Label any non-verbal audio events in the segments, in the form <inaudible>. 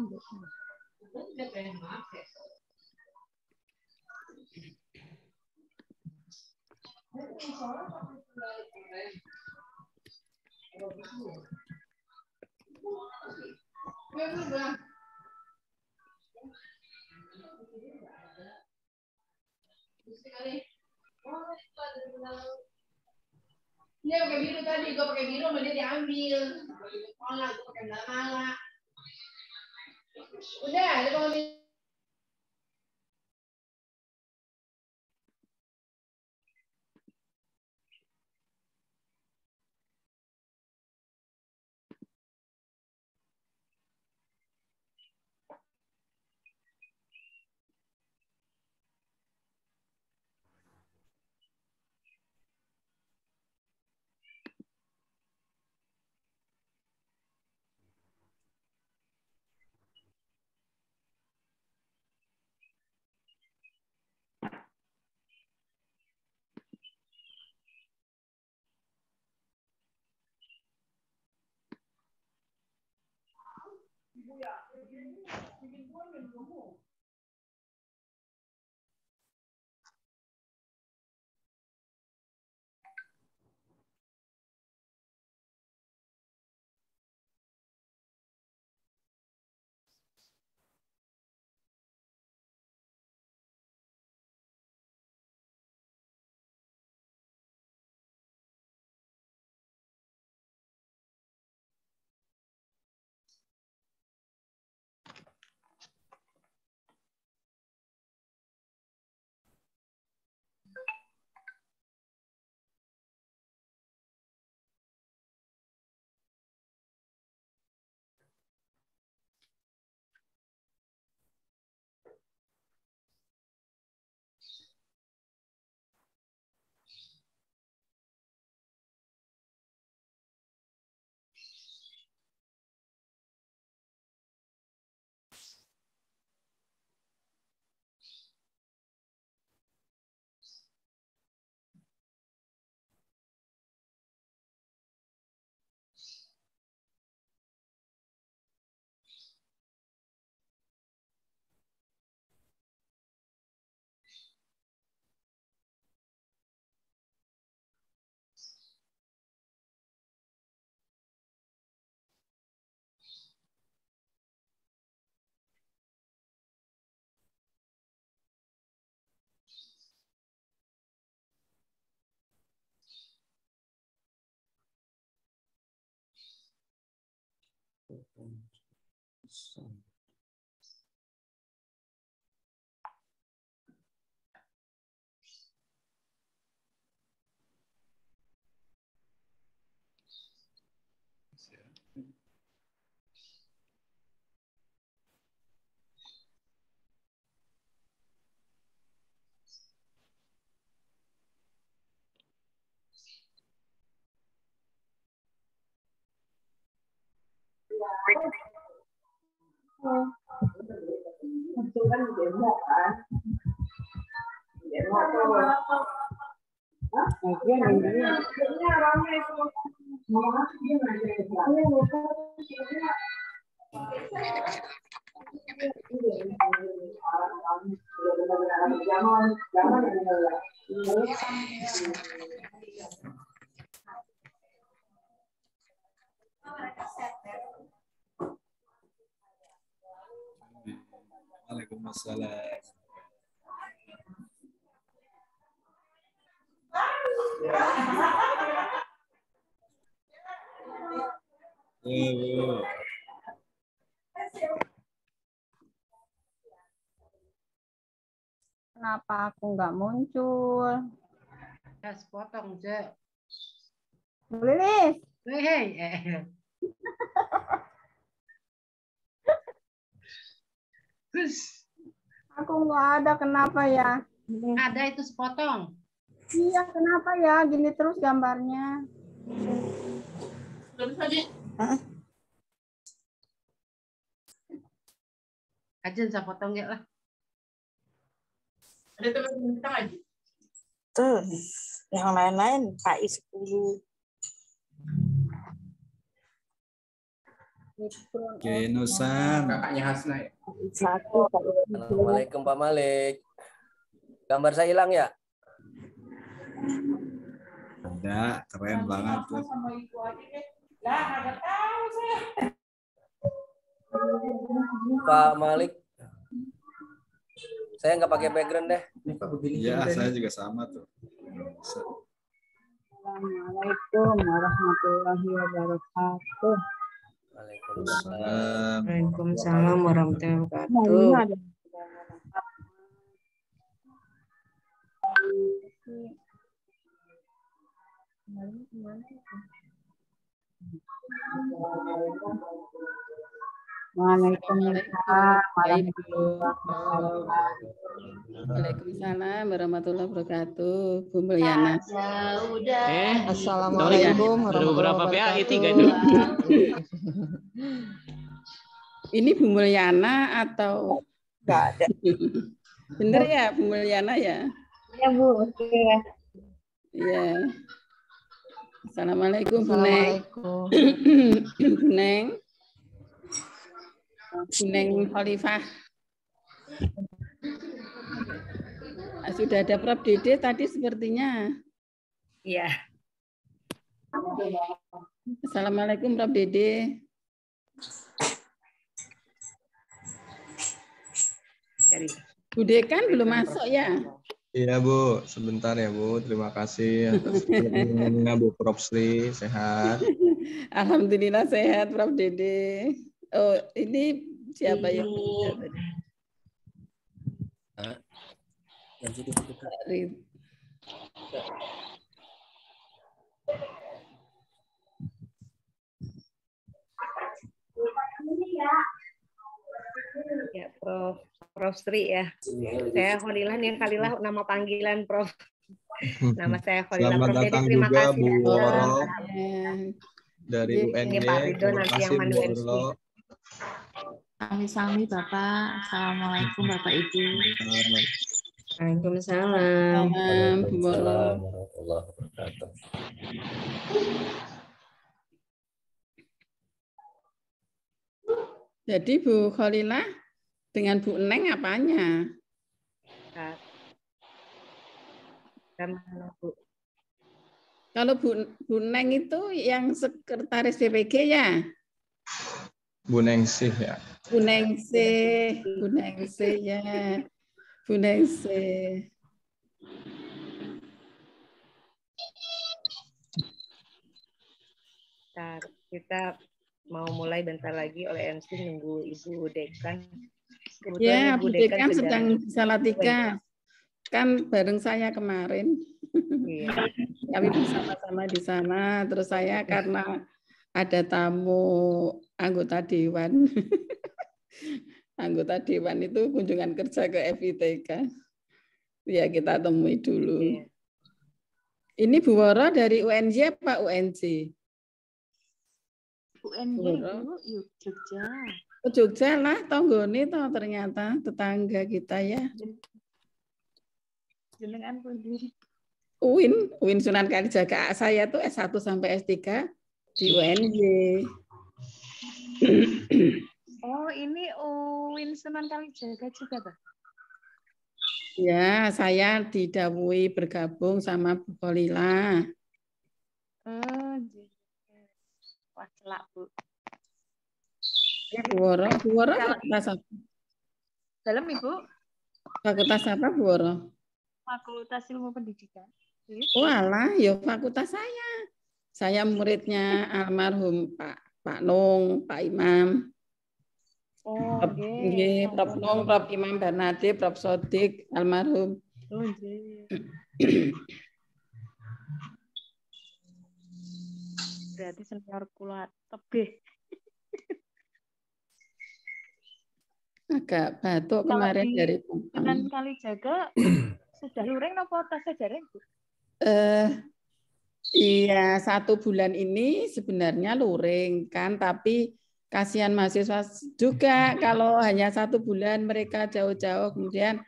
Ini pakai biru tadi, gue pakai biru, mending diambil. Gue pakai mala, gue pakai mala 我在哪个方面？ 뭐야? 이게 뭐야? 이게 뭐야? 이게 뭐야? Vater und Sohn. chú anh điểm một hả điểm một thôi Ngày kia mình đi. Thank you. Waalaikumsalam. Ibu. kenapa aku nggak muncul? Ya, potong, Cek. Lilis. Hei, hei. Eh. <laughs> Aku nggak ada, kenapa ya? Ada itu sepotong. Iya, kenapa ya? Gini terus gambarnya. Terus aja. Aja bisa potong ya lah. Ada teman kita aja. Tuh, yang lain-lain KI 10. Oke, Kakaknya Hasna ya. Assalamualaikum Pak Malik. Gambar saya hilang ya? Ada, keren banget. Tuh. Pak Malik, saya nggak pakai background deh. Ya, saya juga sama tuh. Assalamualaikum warahmatullahi wabarakatuh. Waalaikumsalam. Waalaikumsalam warahmatullahi wabarakatuh. Thank you. Waalaikumsalam warahmatullahi wabarakatuh. Bu Mulyana. Eh, Assalamualaikum warahmatullahi Berapa tiga itu? Ini Bu Mulyana atau enggak ada? Bener ya Bu Mulyana ya? Ya Bu, oke. Okay. Ya. Assalamualaikum Bu Neng. <clears throat> Bu Neng. Buneng Khalifah. Ah, sudah ada Prof. Dede tadi sepertinya. Iya. Assalamualaikum Prof. Dede. Bu Dede kan belum masuk ya? Iya Bu, sebentar ya Bu. Terima kasih atas Bu Prof. Sri, sehat. <laughs> Alhamdulillah sehat Prof. Dede oh ini siapa yang ah. yang jadi Ya, Prof. Prof. Sri ya. Saya Khalilah yang kalilah nama panggilan Prof. Nama saya Selamat Prof. Jadi terima juga, kasih Bu ya. Woro dari UNY. Terima kasih Bu Woro. Sami-sami Bapak. Assalamualaikum Bapak Ibu. Waalaikumsalam. Waalaikumsalam warahmatullahi Jadi Bu Khalila dengan Bu Neng apanya? Bu. Kalau Bu, Bu Neng itu yang sekretaris BPG ya? Buningsih ya. Bu Buningsih ya. Buningsih. Bentar, kita mau mulai bentar lagi oleh MC nunggu Ibu Dekan. Kebetulan ya, Ibu Dekan, Dekan sedang Salatika. Kan bareng saya kemarin. Iya. Kami bersama-sama di sana. Terus saya karena ada tamu anggota dewan. <laughs> anggota dewan itu kunjungan kerja ke FITK. Ya kita temui dulu. Iya. Ini Bu Woro dari UNJ Pak UNJ? UNJ dulu Jogja. Oh, Jogja lah, tonggone toh ternyata tetangga kita ya. Jenengan sendiri. UIN, UIN Sunan Kalijaga saya tuh S1 sampai S3 di UNJ. Oh, ini Uwin Sunan Kalijaga juga, Pak? Ya, saya didawui bergabung sama Bu Kolila. Oh, iya. Wah, celak, Bu. Bu Woro. Bu Woro fakultas apa? Dalam, Ibu? Fakultas apa, Bu Woro? Fakultas Ilmu Pendidikan. Walah, iya. oh, ya fakultas saya. Saya muridnya almarhum Pak Pak Nung, Pak Imam. Oh, nggih. Okay. Prof Nung, Prof Imam Bernadi, Prof Sodik almarhum. Oh, Berarti senior kula tebih. Agak batuk kemarin dari Bukan kali jaga sudah luring apa tas jaring, Bu? Eh, Iya, satu bulan ini sebenarnya luring kan, tapi kasihan mahasiswa juga <laughs> kalau hanya satu bulan mereka jauh-jauh kemudian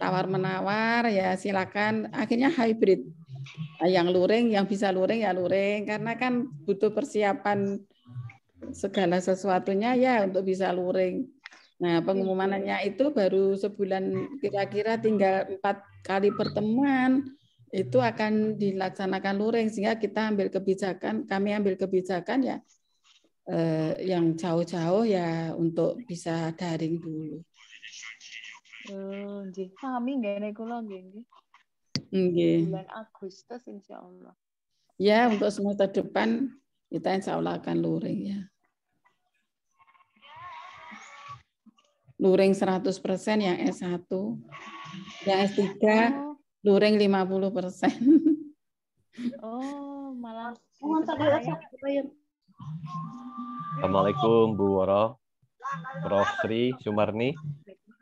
tawar menawar ya silakan akhirnya hybrid nah, yang luring yang bisa luring ya luring karena kan butuh persiapan segala sesuatunya ya untuk bisa luring nah pengumumannya itu baru sebulan kira-kira tinggal empat kali pertemuan itu akan dilaksanakan luring sehingga kita ambil kebijakan kami ambil kebijakan ya eh, yang jauh-jauh ya untuk bisa daring dulu. Eh, nggih, pahami nggih Bulan Agustus insya Allah. Ya, untuk semester depan kita insya Allah akan luring ya. Luring 100% yang S1. Yang S3 oh luring 50 persen. Oh, malah. Ya. Assalamualaikum Bu Woro, Prof. Sri Sumarni.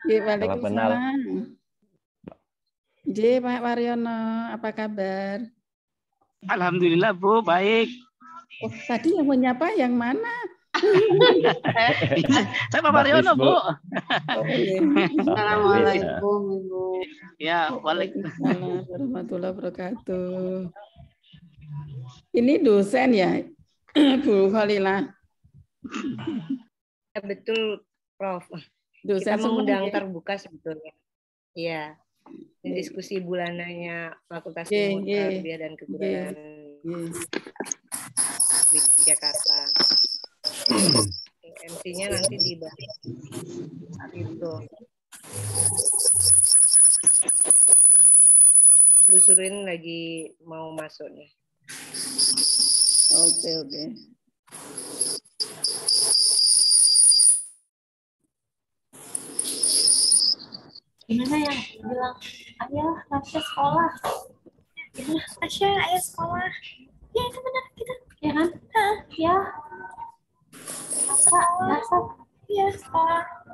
Waalaikumsalam. J, Pak Waryono, apa kabar? Alhamdulillah Bu, baik. Oh, tadi yang menyapa yang mana? <laughs> Saya Pak Mariono, Bu. Assalamualaikum, Ibu. Ya, waalaikumsalam warahmatullahi wabarakatuh. Ini dosen ya, <clears throat> Bu Khalila. Ya, betul, Prof. Dosen Kita mengundang ya? terbuka sebetulnya. Iya. Diskusi bulanannya Fakultas yeah, Ilmu yeah. Tarbiyah dan Kebudayaan yeah. yeah. di Jakarta. MC-nya nanti bawah itu Bu Surin lagi mau masuk nih oke okay, oke okay. gimana ya? bilang ayah Tasya sekolah ya Tasya ayo sekolah ya itu benar kita. Gitu. ya kan Hah, ya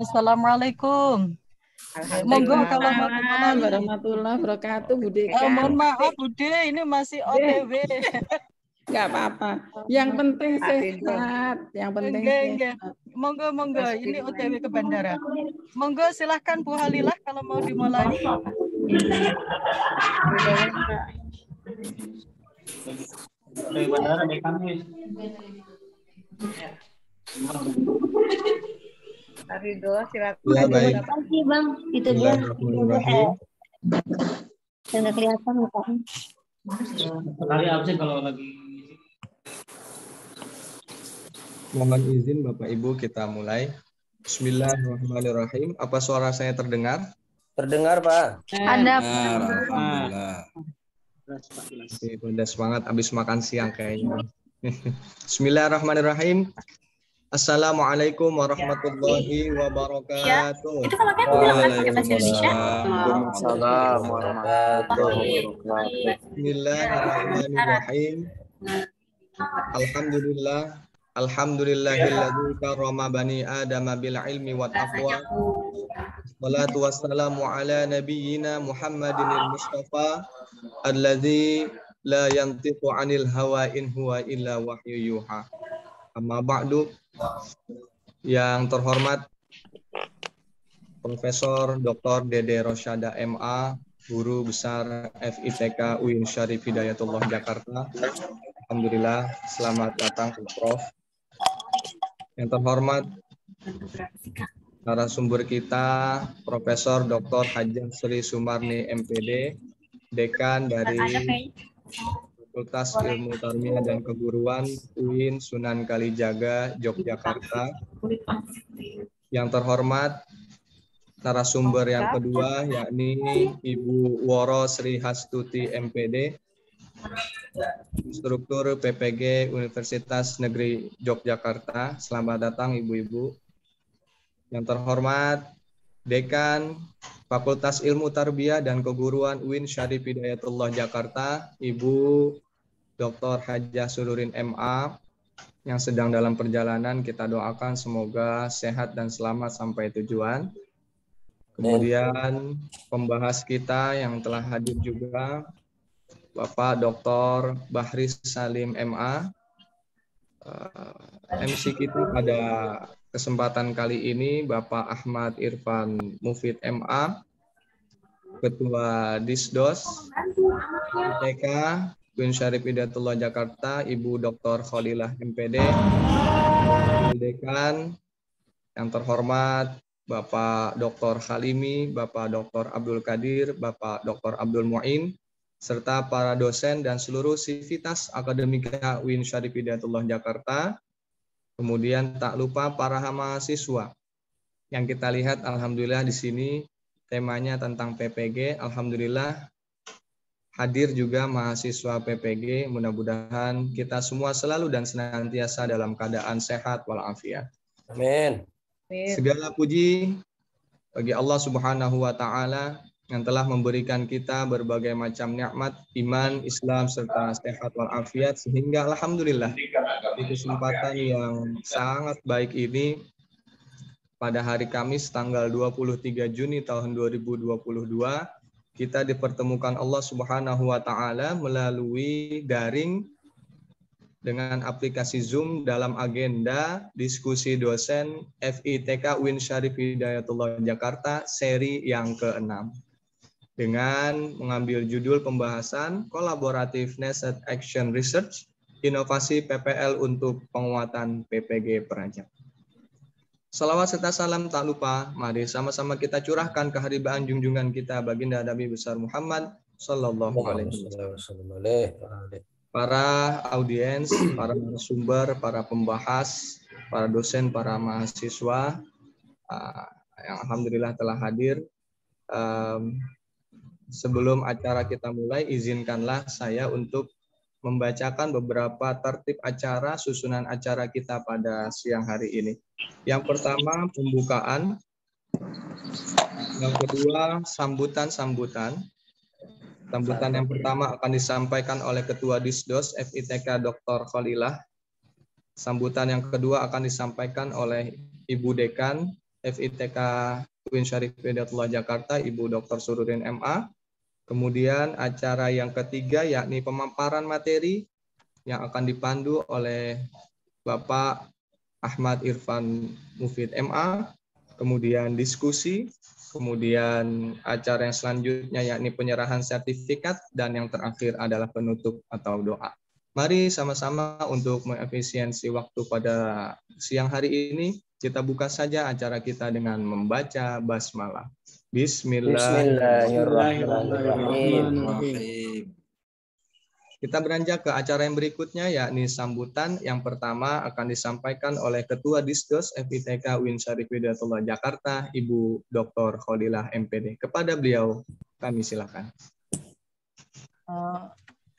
Assalamualaikum. Monggo kalau warahmatullahi wabarakatuh Bu Deka. Oh, eh, mohon maaf Bu ini masih OTW. Enggak apa-apa. Yang penting sehat, yang penting sehat. Monggo monggo ini OTW ke bandara. Monggo silahkan Bu Halilah kalau mau dimulai. Dari bandara mekanis silakan. Ya, baik. Sih, bang. Itu dia. Sudah kelihatan Sekali absen kalau lagi Mohon izin Bapak Ibu kita mulai. Bismillahirrahmanirrahim. Apa suara saya terdengar? Terdengar, Pak. Ada. Alhamdulillah. Oke, semangat habis makan siang kayaknya. <laughs> Bismillahirrahmanirrahim. Assalamualaikum warahmatullahi ya. wabarakatuh. Ya. Itu kalau aku bilang kan, kan bahasa Indonesia. Waalaikumsalam warahmatullahi wabarakatuh. Bismillahirrahmanirrahim. Alhamdulillah. Alhamdulillahilladzi karama bani Adam bil ilmi wa taqwa. Wassalatu wassalamu ala nabiyyina Muhammadin al mustafa alladzi la yantiqu anil hawa in huwa illa wahyu yuha. Amma ba'du yang terhormat Profesor Dr. Dede Rosyada MA, Guru Besar FITK UIN Syarif Hidayatullah Jakarta. Alhamdulillah, selamat datang ke Prof. Yang terhormat narasumber kita Profesor Dr. Haji Sri Sumarni MPD, Dekan dari Fakultas Ilmu Tarmiah dan Keguruan UIN Sunan Kalijaga Yogyakarta. Yang terhormat narasumber yang kedua yakni Ibu Woro Sri Hastuti MPD. struktur PPG Universitas Negeri Yogyakarta. Selamat datang Ibu-ibu. Yang terhormat Dekan Fakultas Ilmu Tarbiyah dan Keguruan UIN Syarif Hidayatullah Jakarta, Ibu Dr. Hajah Sururin MA yang sedang dalam perjalanan kita doakan semoga sehat dan selamat sampai tujuan. Kemudian pembahas kita yang telah hadir juga Bapak Dr. Bahri Salim MA. Eh, MC kita ada kesempatan kali ini Bapak Ahmad Irfan Mufid MA, Ketua Disdos, ITK, Queen Syarif Idatullah Jakarta, Ibu Dr. Khalilah MPD, Dekan, yang terhormat Bapak Dr. Halimi, Bapak Dr. Abdul Kadir, Bapak Dr. Abdul Muin, serta para dosen dan seluruh sivitas Akademika Win Syarif Hidayatullah Jakarta, Kemudian tak lupa para mahasiswa yang kita lihat alhamdulillah di sini temanya tentang PPG. Alhamdulillah hadir juga mahasiswa PPG. Mudah-mudahan kita semua selalu dan senantiasa dalam keadaan sehat walafiat. Amin. Segala puji bagi Allah Subhanahu wa taala yang telah memberikan kita berbagai macam nikmat iman, Islam serta sehat walafiat sehingga alhamdulillah di kesempatan yang sangat baik ini pada hari Kamis tanggal 23 Juni tahun 2022 kita dipertemukan Allah Subhanahu wa taala melalui daring dengan aplikasi Zoom dalam agenda diskusi dosen FITK Win Syarif Hidayatullah Jakarta seri yang keenam dengan mengambil judul pembahasan kolaboratifness Nested Action Research Inovasi PPL untuk Penguatan PPG perancang. Salawat serta salam tak lupa, mari sama-sama kita curahkan keharibaan junjungan kita baginda Nabi besar Muhammad Sallallahu Alaihi Wasallam. Para audiens, para sumber, para pembahas, para dosen, para mahasiswa ah, yang alhamdulillah telah hadir sebelum acara kita mulai, izinkanlah saya untuk membacakan beberapa tertib acara, susunan acara kita pada siang hari ini. Yang pertama, pembukaan. Yang kedua, sambutan-sambutan. Sambutan yang pertama akan disampaikan oleh Ketua Disdos FITK Dr. Khalilah. Sambutan yang kedua akan disampaikan oleh Ibu Dekan FITK Queen Syarif Hidayatullah Jakarta, Ibu Dr. Sururin MA. Kemudian acara yang ketiga yakni pemaparan materi yang akan dipandu oleh Bapak Ahmad Irfan Mufid MA, kemudian diskusi, kemudian acara yang selanjutnya yakni penyerahan sertifikat dan yang terakhir adalah penutup atau doa. Mari sama-sama untuk mengefisiensi waktu pada siang hari ini kita buka saja acara kita dengan membaca basmalah. Bismillahirrahmanirrahim. Kita beranjak ke acara yang berikutnya, yakni sambutan. Yang pertama akan disampaikan oleh Ketua Diskus FITK Win Syarif Widatullah Jakarta, Ibu Dr. Khodilah MPD. Kepada beliau, kami silakan. Uh,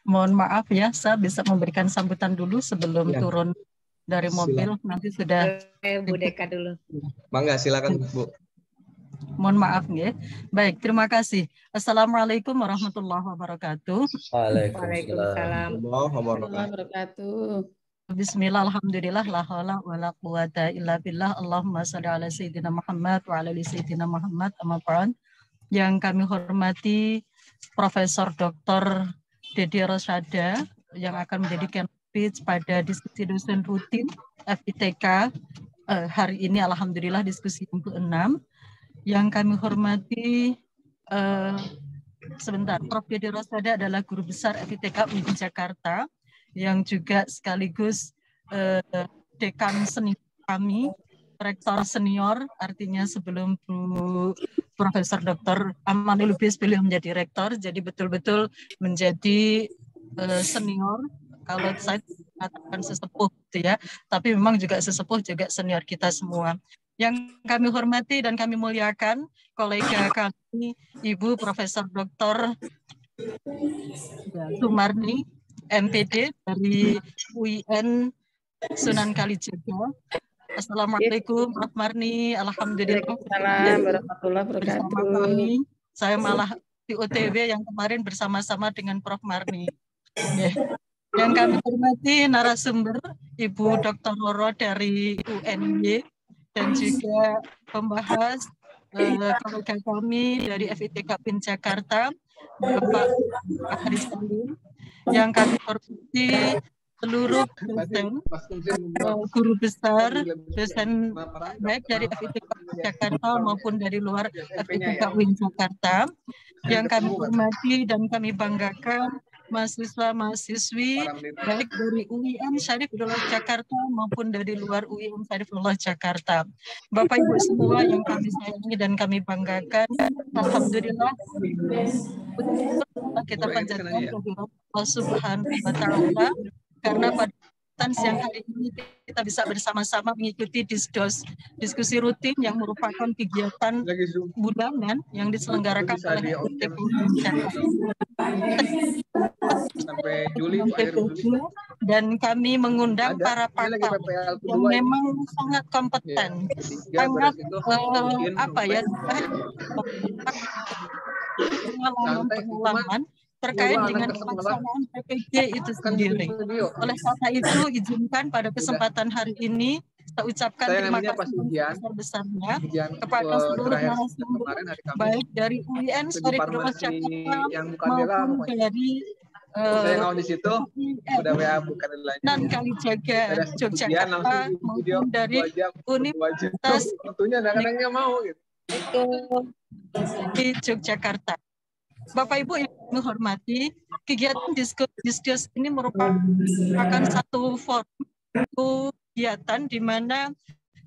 mohon maaf ya, saya bisa memberikan sambutan dulu sebelum ya. turun dari mobil. Silakan. Nanti sudah... Eh, Bu Deka dulu. Mangga, silakan Bu. Mohon maaf ya. Baik, terima kasih. Assalamualaikum warahmatullahi wabarakatuh. Waalaikumsalam waalaikumsalam Bismillah, alhamdulillah, la hawla wa la quwata illa billah. Allahumma salli ala Sayyidina Muhammad wa ala Sayyidina Muhammad amma Yang kami hormati Profesor Dr. Dedi Rosada yang akan menjadi speech pada diskusi dosen rutin FITK eh, hari ini alhamdulillah diskusi yang ke-6 yang kami hormati eh, sebentar, Prof. Yedi Rosada adalah guru besar FITK UIN Jakarta yang juga sekaligus eh, dekan seni kami, rektor senior, artinya sebelum Bu Profesor Dr. Amani Lubis beliau menjadi rektor, jadi betul-betul menjadi eh, senior kalau saya katakan sesepuh gitu ya, tapi memang juga sesepuh juga senior kita semua. Yang kami hormati dan kami muliakan kolega kami Ibu Profesor Dr. Sumarni MPD dari UIN Sunan Kalijaga. Assalamualaikum, Prof. Marni. Alhamdulillah. Waalaikumsalam warahmatullahi wabarakatuh. Saya malah di OTW yang kemarin bersama-sama dengan Prof. Marni. Yeah. Yang kami hormati narasumber Ibu Dr. Loro dari UNY dan iya. juga pembahas uh, kami dari FITK PIN Jakarta, Bapak Akari Salim, yang kami hormati seluruh dosen, eh, guru besar, dosen baik dari FITK Jakarta maupun dari luar FITK UIN Jakarta, yang kami hormati dan kami banggakan mahasiswa-mahasiswi baik dari UIN Syarifullah Jakarta maupun dari luar UIN Syarifullah Jakarta. Bapak Ibu semua yang kami sayangi dan kami banggakan, Alhamdulillah kita panjatkan kehormatan Allah Subhanahu wa taala karena pada kesempatan siang hari ini kita bisa bersama-sama mengikuti diskus, diskusi rutin yang merupakan kegiatan bulanan yang diselenggarakan oleh UTP Sampai Juli, dan kami mengundang Ada. para pakar yang memang sangat kompeten, ya, sangat uh, apa ya, pengalaman terkait iya, dengan pelaksanaan PPG kan itu sendiri. Oleh karena itu izinkan pada kesempatan hari ini saya ucapkan saya terima kasih besar-besarnya kepada eh, seluruh narasumber baik dari UIN dari Jakarta maupun dari eh, saya di situ Dan kali jaga Yogyakarta maupun dari Universitas tentunya gitu. Di Yogyakarta. Bapak Ibu yang menghormati, kegiatan diskus, diskus ini merupakan satu forum kegiatan di mana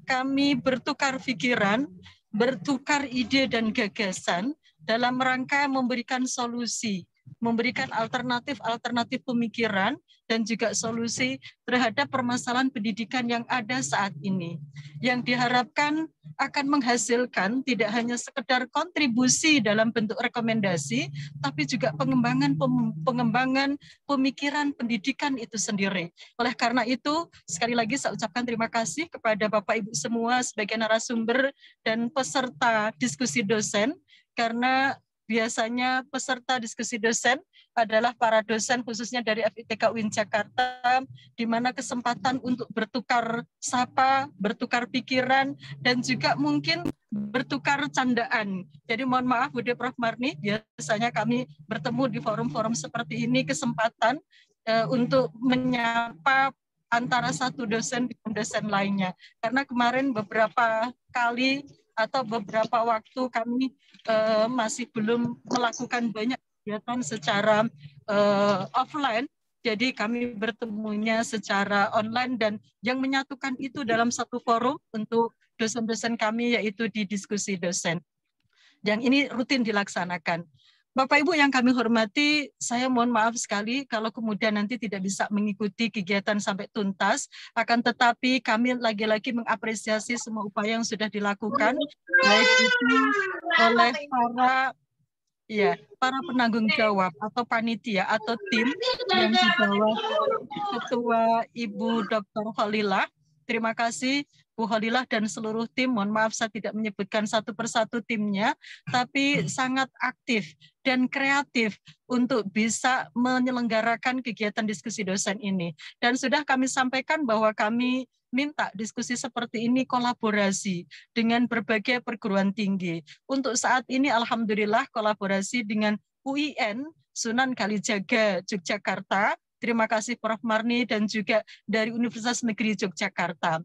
kami bertukar pikiran, bertukar ide dan gagasan dalam rangka memberikan solusi memberikan alternatif-alternatif pemikiran dan juga solusi terhadap permasalahan pendidikan yang ada saat ini. Yang diharapkan akan menghasilkan tidak hanya sekedar kontribusi dalam bentuk rekomendasi, tapi juga pengembangan pengembangan pemikiran pendidikan itu sendiri. Oleh karena itu, sekali lagi saya ucapkan terima kasih kepada Bapak Ibu semua sebagai narasumber dan peserta diskusi dosen karena biasanya peserta diskusi dosen adalah para dosen khususnya dari FITK UIN Jakarta di mana kesempatan untuk bertukar sapa, bertukar pikiran dan juga mungkin bertukar candaan. Jadi mohon maaf Bude Prof Marni, biasanya kami bertemu di forum-forum seperti ini kesempatan eh, untuk menyapa antara satu dosen dengan dosen lainnya. Karena kemarin beberapa kali atau beberapa waktu kami uh, masih belum melakukan banyak kegiatan secara uh, offline. Jadi kami bertemunya secara online dan yang menyatukan itu dalam satu forum untuk dosen-dosen kami yaitu di diskusi dosen. Yang ini rutin dilaksanakan. Bapak Ibu yang kami hormati, saya mohon maaf sekali kalau kemudian nanti tidak bisa mengikuti kegiatan sampai tuntas. Akan tetapi kami lagi-lagi mengapresiasi semua upaya yang sudah dilakukan, baik itu oleh para ya para penanggung jawab atau panitia atau tim yang di bawah ketua Ibu Dr. Holila Terima kasih Bu Holilah dan seluruh tim. Mohon maaf saya tidak menyebutkan satu persatu timnya, tapi hmm. sangat aktif dan kreatif untuk bisa menyelenggarakan kegiatan diskusi dosen ini. Dan sudah kami sampaikan bahwa kami minta diskusi seperti ini kolaborasi dengan berbagai perguruan tinggi. Untuk saat ini alhamdulillah kolaborasi dengan UIN Sunan Kalijaga Yogyakarta Terima kasih Prof. Marni dan juga dari Universitas Negeri Yogyakarta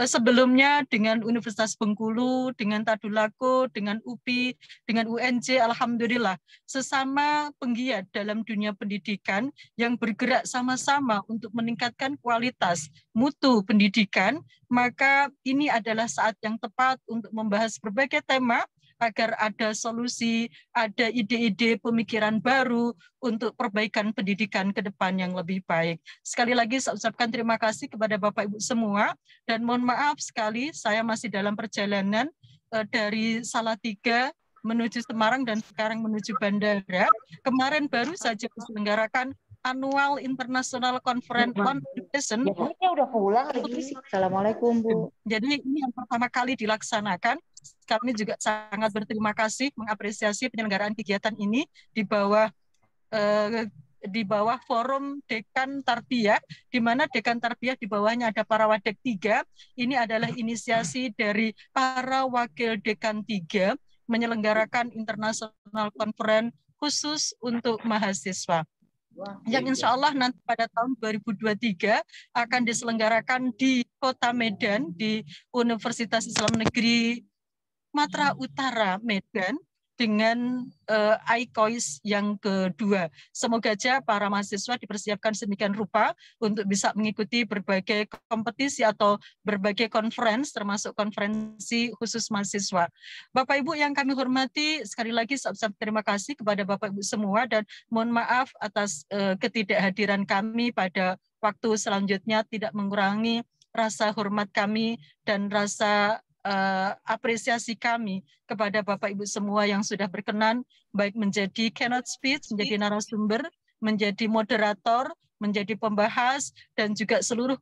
eh, sebelumnya dengan Universitas Bengkulu, dengan Tadulako, dengan UPI, dengan UNJ, Alhamdulillah, sesama penggiat dalam dunia pendidikan yang bergerak sama-sama untuk meningkatkan kualitas mutu pendidikan, maka ini adalah saat yang tepat untuk membahas berbagai tema agar ada solusi, ada ide-ide pemikiran baru untuk perbaikan pendidikan ke depan yang lebih baik. Sekali lagi saya ucapkan terima kasih kepada Bapak Ibu semua dan mohon maaf sekali saya masih dalam perjalanan eh, dari Salatiga menuju Semarang dan sekarang menuju bandara. Kemarin baru saja diselenggarakan Annual International Conference on Education. Ya, udah pulang lagi. Assalamualaikum Bu. Jadi ini yang pertama kali dilaksanakan. Kami juga sangat berterima kasih mengapresiasi penyelenggaraan kegiatan ini di bawah eh, di bawah forum Dekan Tarbiyah, di mana Dekan Tarbiyah di bawahnya ada para wadek tiga. Ini adalah inisiasi dari para wakil Dekan tiga menyelenggarakan international conference khusus untuk mahasiswa yang iya. insya Allah nanti pada tahun 2023 akan diselenggarakan di Kota Medan, di Universitas Islam Negeri Matra Utara Medan dengan uh, eh, ICOIS yang kedua. Semoga saja para mahasiswa dipersiapkan sedemikian rupa untuk bisa mengikuti berbagai kompetisi atau berbagai konferensi, termasuk konferensi khusus mahasiswa. Bapak Ibu yang kami hormati, sekali lagi saya terima kasih kepada Bapak Ibu semua dan mohon maaf atas uh, ketidakhadiran kami pada waktu selanjutnya tidak mengurangi rasa hormat kami dan rasa uh, apresiasi kami kepada Bapak Ibu semua yang sudah berkenan baik menjadi keynote speech, menjadi narasumber, menjadi moderator, menjadi pembahas dan juga seluruh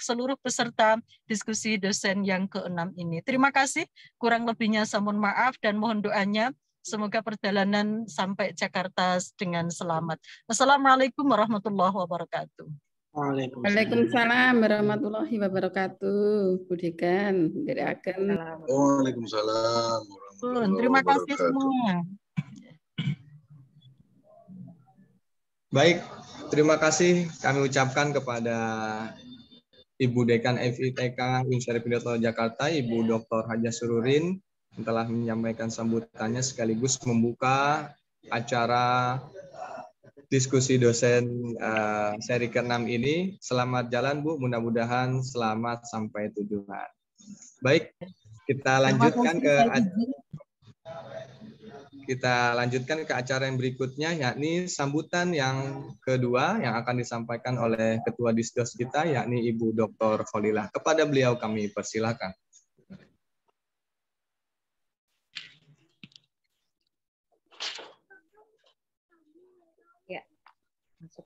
seluruh peserta diskusi dosen yang keenam ini. Terima kasih. Kurang lebihnya mohon maaf dan mohon doanya semoga perjalanan sampai Jakarta dengan selamat. Assalamualaikum warahmatullahi wabarakatuh. Waalaikumsalam. warahmatullahi wabarakatuh. Budikan dari Agen. Waalaikumsalam. Terima kasih semua. Baik, terima kasih kami ucapkan kepada Ibu Dekan FITK Universitas Piloto Jakarta, Ibu Dr. Haja Sururin yang telah menyampaikan sambutannya sekaligus membuka acara diskusi dosen uh, seri ke-6 ini. Selamat jalan Bu, mudah-mudahan selamat sampai tujuan. Baik, kita lanjutkan ke kita lanjutkan ke acara yang berikutnya yakni sambutan yang kedua yang akan disampaikan oleh Ketua Disdos kita yakni Ibu Dr. Kholilah. Kepada beliau kami persilahkan.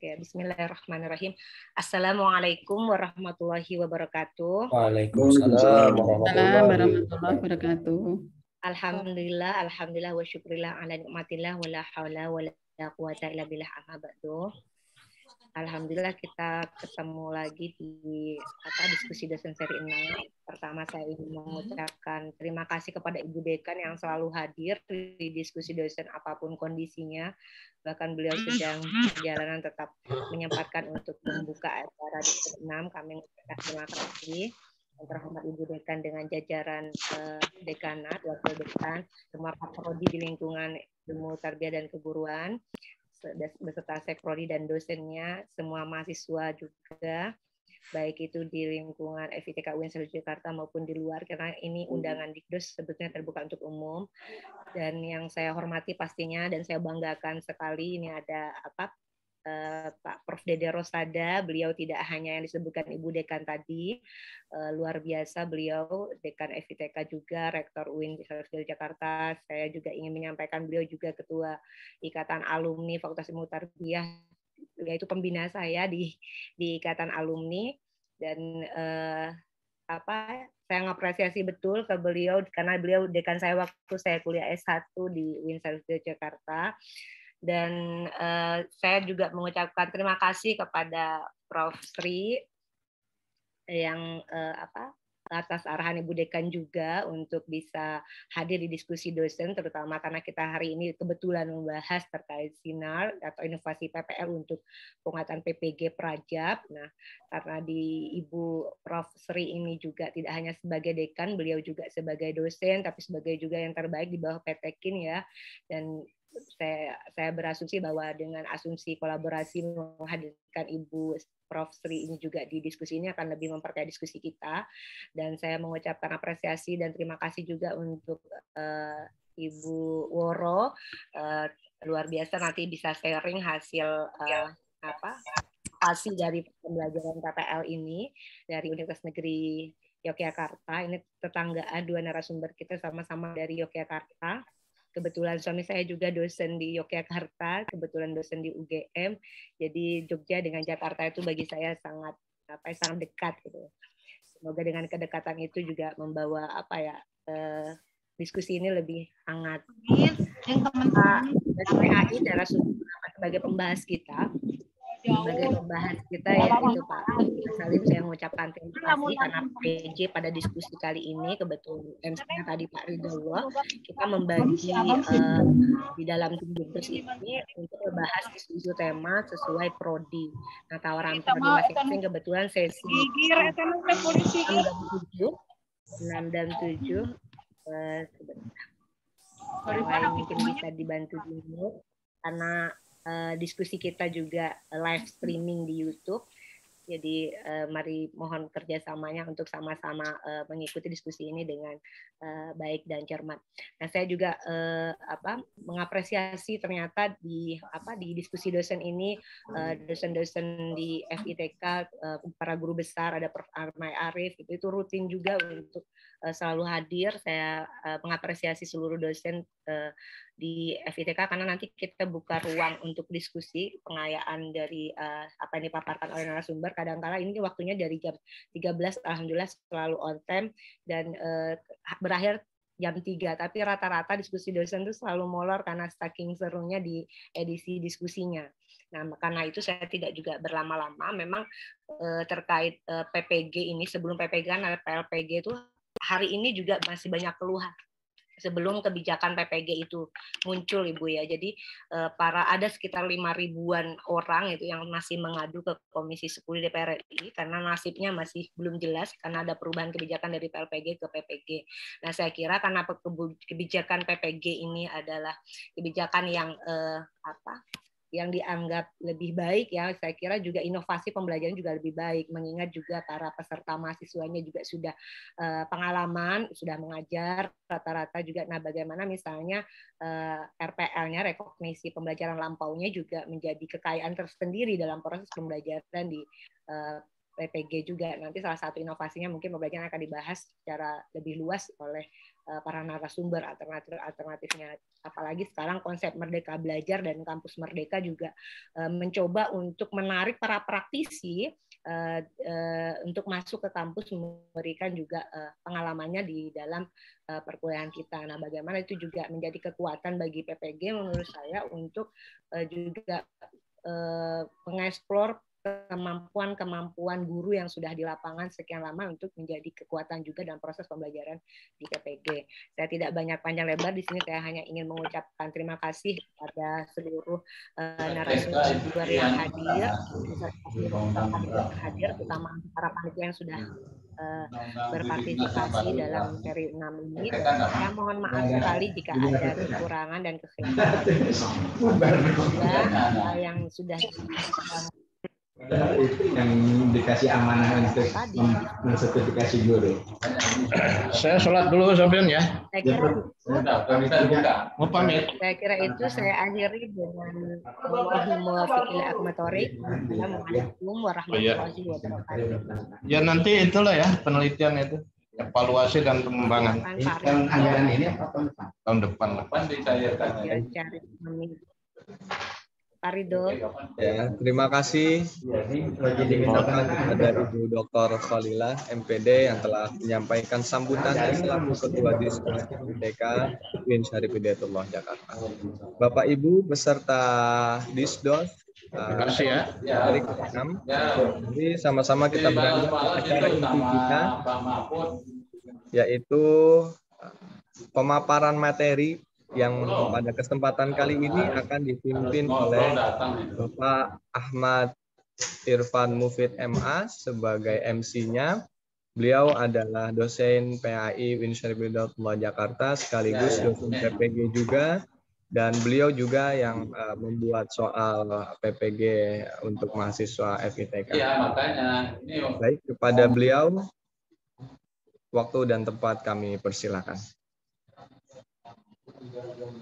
okay. Bismillahirrahmanirrahim. Assalamualaikum warahmatullahi wabarakatuh. Waalaikumsalam warahmatullahi wabarakatuh. Alhamdulillah, alhamdulillah wa syukurillah ala nikmatillah wa la hawla wa la quwata illa billah amma ba'du. Alhamdulillah kita ketemu lagi di apa diskusi dosen seri 6. Pertama saya ingin hmm. mengucapkan terima kasih kepada Ibu Dekan yang selalu hadir di diskusi dosen apapun kondisinya. Bahkan beliau hmm. sedang perjalanan tetap menyempatkan untuk membuka acara di 6. Kami mengucapkan terima kasih yang terhormat Ibu Dekan dengan jajaran uh, dekanat, wakil dekan, semua Pak di lingkungan ilmu tarbiyah dan keguruan beserta sekrodi dan dosennya, semua mahasiswa juga, baik itu di lingkungan FITK UIN Seluruh Jakarta maupun di luar, karena ini hmm. undangan Dikdus sebetulnya terbuka untuk umum. Dan yang saya hormati pastinya dan saya banggakan sekali ini ada apa Eh, Pak Prof. Dede Rosada, beliau tidak hanya yang disebutkan Ibu Dekan tadi, eh, luar biasa beliau Dekan FITK juga, Rektor UIN Universitas Jakarta, saya juga ingin menyampaikan beliau juga Ketua Ikatan Alumni Fakultas Ilmu Tarbiyah, yaitu pembina saya di di Ikatan Alumni dan eh, apa saya mengapresiasi betul ke beliau karena beliau dekan saya waktu saya kuliah S1 di UIN Sarjana Jakarta. Dan uh, saya juga mengucapkan terima kasih kepada Prof. Sri yang uh, apa atas arahan Ibu Dekan juga untuk bisa hadir di diskusi dosen, terutama karena kita hari ini kebetulan membahas terkait sinar atau inovasi PPL untuk penguatan PPG Prajab. Nah, karena di Ibu Prof. Sri ini juga tidak hanya sebagai dekan, beliau juga sebagai dosen, tapi sebagai juga yang terbaik di bawah PTKIN ya. Dan saya saya berasumsi bahwa dengan asumsi kolaborasi menghadirkan Ibu Prof Sri ini juga di diskusi ini akan lebih memperkaya diskusi kita dan saya mengucapkan apresiasi dan terima kasih juga untuk uh, Ibu Woro uh, luar biasa nanti bisa sharing hasil uh, apa hasil dari pembelajaran KPL ini dari Universitas Negeri Yogyakarta ini tetanggaan dua narasumber kita sama-sama dari Yogyakarta Kebetulan suami saya juga dosen di Yogyakarta, kebetulan dosen di UGM. Jadi Jogja dengan Jakarta itu bagi saya sangat apa ya, sangat dekat gitu. Semoga dengan kedekatan itu juga membawa apa ya eh, diskusi ini lebih hangat. Amin. Yang teman-teman dari sebagai pembahas kita sebagai pembahas kita iya, ya iya, itu iya. Pak Salim saya mengucapkan terima kasih karena PJ pada diskusi kali ini kebetulan yang tadi Pak Ridho, kita membagi uh, di dalam tim diskusi ini untuk membahas isu-isu tema sesuai prodi. Nah tawaran prodi masing-masing kebetulan sesi enam dan tujuh, 6 dan tujuh eh, sebentar. mungkin bisa dibantu dulu karena Eh, diskusi kita juga live streaming di YouTube. Jadi uh, mari mohon kerjasamanya untuk sama-sama uh, mengikuti diskusi ini dengan uh, baik dan cermat. Nah saya juga uh, apa, mengapresiasi ternyata di apa di diskusi dosen ini dosen-dosen uh, di FITK uh, para guru besar ada Prof Armai Arif itu, itu rutin juga untuk Eh, selalu hadir. Saya eh, mengapresiasi seluruh dosen eh, di FITK karena nanti kita buka ruang untuk diskusi pengayaan dari apa yang dipaparkan oleh narasumber. Kadangkala -kadang ini waktunya dari jam 13 alhamdulillah selalu on time dan berakhir jam 3, tapi rata-rata diskusi dosen itu selalu molor karena staking serunya di edisi diskusinya. Nah, karena itu saya tidak juga berlama-lama. Memang terkait PPG ini sebelum PPG kan ada PLPG itu hari ini juga masih banyak keluhan sebelum kebijakan PPG itu muncul Ibu ya. Jadi eh, para ada sekitar lima ribuan orang itu yang masih mengadu ke Komisi 10 DPR RI karena nasibnya masih belum jelas karena ada perubahan kebijakan dari PLPG ke PPG. Nah, saya kira karena kebijakan PPG ini adalah kebijakan yang eh, apa? yang dianggap lebih baik ya saya kira juga inovasi pembelajaran juga lebih baik mengingat juga para peserta mahasiswanya juga sudah eh, pengalaman sudah mengajar rata-rata juga nah bagaimana misalnya eh, RPL-nya rekognisi pembelajaran lampaunya juga menjadi kekayaan tersendiri dalam proses pembelajaran di eh, PPG juga nanti salah satu inovasinya mungkin pembelajaran akan dibahas secara lebih luas oleh Eh, para narasumber alternatif alternatifnya apalagi sekarang konsep merdeka belajar dan kampus merdeka juga eh, mencoba untuk menarik para praktisi eh, untuk masuk ke kampus memberikan juga pengalamannya di dalam perkuliahan kita. Nah, bagaimana itu juga menjadi kekuatan bagi PPG menurut saya untuk juga mengeksplor kemampuan-kemampuan guru yang sudah di lapangan sekian lama untuk menjadi kekuatan juga dalam proses pembelajaran di KPG Saya tidak banyak panjang lebar di sini, saya hanya ingin mengucapkan terima kasih kepada seluruh uh, narasumber yang iya. hadir, iya. hadir, terutama para panitia yang sudah eh, iya. berpartisipasi dalam seri 6 ini. Saya mohon maaf sekali jika ada kekurangan dan kesalahan yang sudah padahal itu yang dikasih amanah untuk mensertifikasi guru saya sholat dulu sobion ya saya kira ya, itu, mau iya. oh, pamit saya kira itu saya akhiri dengan Allahumma fikil akumatorik ya, ya, Assalamualaikum warahmatullahi iya. ya nanti itulah ya penelitian itu evaluasi dan pengembangan. Tahun anggaran ini apa tahun depan? Tahun depan lah. Tahun dicairkan. Ya, cari Pak Ridho. Ya, terima kasih kepada Ibu Dr. Khalila, MPD yang telah menyampaikan sambutan selaku Ketua Diskusi UDK Win Syarif Hidayatullah Jakarta. Bapak Ibu beserta Disdos, Terima kasih ya. Uh, Jadi sama-sama kita berangkat acara yaitu pemaparan materi yang pada kesempatan kali ini akan dipimpin oleh ya. Bapak Ahmad Irfan Mufid MA sebagai MC-nya. Beliau adalah dosen PAI Windsor Bidotullah Jakarta sekaligus ya, ya. dosen PPG juga dan beliau juga yang uh, membuat soal PPG untuk mahasiswa FITK. Iya, makanya. Baik, kepada beliau waktu dan tempat kami persilakan.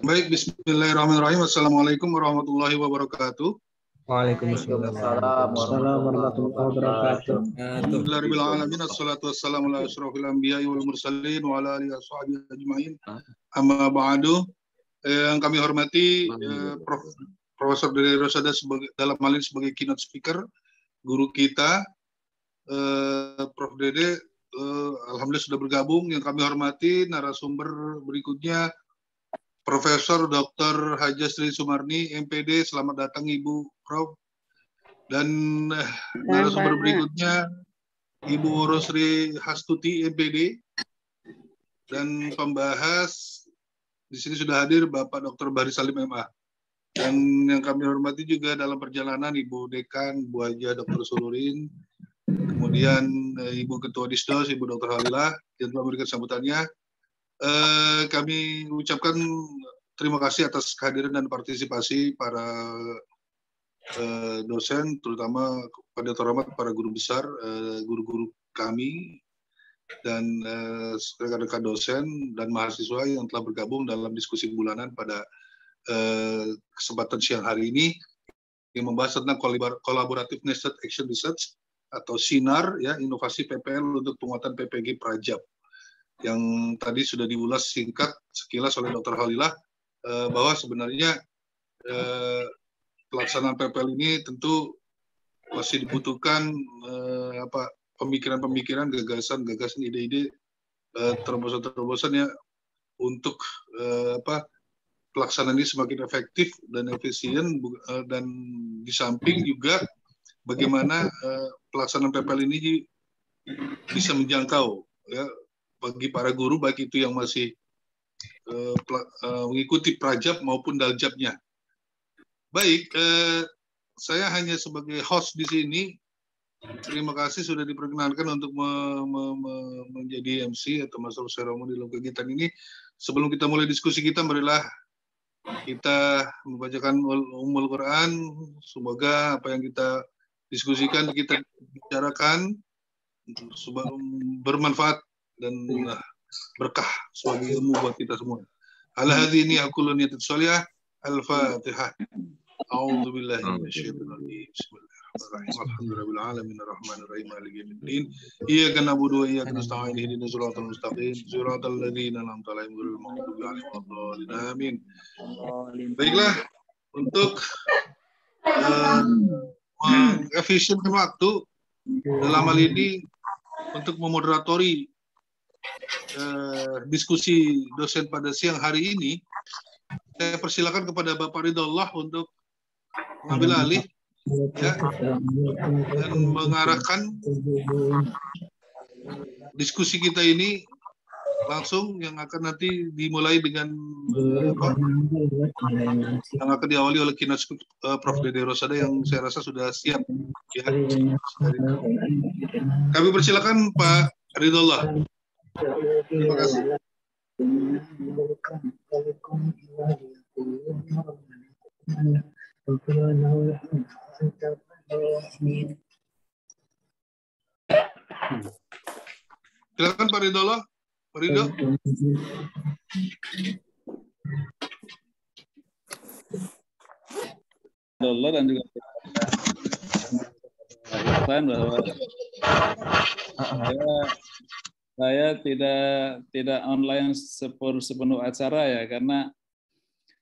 Baik, bismillahirrahmanirrahim. Assalamualaikum warahmatullahi wabarakatuh. Waalaikumsalam warahmatullahi wabarakatuh. Alhamdulillahirabbil mursalin Amma ba'du. Eh, yang kami hormati eh, Prof. Profesor Dede Rosada sebagai dalam hal ini sebagai keynote speaker, guru kita eh, Prof. Dede alhamdulillah sudah bergabung. Yang kami hormati narasumber berikutnya Profesor Dr. Haja Sri Sumarni, MPD, selamat datang Ibu Prof. Dan eh, narasumber berikutnya, Ibu Rosri Hastuti, MPD. Dan pembahas, di sini sudah hadir Bapak Dr. Bari Salim MA. Dan yang kami hormati juga dalam perjalanan Ibu Dekan, Bu Haja Dr. Sulurin, kemudian eh, Ibu Ketua Disdos, Ibu Dr. Halilah, yang telah memberikan sambutannya. Eh, kami ucapkan terima kasih atas kehadiran dan partisipasi para eh, dosen, terutama pada terhormat para guru besar, eh, guru-guru eh, kami, dan eh, rekan-rekan eh, dosen dan mahasiswa yang telah bergabung dalam diskusi bulanan pada kesempatan siang hari ini yang membahas tentang kolaboratif nested action research atau sinar ya inovasi PPL untuk penguatan PPG Prajab yang tadi sudah diulas singkat sekilas oleh Dr. Halilah eh, bahwa sebenarnya eh, pelaksanaan PPL ini tentu masih dibutuhkan eh, apa pemikiran-pemikiran, gagasan-gagasan, ide-ide terobosan-terobosan ya untuk apa pelaksanaan ini semakin efektif dan efisien dan di samping juga bagaimana pelaksanaan PPL ini bisa menjangkau ya bagi para guru baik itu yang masih uh, uh, mengikuti prajab maupun daljabnya. Baik, uh, saya hanya sebagai host di sini. Terima kasih sudah diperkenankan untuk me me me menjadi MC atau master seremoni dalam kegiatan ini. Sebelum kita mulai diskusi kita, marilah kita membacakan umul Quran. Semoga apa yang kita diskusikan, kita bicarakan bermanfaat dan iya. uh, berkah sebagai ilmu buat kita semua. Ala hadhi ini aku lu niat salih al-Fatihah. A'udzu billahi minasyaitonir rajim. Baiklah untuk uh, efisien waktu dalam hal ini untuk memoderatori eh, diskusi dosen pada siang hari ini, saya persilakan kepada Bapak Ridhollah untuk mengambil iya, alih ya, dan mengarahkan diskusi kita ini langsung yang akan nanti dimulai dengan apa, yang akan diawali oleh kinas uh, eh, Prof. Dede Rosada yang saya rasa sudah siap. Ya. Kami persilakan Pak Ridhollah. Silakan Pak Ridho lah. Pak Ridho. Allah dan juga bahwa saya saya tidak tidak online sepur, sepenuh acara ya karena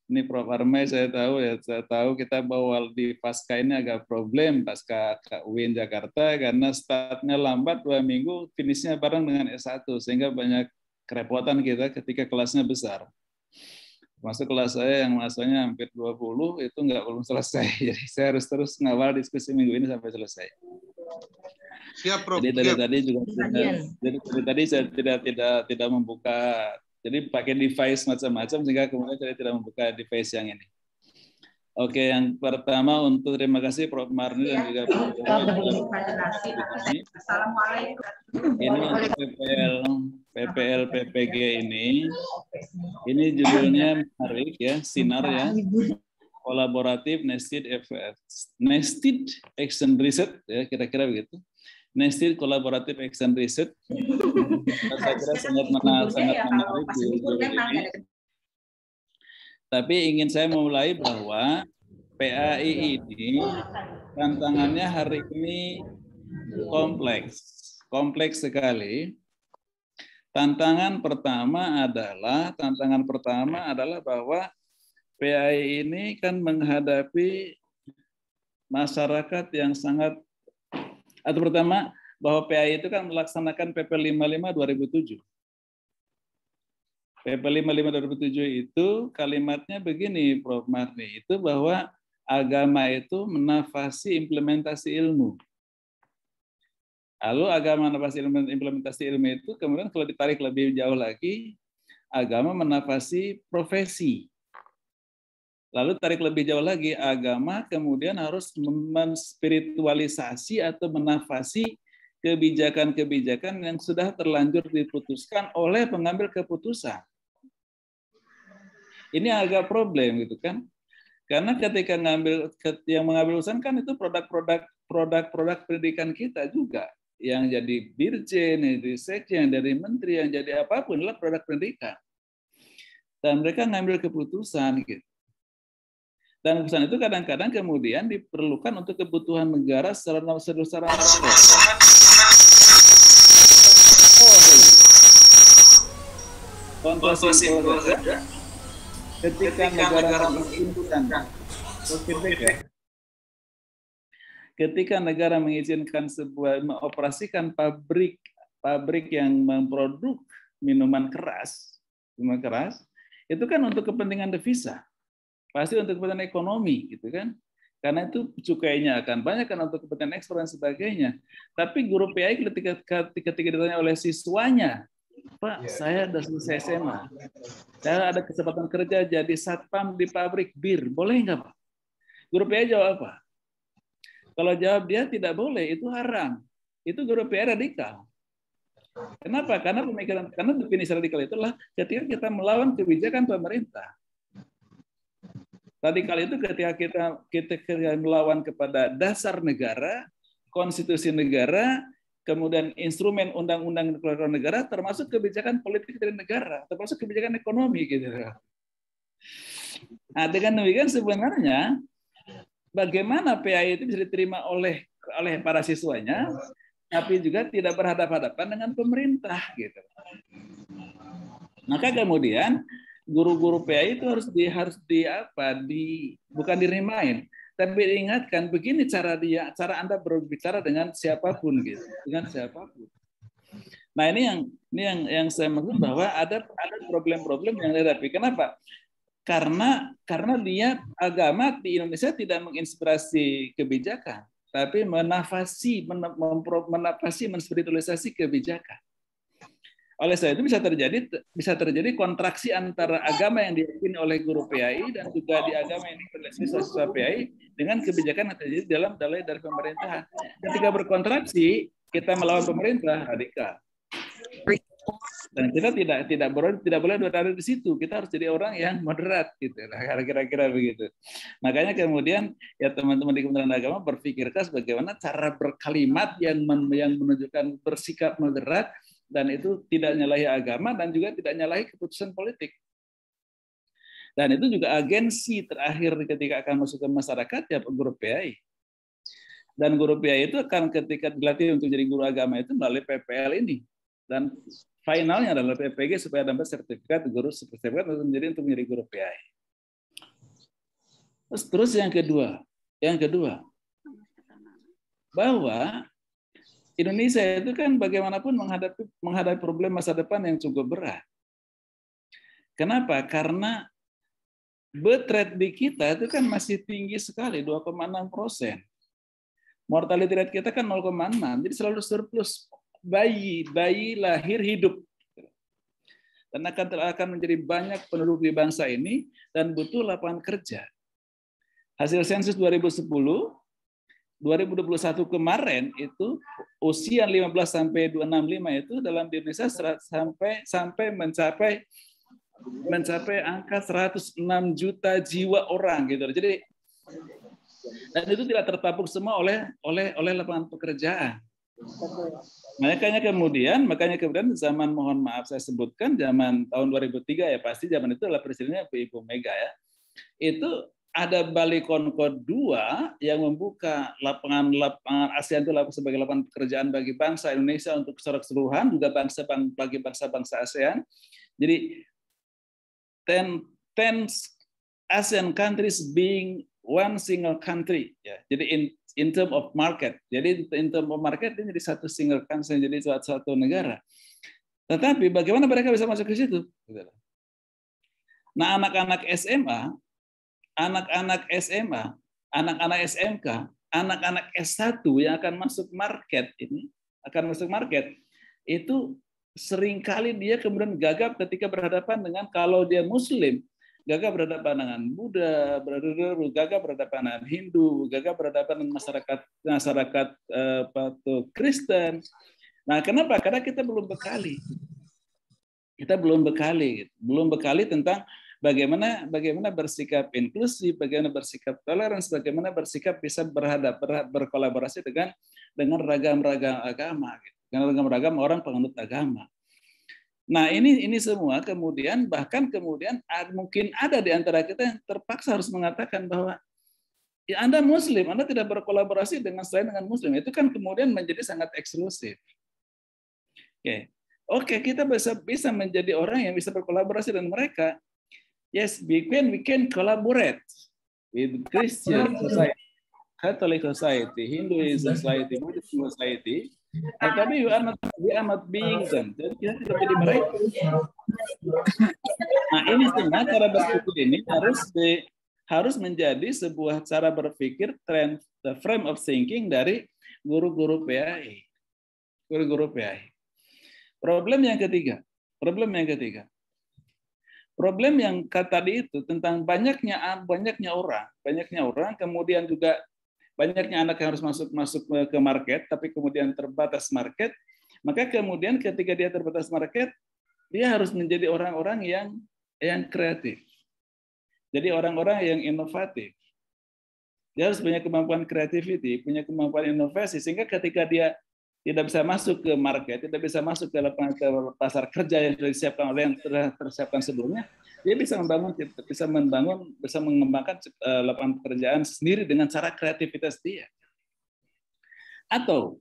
ini Prof Armai saya tahu ya saya tahu kita bawa di pasca ini agak problem pasca UIN Jakarta karena startnya lambat dua minggu finishnya bareng dengan S1 sehingga banyak kerepotan kita ketika kelasnya besar. Masuk kelas saya yang masanya hampir 20 itu nggak belum selesai. <laughs> Jadi saya harus terus ngawal diskusi minggu ini sampai selesai. Siap, Prof. Jadi dari tadi juga tidak, jadi dari tadi saya tidak tidak tidak membuka. Jadi pakai device macam-macam sehingga kemudian saya tidak membuka device yang ini. Oke, yang pertama untuk terima kasih Prof. Marni dan iya. juga Prof. Assalamualaikum. Ini PPL, PPL PPG ini, ini judulnya menarik ya, sinar ya, kolaboratif nested efforts, nested action research ya kira-kira begitu. Nested Collaborative Action Research. <laughs> Saya kira kan sangat ya, menarik, sangat menarik ya, tapi ingin saya memulai bahwa PAI ini tantangannya hari ini kompleks, kompleks sekali. Tantangan pertama adalah tantangan pertama adalah bahwa PAI ini kan menghadapi masyarakat yang sangat atau pertama bahwa PAI itu kan melaksanakan PP 55 2007 PP 55 2007 itu kalimatnya begini Prof. Marni, itu bahwa agama itu menafasi implementasi ilmu. Lalu agama menafasi implementasi ilmu itu kemudian kalau ditarik lebih jauh lagi, agama menafasi profesi. Lalu tarik lebih jauh lagi, agama kemudian harus menspiritualisasi atau menafasi kebijakan-kebijakan yang sudah terlanjur diputuskan oleh pengambil keputusan. Ini agak problem gitu kan. Karena ketika ngambil yang mengambil urusan kan itu produk-produk produk-produk pendidikan kita juga yang jadi dirjen, jadi sekjen, yang dari menteri, yang jadi apapun adalah produk pendidikan. Dan mereka ngambil keputusan gitu. Dan keputusan itu kadang-kadang kemudian diperlukan untuk kebutuhan negara secara secara, Oh, Oh, oh, oh, oh ketika negara mengizinkan ya. ketika negara mengizinkan sebuah mengoperasikan pabrik pabrik yang memproduk minuman keras minuman keras itu kan untuk kepentingan devisa pasti untuk kepentingan ekonomi gitu kan karena itu cukainya akan banyak kan untuk kepentingan ekspor dan sebagainya tapi guru PI ketika ketika ditanya oleh siswanya Pak, iya. saya sudah selesai SMA. Saya ada kesempatan kerja jadi satpam di pabrik bir. Boleh nggak, Pak? Guru PR jawab apa? Kalau jawab dia tidak boleh, itu haram. Itu guru PR radikal. Kenapa? Karena pemikiran, karena definisi radikal itulah ketika kita melawan kebijakan pemerintah. Radikal itu ketika kita kita melawan kepada dasar negara, konstitusi negara, kemudian instrumen undang-undang keluarga negara, termasuk kebijakan politik dari negara, termasuk kebijakan ekonomi gitu. Nah, dengan demikian sebenarnya bagaimana PAI itu bisa diterima oleh oleh para siswanya, tapi juga tidak berhadapan-hadapan dengan pemerintah gitu. Maka kemudian guru-guru PAI itu harus di harus di apa di bukan dirimain, tapi ingatkan begini cara dia, cara Anda berbicara dengan siapapun gitu, dengan siapapun. Nah ini yang ini yang yang saya maksud bahwa ada ada problem-problem yang dihadapi. Kenapa? Karena karena dia agama di Indonesia tidak menginspirasi kebijakan, tapi menafasi menafasi menspiritualisasi kebijakan. Oleh sebab itu bisa terjadi bisa terjadi kontraksi antara agama yang diyakini oleh guru PAI dan juga di agama yang diyakini siswa PAI dengan kebijakan yang terjadi dalam dalai dari pemerintah Ketika berkontraksi, kita melawan pemerintah radikal. Dan kita tidak tidak boleh tidak boleh berada di situ. Kita harus jadi orang yang moderat gitu. Nah, kira-kira begitu. Makanya kemudian ya teman-teman di Kementerian Agama berpikirkan bagaimana cara berkalimat yang yang menunjukkan bersikap moderat dan itu tidak nyalahi agama dan juga tidak nyalahi keputusan politik. Dan itu juga agensi terakhir ketika akan masuk ke masyarakat ya guru PAI. Dan guru PAI itu akan ketika dilatih untuk jadi guru agama itu melalui PPL ini. Dan finalnya adalah PPG supaya dapat sertifikat guru sertifikat untuk menjadi untuk menjadi guru PAI. Terus, terus yang kedua, yang kedua bahwa Indonesia itu kan bagaimanapun menghadapi menghadapi problem masa depan yang cukup berat. Kenapa? Karena birth rate di kita itu kan masih tinggi sekali, 2,6 persen. Mortality rate kita kan 0,6, jadi selalu surplus bayi, bayi lahir hidup. Dan akan, akan menjadi banyak penduduk di bangsa ini dan butuh lapangan kerja. Hasil sensus 2010, 2021 kemarin itu usia 15 sampai 265 itu dalam di Indonesia sampai sampai mencapai mencapai angka 106 juta jiwa orang gitu. Jadi dan itu tidak tertampung semua oleh oleh oleh lapangan pekerjaan. Makanya kemudian, makanya kemudian zaman mohon maaf saya sebutkan zaman tahun 2003 ya pasti zaman itu adalah presidennya Ibu Mega ya. Itu ada Bali Konko 2 yang membuka lapangan-lapangan ASEAN itu sebagai lapangan pekerjaan bagi bangsa Indonesia untuk secara keseluruhan juga bangsa bagi bangsa-bangsa ASEAN. Jadi ten, ten ASEAN countries being one single country ya. Jadi in in term of market. Jadi in term of market ini jadi satu single country jadi suatu, satu negara. Tetapi bagaimana mereka bisa masuk ke situ? Gitu nah, anak-anak SMA anak-anak SMA, anak-anak SMK, anak-anak S1 yang akan masuk market ini, akan masuk market, itu seringkali dia kemudian gagap ketika berhadapan dengan kalau dia muslim, gagap berhadapan dengan Buddha, gagap berhadapan dengan Hindu, gagap berhadapan dengan masyarakat masyarakat eh, apa tuh Kristen. Nah, kenapa? Karena kita belum bekali. Kita belum bekali, belum bekali tentang Bagaimana bagaimana bersikap inklusif, bagaimana bersikap toleran, bagaimana bersikap bisa berhadap ber, berkolaborasi dengan dengan ragam-ragam agama, gitu. dengan ragam-ragam orang penganut agama. Nah ini ini semua kemudian bahkan kemudian mungkin ada di antara kita yang terpaksa harus mengatakan bahwa ya Anda Muslim, Anda tidak berkolaborasi dengan selain dengan Muslim itu kan kemudian menjadi sangat eksklusif. Oke, okay. oke okay, kita bisa bisa menjadi orang yang bisa berkolaborasi dengan mereka, Yes, we can we can collaborate with Christian ah. society, Catholic society, Hindu ah. society, Muslim society. Nah, tapi we are not we are not being them. Jadi kita tidak jadi mereka. Nah ini semua cara berpikir ini harus di, harus menjadi sebuah cara berpikir trend the frame of thinking dari guru-guru PAI. Guru-guru PAI. Problem yang ketiga. Problem yang ketiga problem yang kata tadi itu tentang banyaknya banyaknya orang, banyaknya orang, kemudian juga banyaknya anak yang harus masuk masuk eh, ke market, tapi kemudian terbatas market, maka kemudian ketika dia terbatas market, dia harus menjadi orang-orang yang yang kreatif. Jadi orang-orang yang inovatif. Dia harus punya kemampuan kreativiti punya kemampuan inovasi, sehingga ketika dia tidak bisa masuk ke market, tidak bisa masuk ke lapangan ke pasar kerja yang sudah disiapkan oleh yang telah tersiapkan sebelumnya, dia bisa membangun bisa membangun bisa mengembangkan eh, lapangan pekerjaan sendiri dengan cara kreativitas dia. Atau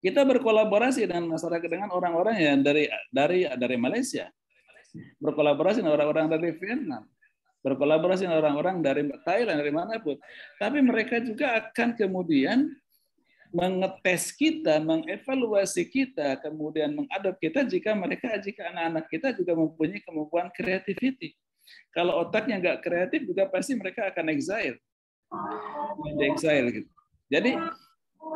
kita berkolaborasi dengan masyarakat dengan orang-orang yang dari dari dari Malaysia, berkolaborasi dengan orang-orang dari Vietnam, berkolaborasi dengan orang-orang dari Thailand dari mana pun Tapi mereka juga akan kemudian mengetes kita, mengevaluasi kita, kemudian mengadop kita jika mereka, jika anak-anak kita juga mempunyai kemampuan kreativiti. Kalau otaknya nggak kreatif juga pasti mereka akan exile. Jadi exile gitu. Jadi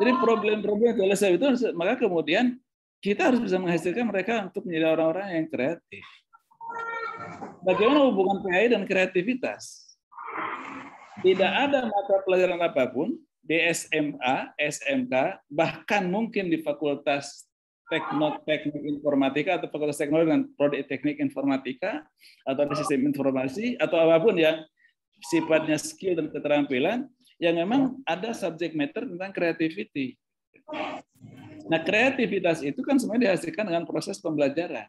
jadi problem-problem oleh sebab itu maka kemudian kita harus bisa menghasilkan mereka untuk menjadi orang-orang yang kreatif. Bagaimana hubungan PAI dan kreativitas? Tidak ada mata pelajaran apapun di SMA, SMK, bahkan mungkin di Fakultas Teknik Informatika atau Fakultas Teknologi dan Prodi Teknik Informatika atau di Sistem Informasi atau apapun yang sifatnya skill dan keterampilan yang memang ada subject matter tentang creativity. Nah, kreativitas itu kan sebenarnya dihasilkan dengan proses pembelajaran.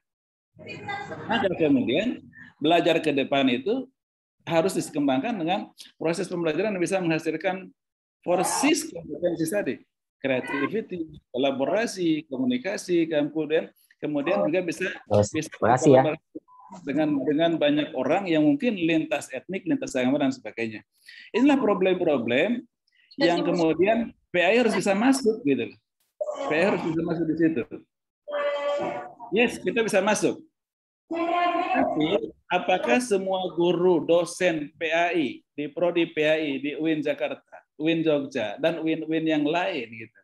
Maka kemudian belajar ke depan itu harus dikembangkan dengan proses pembelajaran yang bisa menghasilkan persis kompetensi tadi creativity, kolaborasi, komunikasi, kemudian kemudian juga bisa bisa ya. dengan dengan banyak orang yang mungkin lintas etnik, lintas agama dan sebagainya. Inilah problem-problem yang kemudian PAI harus bisa masuk gitu. PAI harus bisa masuk di situ. Yes, kita bisa masuk. Tapi apakah semua guru, dosen PAI di prodi PAI di UIN Jakarta Win Jogja dan Win-Win yang lain gitu.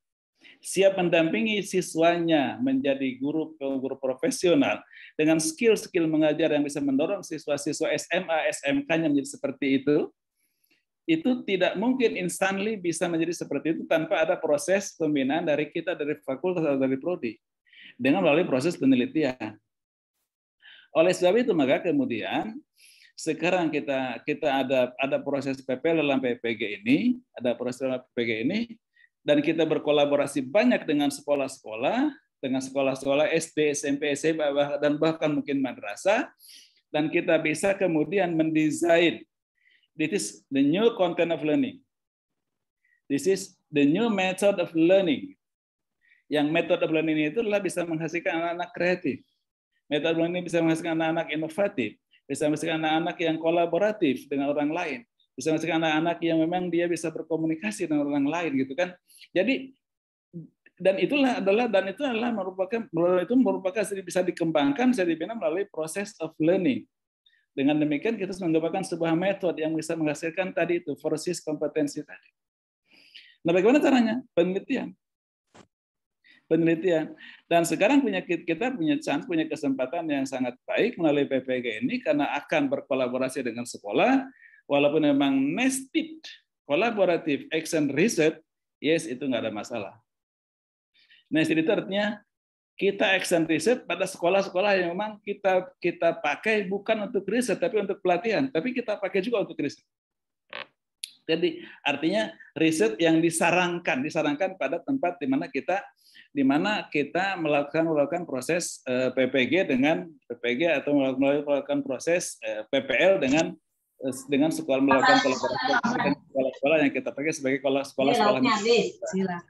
Siap mendampingi siswanya menjadi guru guru profesional dengan skill-skill mengajar yang bisa mendorong siswa-siswa SMA, smk yang menjadi seperti itu. Itu tidak mungkin instantly bisa menjadi seperti itu tanpa ada proses pembinaan dari kita dari fakultas atau dari prodi dengan melalui proses penelitian. Oleh sebab itu maka kemudian sekarang kita kita ada ada proses pp dalam PPG ini, ada proses dalam PPG ini, dan kita berkolaborasi banyak dengan sekolah-sekolah, dengan sekolah-sekolah SD, SMP, SMA, dan bahkan mungkin madrasah, dan kita bisa kemudian mendesain. This is the new content of learning. This is the new method of learning. Yang method of learning itu adalah bisa menghasilkan anak-anak kreatif. Method of learning bisa menghasilkan anak-anak inovatif bisa menghasilkan anak-anak yang kolaboratif dengan orang lain, bisa menghasilkan anak-anak yang memang dia bisa berkomunikasi dengan orang lain gitu kan. Jadi dan itulah adalah dan itu adalah merupakan melalui itu merupakan bisa dikembangkan bisa dibina melalui proses of learning. Dengan demikian kita mengembangkan sebuah metode yang bisa menghasilkan tadi itu forces kompetensi tadi. Nah bagaimana caranya penelitian? penelitian. Dan sekarang penyakit kita punya chance, punya kesempatan yang sangat baik melalui PPG ini karena akan berkolaborasi dengan sekolah, walaupun memang nested, kolaboratif, action research, yes itu nggak ada masalah. Nested itu artinya kita action research pada sekolah-sekolah yang memang kita kita pakai bukan untuk riset tapi untuk pelatihan, tapi kita pakai juga untuk riset. Jadi artinya riset yang disarankan, disarankan pada tempat di mana kita di mana kita melakukan melakukan proses eh, PPG dengan PPG atau melakukan, melakukan proses eh, PPL dengan eh, dengan sekolah melakukan kolaborasi sekolah-sekolah yang kita pakai sebagai sekolah-sekolah iya, sekolah. sekolah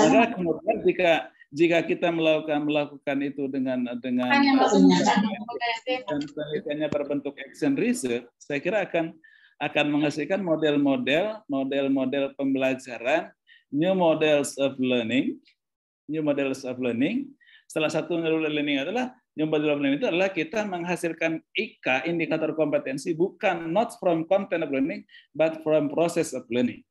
Maka kemudian jika jika kita melakukan melakukan itu dengan dengan kan penelitiannya berbentuk action research, saya kira akan akan menghasilkan model-model model-model pembelajaran, new models of learning new models of learning. Salah satu New model learning adalah new model of learning itu adalah kita menghasilkan IK indikator kompetensi bukan not from content of learning but from process of learning.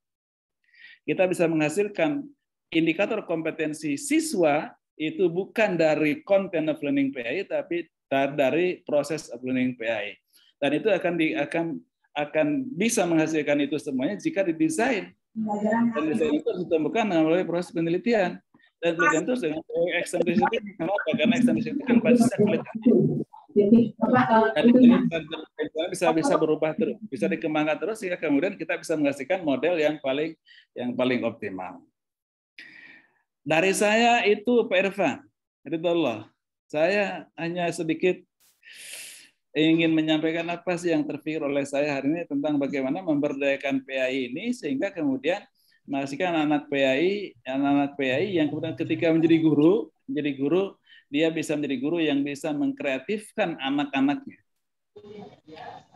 Kita bisa menghasilkan indikator kompetensi siswa itu bukan dari content of learning PAI tapi dari proses of learning PAI. Dan itu akan di, akan akan bisa menghasilkan itu semuanya jika didesain. Dan desain itu ditemukan melalui proses penelitian dan Placentus dengan itu kenapa? Karena itu kan basisnya kualitatif. Eh, Jadi bisa bisa berubah terus, bisa dikembangkan terus sehingga kemudian kita bisa menghasilkan model yang paling yang paling optimal. Dari saya itu Pak Irfan, Allah. Saya hanya sedikit ingin menyampaikan apa sih yang terpikir oleh saya hari ini tentang bagaimana memberdayakan PAI ini sehingga kemudian menghasilkan anak-anak PAI, anak-anak PAI yang kemudian ketika menjadi guru, menjadi guru, dia bisa menjadi guru yang bisa mengkreatifkan anak-anaknya.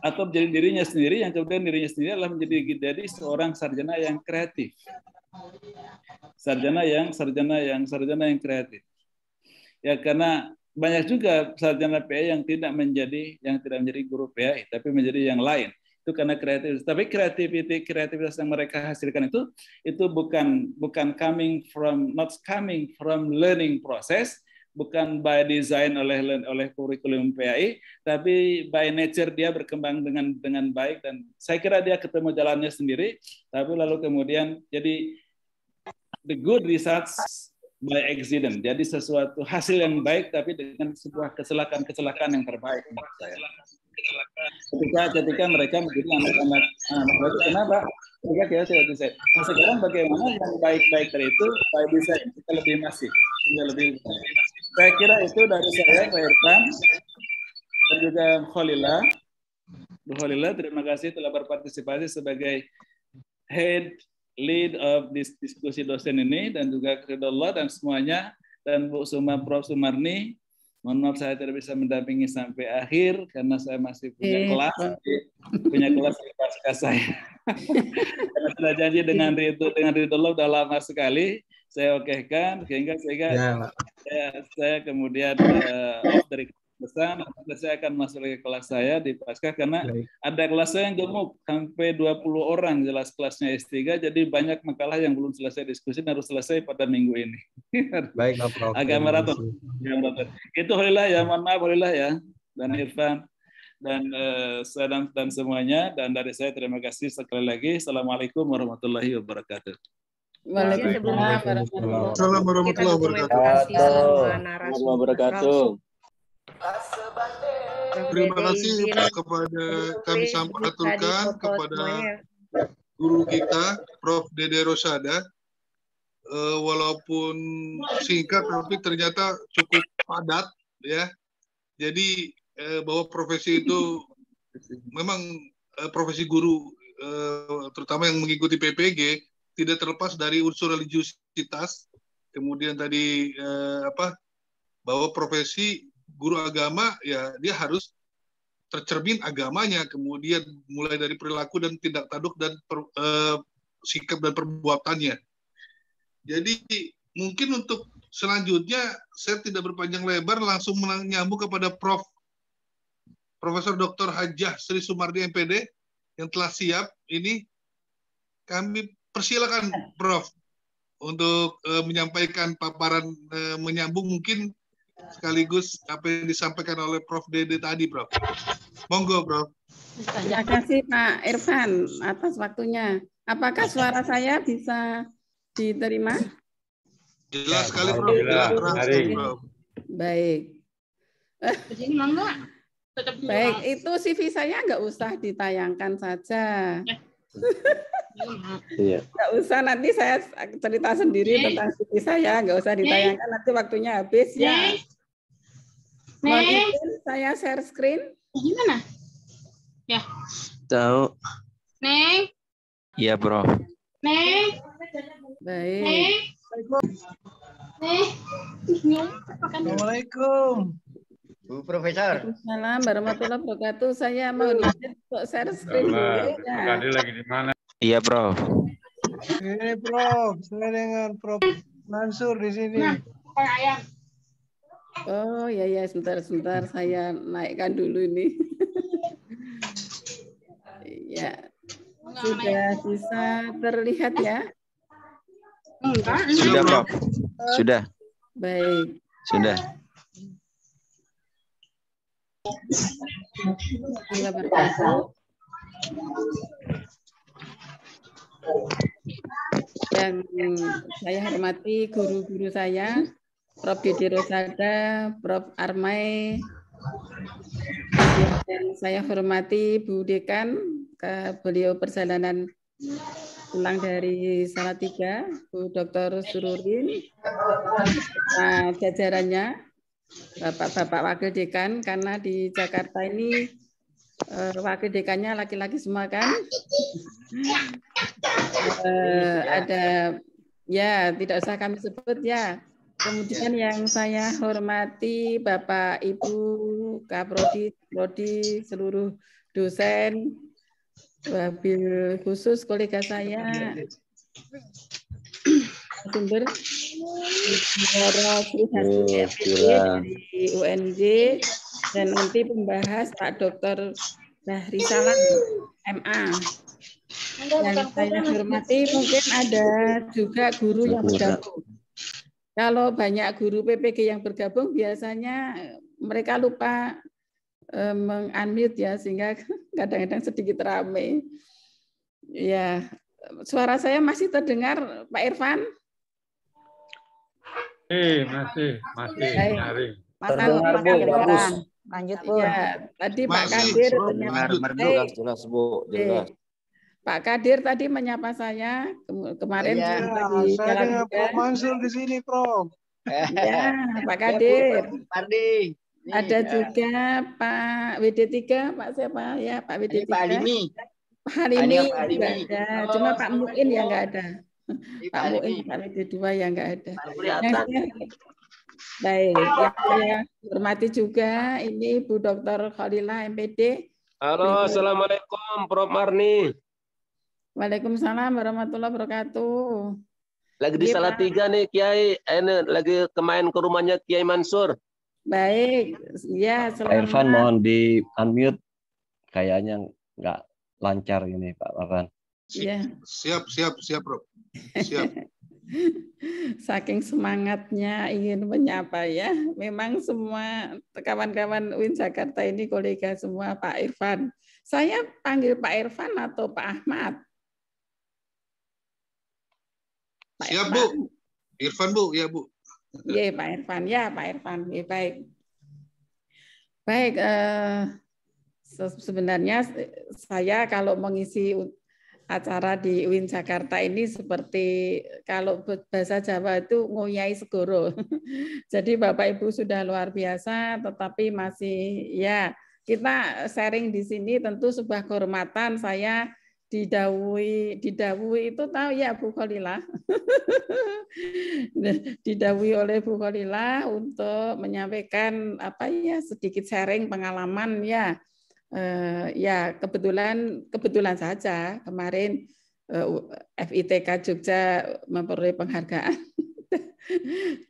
Atau menjadi dirinya sendiri, yang kemudian dirinya sendiri adalah menjadi dari seorang sarjana yang kreatif. Sarjana yang, sarjana yang, sarjana yang kreatif. Ya karena banyak juga sarjana PAI yang tidak menjadi yang tidak menjadi guru PAI tapi menjadi yang lain itu karena kreativitas. Tapi kreativitas kreativitas yang mereka hasilkan itu itu bukan bukan coming from not coming from learning process, bukan by design oleh oleh kurikulum PAI, tapi by nature dia berkembang dengan dengan baik dan saya kira dia ketemu jalannya sendiri. Tapi lalu kemudian jadi the good results by accident. Jadi sesuatu hasil yang baik tapi dengan sebuah kecelakaan-kecelakaan yang terbaik menurut saya ketika ketika mereka menjadi anak-anak anak kenapa mereka kira sudah design nah sekarang bagaimana yang baik-baik dari itu by design kita lebih masif kita lebih saya kira itu dari saya Pak Irfan dan juga Kholila Bu Kholila terima kasih telah berpartisipasi sebagai head lead of this diskusi dosen ini dan juga Kedullah dan semuanya dan Bu Suma Prof Sumarni Mohon maaf saya tidak bisa mendampingi sampai akhir karena saya masih punya iya. kelas, punya kelas di pasca saya. karena sudah janji dengan ritu dengan Ridho Allah sudah lama sekali saya okekan sehingga sehingga ya, saya, saya kemudian uh, off dari besar saya akan masuk lagi kelas saya di pasca karena Baik. ada kelas saya yang gemuk sampai 20 orang jelas kelasnya S3 jadi banyak makalah yang belum selesai diskusi harus selesai pada minggu ini. <laughs> Baik, Prof. Agak maraton. Ya, maraton. Itu holilah ya, mohon maaf holilah ya dan Irfan dan uh, saya dan, dan semuanya dan dari saya terima kasih sekali lagi. Assalamualaikum warahmatullahi wabarakatuh. Waalaikumsalam warahmatullahi wabarakatuh. Assalamualaikum warahmatullahi wabarakatuh. Terima kasih kepada kami sampai aturkan kepada guru kita Prof. Dede Rosada. Uh, walaupun singkat tapi ternyata cukup padat ya. Jadi uh, bahwa profesi itu memang uh, profesi guru uh, terutama yang mengikuti PPG tidak terlepas dari unsur religiusitas. Kemudian tadi uh, apa bahwa profesi guru agama ya dia harus tercermin agamanya, kemudian mulai dari perilaku dan tindak tanduk dan per, eh, sikap dan perbuatannya. Jadi mungkin untuk selanjutnya saya tidak berpanjang lebar langsung menyambung kepada Prof. Profesor Dr. Hajah Sri Sumardi MPD yang telah siap ini kami persilakan Prof untuk eh, menyampaikan paparan eh, menyambung mungkin sekaligus apa yang disampaikan oleh Prof. Dede tadi, Prof. Monggo, Prof. Terima kasih Pak Irfan atas waktunya. Apakah suara saya bisa diterima? Jelas ya, sekali, Prof. Jelas, Prof. Baik. Begini, Baik, itu CV saya nggak usah ditayangkan saja. Eh. <laughs> Iya. usah nanti saya cerita sendiri okay. tentang studi saya, nggak usah ditayangkan nanti waktunya habis okay. ya. Mohon izin saya share screen. Eh, gimana? Ya. Tahu. Neng. Iya, Bro. Neng. Baik. Neng. Assalamualaikum. Bu Profesor. Salam warahmatullahi wabarakatuh. Saya mau untuk share screen dulu. Ya. lagi di mana? Iya, Bro. Ini Bro, saya dengar Bro Mansur di sini. Nah, oh ya ya sebentar sebentar saya naikkan dulu ini. <laughs> ya sudah bisa terlihat ya? Sudah Bro, Sudah. Baik. Sudah. Sudah berkata. Dan hmm, saya hormati guru-guru saya, Prof. Didi Rosada, Prof. Armai, dan saya hormati Bu Dekan, ke beliau perjalanan pulang dari Salatiga, Bu Dr. Sururin, jajarannya, Bapak-Bapak Wakil Dekan, karena di Jakarta ini eh, Wakil Dekannya laki-laki semua kan, uh, ada ya tidak usah kami sebut ya. Kemudian yang saya hormati Bapak Ibu Kaprodi, Prodi, seluruh dosen, wabil khusus kolega saya sumber oh, dari UNJ dan nanti pembahas Pak Dokter Bahri Salam MA yang saya hormati mungkin ada juga guru yang bergabung. Kalau banyak guru PPG yang bergabung biasanya eh, mereka lupa eh, mengambil ya sehingga <laughs> kadang-kadang sedikit ramai. Ya, suara saya masih terdengar Pak Irfan? Eh, masih, masih, masih. Terdengar, Bagus. Lanjut, Bu. Ya, tadi masih, Pak Kandir ternyata jelas, Bu, jelas. Pak Kadir tadi menyapa saya kemarin ya, di saya jalan juga. Pak Mansur di sini, Pro. ya, Pak Kadir. Ya, Pardi. Ada ya. juga Pak WD3, Pak siapa ya, Pak WD3. Ini Pak Halimi. Pak Halimi, Pak ada. Oh, Cuma Pak Muin yang enggak ada. Ini Pak Muin, Pak WD2 yang enggak ada. Nah, Baik, ya, saya hormati juga ini Bu Dr. Khalila MPD. Halo, Assalamualaikum Prof. Marni. Waalaikumsalam warahmatullahi wabarakatuh. Lagi di iya, salah tiga nih Kiai, ini eh, lagi kemain ke rumahnya Kiai Mansur. Baik, ya. Selamat. Pak Irfan mohon di unmute, kayaknya nggak lancar ini Pak Irfan. Ya. Siap, siap, siap, Bro. Siap. <laughs> Saking semangatnya ingin menyapa ya. Memang semua kawan-kawan UIN Jakarta ini kolega semua Pak Irfan. Saya panggil Pak Irfan atau Pak Ahmad? Pak Siap, Bu. Irfan, Bu. Ya, Bu. Iya, Pak Irfan. Ya, Pak Irfan. Ya, baik. Baik, eh, sebenarnya saya kalau mengisi acara di UIN Jakarta ini seperti kalau bahasa Jawa itu ngoyai segoro. <laughs> Jadi Bapak Ibu sudah luar biasa, tetapi masih ya kita sharing di sini tentu sebuah kehormatan saya Didawi, didawui itu tahu ya Bu Khalilah <laughs> didawi oleh Bu Khalilah untuk menyampaikan apa ya sedikit sharing pengalaman ya eh, ya kebetulan kebetulan saja kemarin eh, FITK Jogja memperoleh penghargaan <laughs>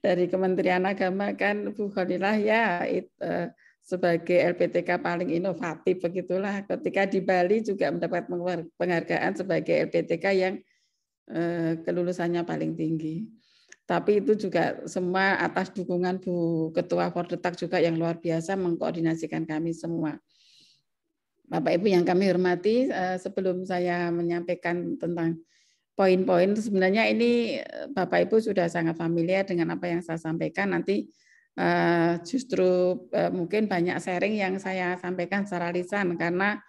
dari Kementerian Agama kan Bu Khalilah ya it, eh, sebagai LPTK paling inovatif begitulah. Ketika di Bali juga mendapat penghargaan sebagai LPTK yang eh, kelulusannya paling tinggi. Tapi itu juga semua atas dukungan Bu Ketua Fordetak juga yang luar biasa mengkoordinasikan kami semua. Bapak Ibu yang kami hormati, eh, sebelum saya menyampaikan tentang poin-poin, sebenarnya ini eh, Bapak Ibu sudah sangat familiar dengan apa yang saya sampaikan. Nanti Eh, justru eh, mungkin banyak sharing yang saya sampaikan secara lisan karena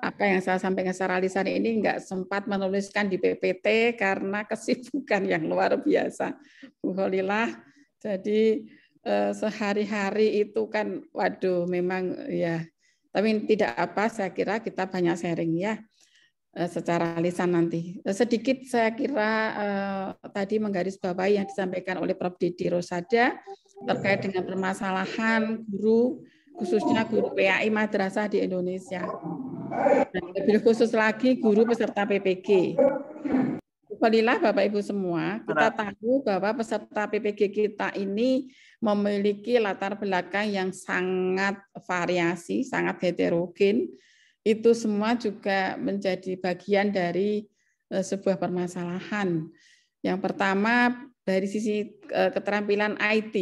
apa yang saya sampaikan secara lisan ini nggak sempat menuliskan di PPT karena <laughs> kesibukan yang luar biasa. alhamdulillah. Jadi eh, sehari-hari itu kan, waduh, memang ya. Tapi tidak apa, saya kira kita banyak sharing ya secara lisan nanti. Sedikit saya kira eh, tadi bawahi yang disampaikan oleh Prof. Didi Rosada, terkait dengan permasalahan guru, khususnya guru PAI madrasah di Indonesia. Dan lebih khusus lagi guru peserta PPG. Alhamdulillah Bapak Ibu semua, kita nah. tahu bahwa peserta PPG kita ini memiliki latar belakang yang sangat variasi, sangat heterogen. Itu semua juga menjadi bagian dari eh, sebuah permasalahan. Yang pertama, dari sisi eh, keterampilan IT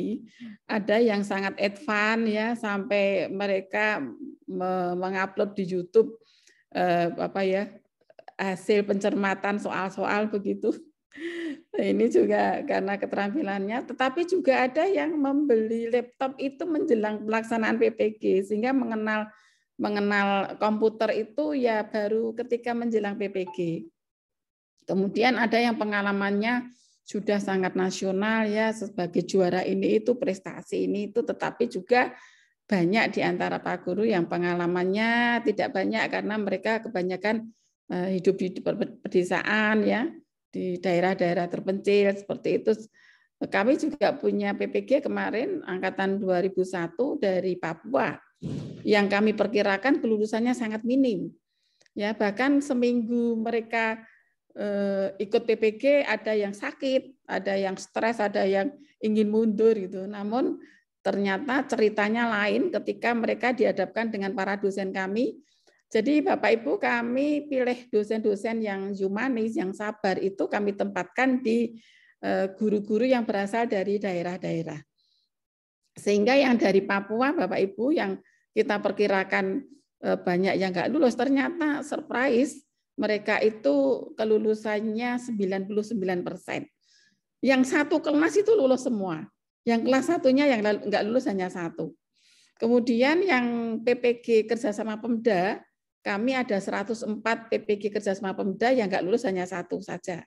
ada yang sangat advance ya sampai mereka mengupload di YouTube eh, apa ya hasil pencermatan soal-soal begitu. Nah, ini juga karena keterampilannya, tetapi juga ada yang membeli laptop itu menjelang pelaksanaan PPG sehingga mengenal mengenal komputer itu ya baru ketika menjelang PPG. Kemudian ada yang pengalamannya sudah sangat nasional ya sebagai juara ini itu prestasi ini itu tetapi juga banyak di antara pak guru yang pengalamannya tidak banyak karena mereka kebanyakan eh, hidup di pedesaan ya di daerah-daerah terpencil seperti itu kami juga punya PPG kemarin angkatan 2001 dari Papua yang kami perkirakan kelulusannya sangat minim ya bahkan seminggu mereka Eh, ikut PPG ada yang sakit, ada yang stres, ada yang ingin mundur gitu. Namun ternyata ceritanya lain ketika mereka dihadapkan dengan para dosen kami. Jadi Bapak Ibu kami pilih dosen-dosen yang humanis, yang sabar itu kami tempatkan di eh, guru-guru yang berasal dari daerah-daerah. Sehingga yang dari Papua Bapak Ibu yang kita perkirakan eh, banyak yang nggak lulus ternyata surprise mereka itu kelulusannya 99 persen. Yang satu kelas itu lulus semua. Yang kelas satunya yang nggak lulus hanya satu. Kemudian yang PPG kerjasama Pemda, kami ada 104 PPG kerjasama Pemda yang nggak lulus hanya satu saja.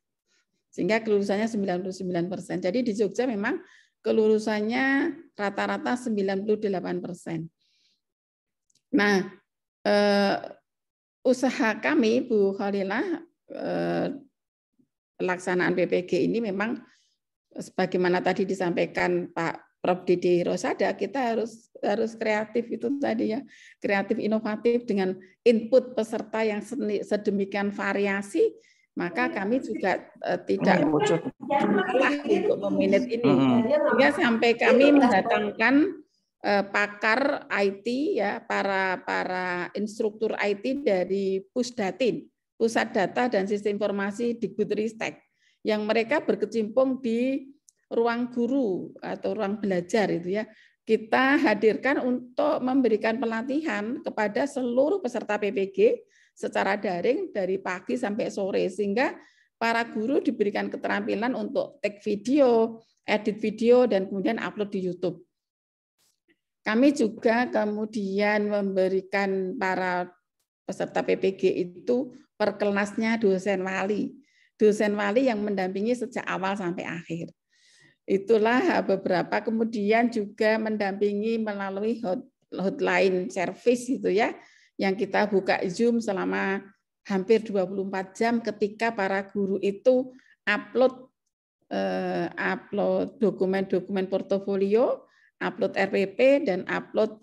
Sehingga kelulusannya 99 persen. Jadi di Jogja memang kelulusannya rata-rata 98 persen. Nah, eh, usaha kami Bu Khalilah eh, pelaksanaan PPG ini memang sebagaimana tadi disampaikan Pak Prof Didi Rosada kita harus harus kreatif itu tadi ya kreatif inovatif dengan input peserta yang sedemikian variasi maka iya. kami juga uh, tidak iya. kalah untuk meminit ini sehingga sampai kami iya. mendatangkan Eh, pakar IT ya para para instruktur IT dari Pusdatin Pusat Data dan Sistem Informasi di Butristek yang mereka berkecimpung di ruang guru atau ruang belajar itu ya kita hadirkan untuk memberikan pelatihan kepada seluruh peserta PPG secara daring dari pagi sampai sore sehingga para guru diberikan keterampilan untuk take video, edit video dan kemudian upload di YouTube kami juga kemudian memberikan para peserta PPG itu per dosen wali. Dosen wali yang mendampingi sejak awal sampai akhir. Itulah eh, beberapa kemudian juga mendampingi melalui hotline service itu ya yang kita buka Zoom selama hampir 24 jam ketika para guru itu upload eh, upload dokumen-dokumen portofolio upload RPP dan upload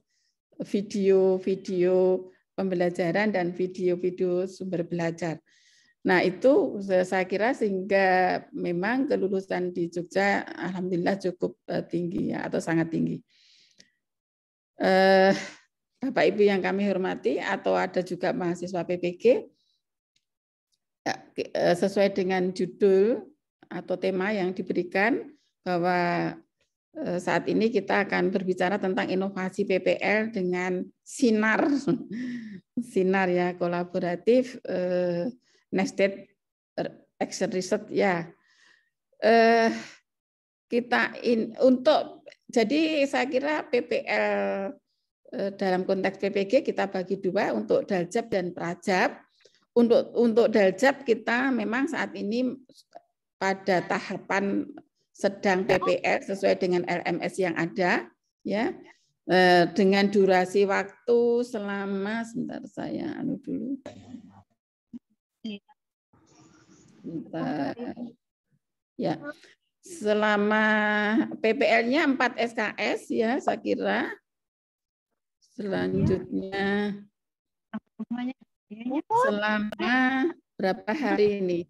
video-video pembelajaran dan video-video sumber belajar. Nah itu saya kira sehingga memang kelulusan di Jogja alhamdulillah cukup eh, tinggi ya, atau sangat tinggi. Eh, Bapak Ibu yang kami hormati atau ada juga mahasiswa PPG ya, eh, sesuai dengan judul atau tema yang diberikan bahwa Eh, saat ini kita akan berbicara tentang inovasi PPL dengan sinar <laughs> sinar ya kolaboratif eh, nested er, action research ya eh, kita in, untuk jadi saya kira PPL dalam konteks PPG kita bagi dua untuk daljab dan prajab untuk untuk daljab kita memang saat ini pada tahapan sedang TPS ya. sesuai dengan RMS yang ada ya eh, dengan durasi waktu selama sebentar saya anu dulu iya. sebentar ya selama PPL-nya 4 SKS ya saya kira selanjutnya selama berapa hari ini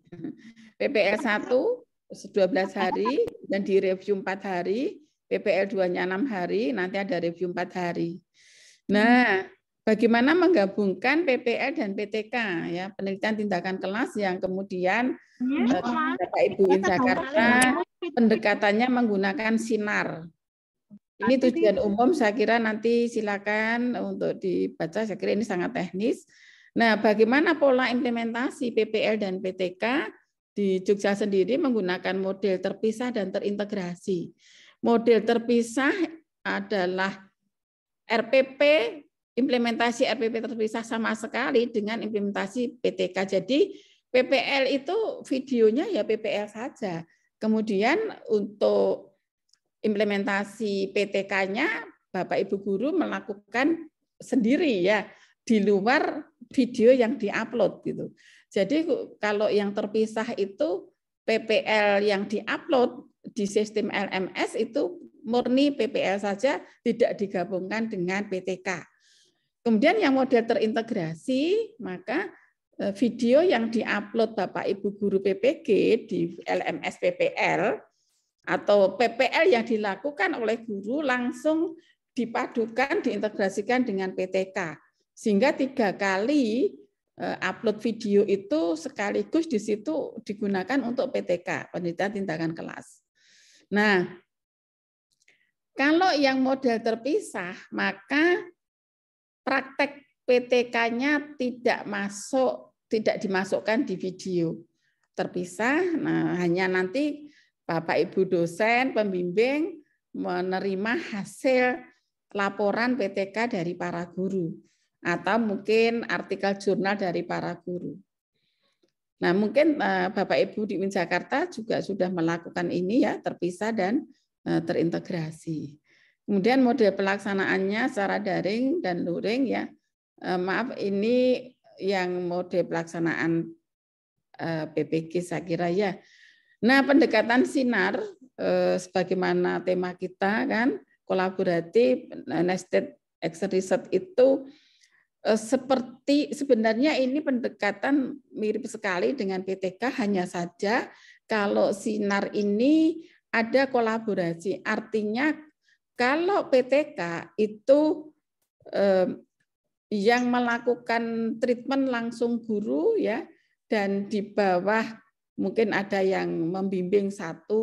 PPL 1 12 hari dan di review 4 hari, PPL 2-nya 6 hari, nanti ada review 4 hari. Nah, bagaimana menggabungkan PPL dan PTK ya, penelitian tindakan kelas yang kemudian iya, eh, Bapak Ibu Jakarta pendekatannya menggunakan sinar. Ini tujuan umum saya kira nanti silakan untuk dibaca saya kira ini sangat teknis. Nah, bagaimana pola implementasi PPL dan PTK di Jogja sendiri menggunakan model terpisah dan terintegrasi. Model terpisah adalah RPP, implementasi RPP terpisah sama sekali dengan implementasi PTK. Jadi PPL itu videonya ya PPL saja. Kemudian untuk implementasi PTK-nya Bapak Ibu guru melakukan sendiri ya di luar video yang diupload gitu. Jadi kalau yang terpisah itu PPL yang diupload di sistem LMS itu murni PPL saja tidak digabungkan dengan PTK. Kemudian yang model terintegrasi, maka e, video yang diupload Bapak Ibu guru PPG di LMS PPL atau PPL yang dilakukan oleh guru langsung dipadukan diintegrasikan dengan PTK sehingga tiga kali Eh, upload video itu sekaligus di situ digunakan untuk PTK, penelitian tindakan kelas. Nah, kalau yang model terpisah, maka praktek PTK-nya tidak masuk, tidak dimasukkan di video terpisah. Nah, hanya nanti Bapak Ibu dosen, pembimbing menerima hasil laporan PTK dari para guru atau mungkin artikel jurnal dari para guru. Nah, mungkin eh, Bapak Ibu di UIN Jakarta juga sudah melakukan ini ya, terpisah dan eh, terintegrasi. Kemudian model pelaksanaannya secara daring dan luring ya. Eh, maaf ini yang model pelaksanaan PPG saya kira ya. Nah, pendekatan sinar sebagaimana tema kita kan kolaboratif nested research itu Eh, seperti sebenarnya ini pendekatan mirip sekali dengan PTK hanya saja kalau sinar ini ada kolaborasi artinya kalau PTK itu eh, yang melakukan treatment langsung guru ya dan di bawah mungkin ada yang membimbing satu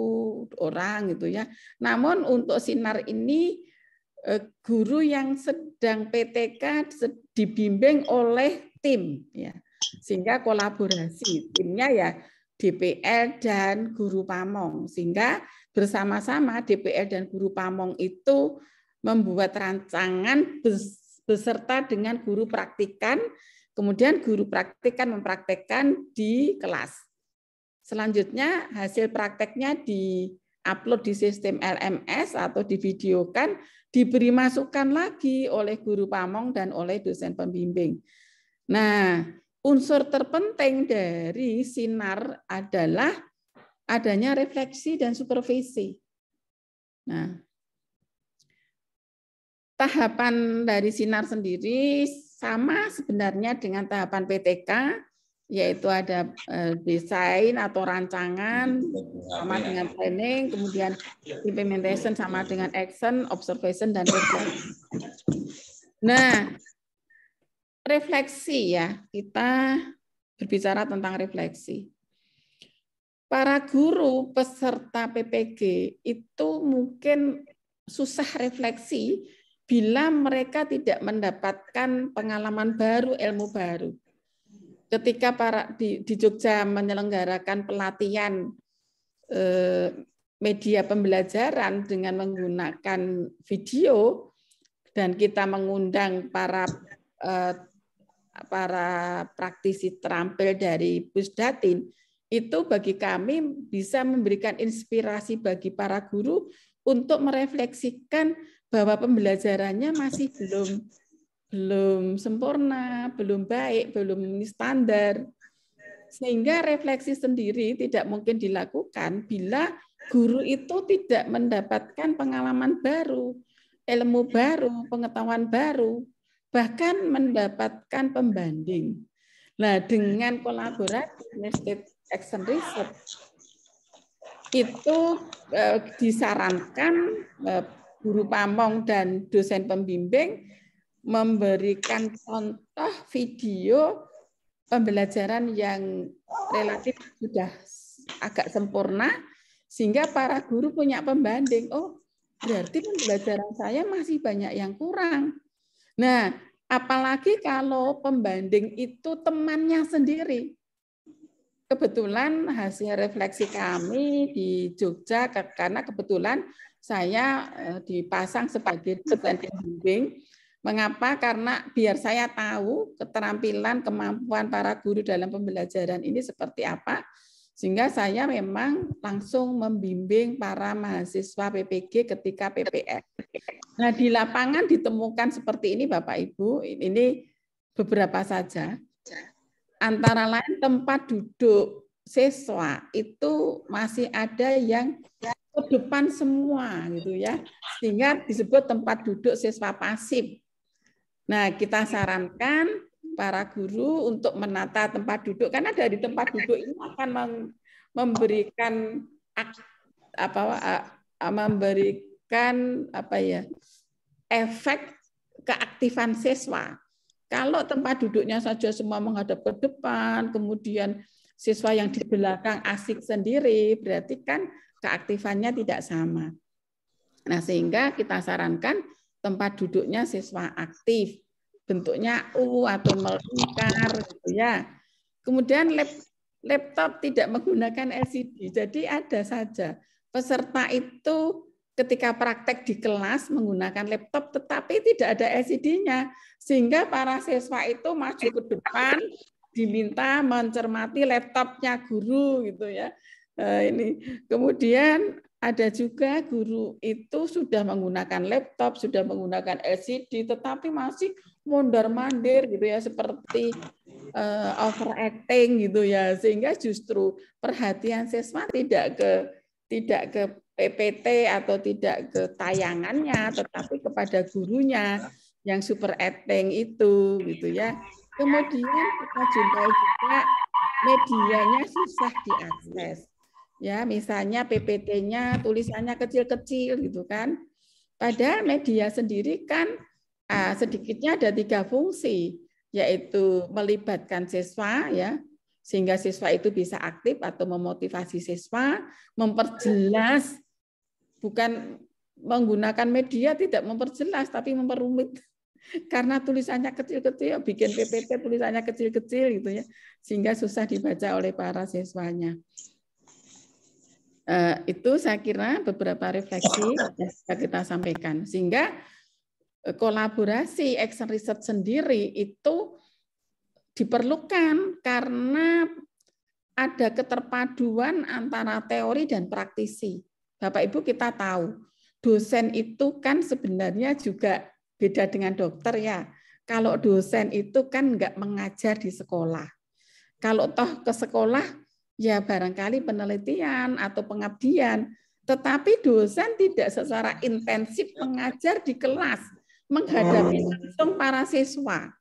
orang gitu ya. Namun untuk sinar ini Eh, guru yang sedang PTK dibimbing oleh tim ya sehingga kolaborasi timnya ya DPR dan guru pamong sehingga bersama-sama DPR dan guru pamong itu membuat rancangan beserta dengan guru praktikan kemudian guru praktikan mempraktekkan di kelas selanjutnya hasil prakteknya di upload di sistem LMS atau divideokan diberi masukan lagi oleh guru pamong dan oleh dosen pembimbing. Nah, unsur terpenting dari sinar adalah adanya refleksi dan supervisi. Nah, tahapan dari sinar sendiri sama sebenarnya dengan tahapan PTK yaitu ada eh, desain atau rancangan iya, iya, iya. sama dengan planning, kemudian implementation sama dengan action, observation dan reflection. Nah, refleksi ya, kita berbicara tentang refleksi. Para guru peserta PPG itu mungkin susah refleksi bila mereka tidak mendapatkan pengalaman baru, ilmu baru ketika para di, di Jogja menyelenggarakan pelatihan eh, media pembelajaran dengan menggunakan video dan kita mengundang para eh, para praktisi terampil dari Pusdatin itu bagi kami bisa memberikan inspirasi bagi para guru untuk merefleksikan bahwa pembelajarannya masih belum belum sempurna, belum baik, belum standar. Sehingga refleksi sendiri tidak mungkin dilakukan bila guru itu tidak mendapatkan pengalaman baru, ilmu baru, pengetahuan baru, bahkan mendapatkan pembanding. Nah, dengan kolaborasi Nested Action Research itu eh, disarankan eh, guru pamong dan dosen pembimbing memberikan contoh video pembelajaran yang relatif sudah agak sempurna sehingga para guru punya pembanding oh berarti pembelajaran saya masih banyak yang kurang nah apalagi kalau pembanding itu temannya sendiri kebetulan hasil refleksi kami di Jogja karena kebetulan saya eh, dipasang sebagai pembanding Mengapa? Karena biar saya tahu keterampilan, kemampuan para guru dalam pembelajaran ini seperti apa, sehingga saya memang langsung membimbing para mahasiswa PPG ketika PPS. Nah, di lapangan ditemukan seperti ini Bapak Ibu, ini beberapa saja. Antara lain tempat duduk siswa itu masih ada yang ke depan semua gitu ya. Sehingga disebut tempat duduk siswa pasif Nah, kita sarankan para guru untuk menata tempat duduk karena dari tempat duduk ini akan memberikan apa memberikan apa ya efek keaktifan siswa. Kalau tempat duduknya saja semua menghadap ke depan, kemudian siswa yang di belakang asik sendiri, berarti kan keaktifannya tidak sama. Nah, sehingga kita sarankan tempat duduknya siswa aktif, bentuknya U atau melingkar gitu ya. Kemudian laptop tidak menggunakan LCD. Jadi ada saja peserta itu ketika praktek di kelas menggunakan laptop tetapi tidak ada LCD-nya sehingga para siswa itu maju ke depan diminta mencermati laptopnya guru gitu ya. Nah, ini kemudian ada juga guru itu sudah menggunakan laptop, sudah menggunakan LCD, tetapi masih mondar-mandir gitu ya, seperti uh, overacting gitu ya, sehingga justru perhatian siswa tidak ke tidak ke PPT atau tidak ke tayangannya, tetapi kepada gurunya yang super acting itu gitu ya. Kemudian kita jumpai juga medianya susah diakses ya misalnya PPT-nya tulisannya kecil-kecil gitu kan. Padahal media sendiri kan uh, sedikitnya ada tiga fungsi, yaitu melibatkan siswa ya sehingga siswa itu bisa aktif atau memotivasi siswa, memperjelas bukan menggunakan media tidak memperjelas tapi memperumit <laughs> karena tulisannya kecil-kecil bikin PPT tulisannya kecil-kecil gitu ya sehingga susah dibaca oleh para siswanya. Eh, itu saya kira beberapa refleksi bisa kita sampaikan. Sehingga eh, kolaborasi action research sendiri itu diperlukan karena ada keterpaduan antara teori dan praktisi. Bapak Ibu kita tahu, dosen itu kan sebenarnya juga beda dengan dokter ya. Kalau dosen itu kan nggak mengajar di sekolah. Kalau toh ke sekolah ya barangkali penelitian atau pengabdian. Tetapi dosen tidak secara intensif mengajar di kelas menghadapi oh. langsung para siswa.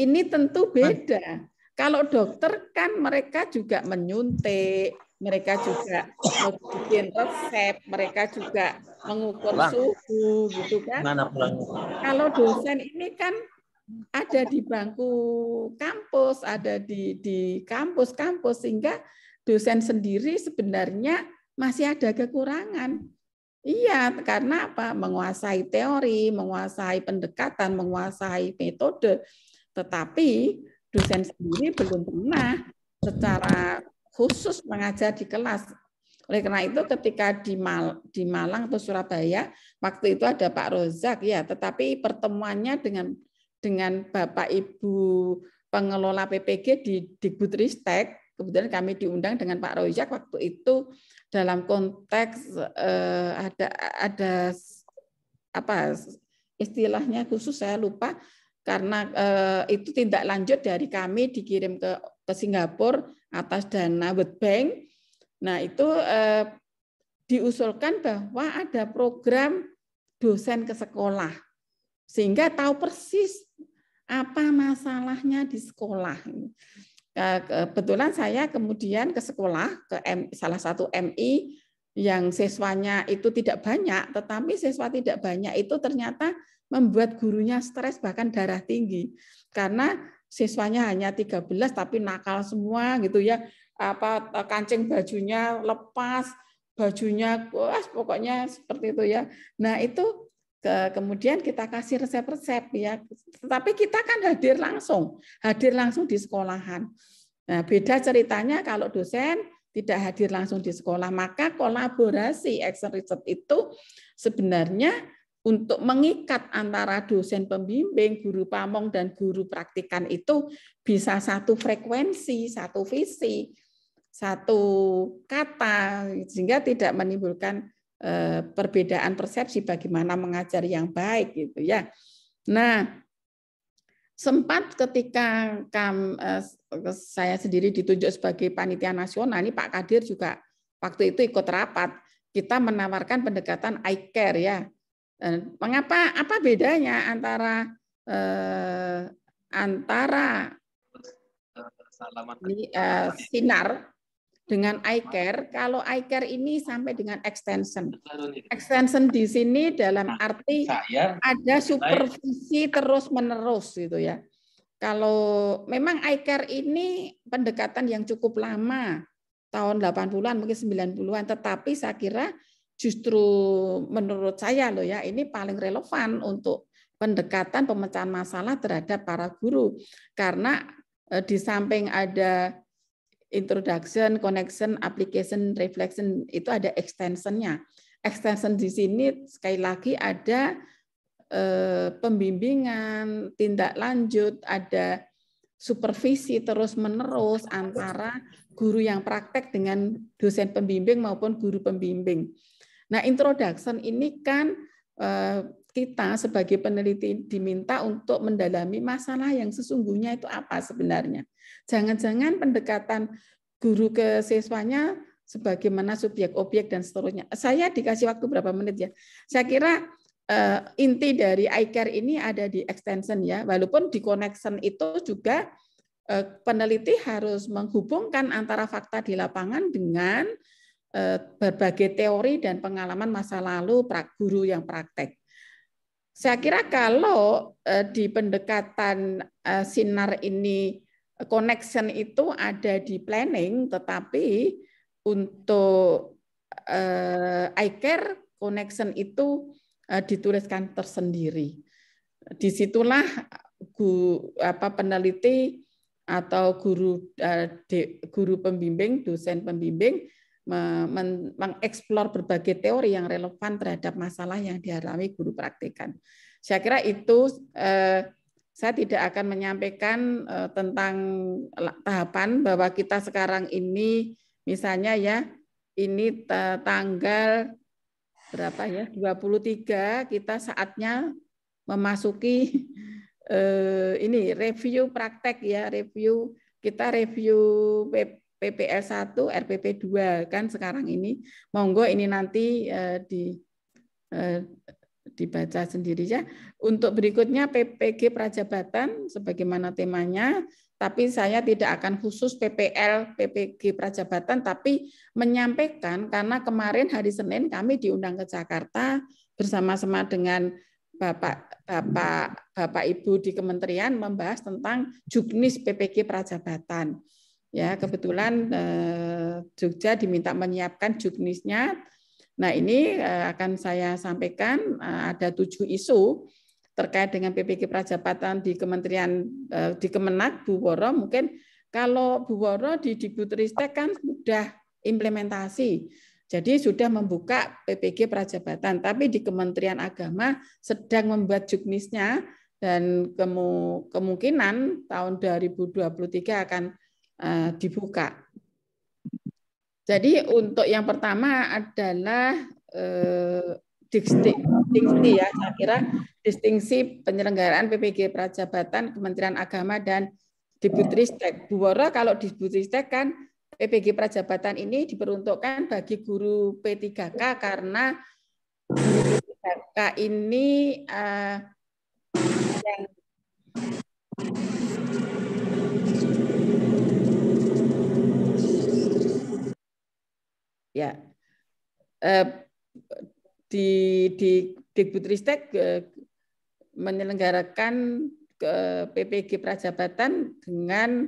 Ini tentu beda. Kalau dokter kan mereka juga menyuntik, mereka juga bikin resep, mereka juga mengukur suhu gitu kan. Kalau dosen ini kan ada di bangku kampus, ada di di kampus-kampus sehingga dosen sendiri sebenarnya masih ada kekurangan. Iya, karena apa? Menguasai teori, menguasai pendekatan, menguasai metode. Tetapi dosen sendiri belum pernah secara khusus mengajar di kelas. Oleh karena itu ketika di, Mal di Malang atau Surabaya, waktu itu ada Pak Rozak ya, tetapi pertemuannya dengan dengan Bapak Ibu pengelola PPG di Dikbudristek, kemudian kami diundang dengan Pak Rojak waktu itu dalam konteks eh, ada ada apa istilahnya khusus saya lupa karena eh, itu tindak lanjut dari kami dikirim ke ke Singapura atas dana World Bank. Nah, itu eh, diusulkan bahwa ada program dosen ke sekolah sehingga tahu persis apa masalahnya di sekolah. Eh, kebetulan saya kemudian ke sekolah, ke salah satu MI yang siswanya itu tidak banyak, tetapi siswa tidak banyak itu ternyata membuat gurunya stres bahkan darah tinggi. Karena siswanya hanya 13 tapi nakal semua gitu ya. Apa eh, kancing bajunya lepas, bajunya wah, pokoknya seperti itu ya. Nah, itu ke, kemudian kita kasih resep-resep ya. Tetapi kita kan hadir langsung, hadir langsung di sekolahan. Nah, beda ceritanya kalau dosen tidak hadir langsung di sekolah, maka kolaborasi action riset itu sebenarnya untuk mengikat antara dosen pembimbing, guru pamong, dan guru praktikan itu bisa satu frekuensi, satu visi, satu kata, sehingga tidak menimbulkan Eh, perbedaan persepsi bagaimana mengajar yang baik gitu ya. Nah, sempat ketika kam, eh, saya sendiri ditunjuk sebagai panitia nasional ini Pak Kadir juga waktu itu ikut rapat kita menawarkan pendekatan I care ya. Eh, mengapa apa bedanya antara eh, antara ini, eh, sinar dengan iCare, kalau iCare ini sampai dengan extension. Extension di sini dalam nah, arti ada supervisi terus-menerus gitu ya. Kalau memang iCare ini pendekatan yang cukup lama, tahun 80-an mungkin 90-an, tetapi saya kira justru menurut saya loh ya ini paling relevan untuk pendekatan pemecahan masalah terhadap para guru karena eh, di samping ada introduction, connection, application, reflection itu ada extensionnya. Extension di sini sekali lagi ada eh, pembimbingan, tindak lanjut, ada supervisi terus menerus antara guru yang praktek dengan dosen pembimbing maupun guru pembimbing. Nah, introduction ini kan eh, kita sebagai peneliti diminta untuk mendalami masalah yang sesungguhnya itu apa sebenarnya. Jangan-jangan pendekatan guru ke siswanya sebagaimana subjek objek dan seterusnya. Saya dikasih waktu berapa menit ya? Saya kira eh, inti dari iCare ini ada di extension ya. Walaupun di connection itu juga eh, peneliti harus menghubungkan antara fakta di lapangan dengan eh, berbagai teori dan pengalaman masa lalu guru yang praktek. Saya kira kalau eh, di pendekatan eh, sinar ini eh, connection itu ada di planning, tetapi untuk iCare connection itu dituliskan tersendiri. Disitulah apa, peneliti atau guru guru pembimbing, dosen pembimbing mengeksplor berbagai teori yang relevan terhadap masalah yang dialami guru praktikan. Saya kira itu eh, saya tidak akan menyampaikan eh, tentang tahapan bahwa kita sekarang ini misalnya ya ini tanggal berapa ya 23 kita saatnya memasuki eh, ini review praktek ya review kita review PPL 1, RPP 2 kan sekarang ini. Monggo ini nanti uh, di uh, dibaca sendiri ya. Untuk berikutnya PPG Prajabatan sebagaimana temanya, tapi saya tidak akan khusus PPL PPG Prajabatan tapi menyampaikan karena kemarin hari Senin kami diundang ke Jakarta bersama-sama dengan Bapak Bapak Bapak Ibu di kementerian membahas tentang juknis PPG Prajabatan. Ya, kebetulan eh, Jogja diminta menyiapkan juknisnya. Nah, ini eh, akan saya sampaikan eh, ada tujuh isu terkait dengan PPG Prajabatan di Kementerian di Kemenak Bu Woro mungkin kalau Bu Woro di Dibutristek kan sudah implementasi. Jadi sudah membuka PPG Prajabatan, tapi di Kementerian Agama sedang membuat juknisnya dan kemungkinan tahun 2023 akan Eh, dibuka. Jadi untuk yang pertama adalah eh, distingsi ya, saya kira distingsi penyelenggaraan PPG Prajabatan Kementerian Agama dan Dibutristek. Bu Woro kalau Dibutristek kan PPG Prajabatan ini diperuntukkan bagi guru P3K karena P3K ini uh, yang ya eh, di di Dikbudristek eh, menyelenggarakan ke eh, PPG Prajabatan dengan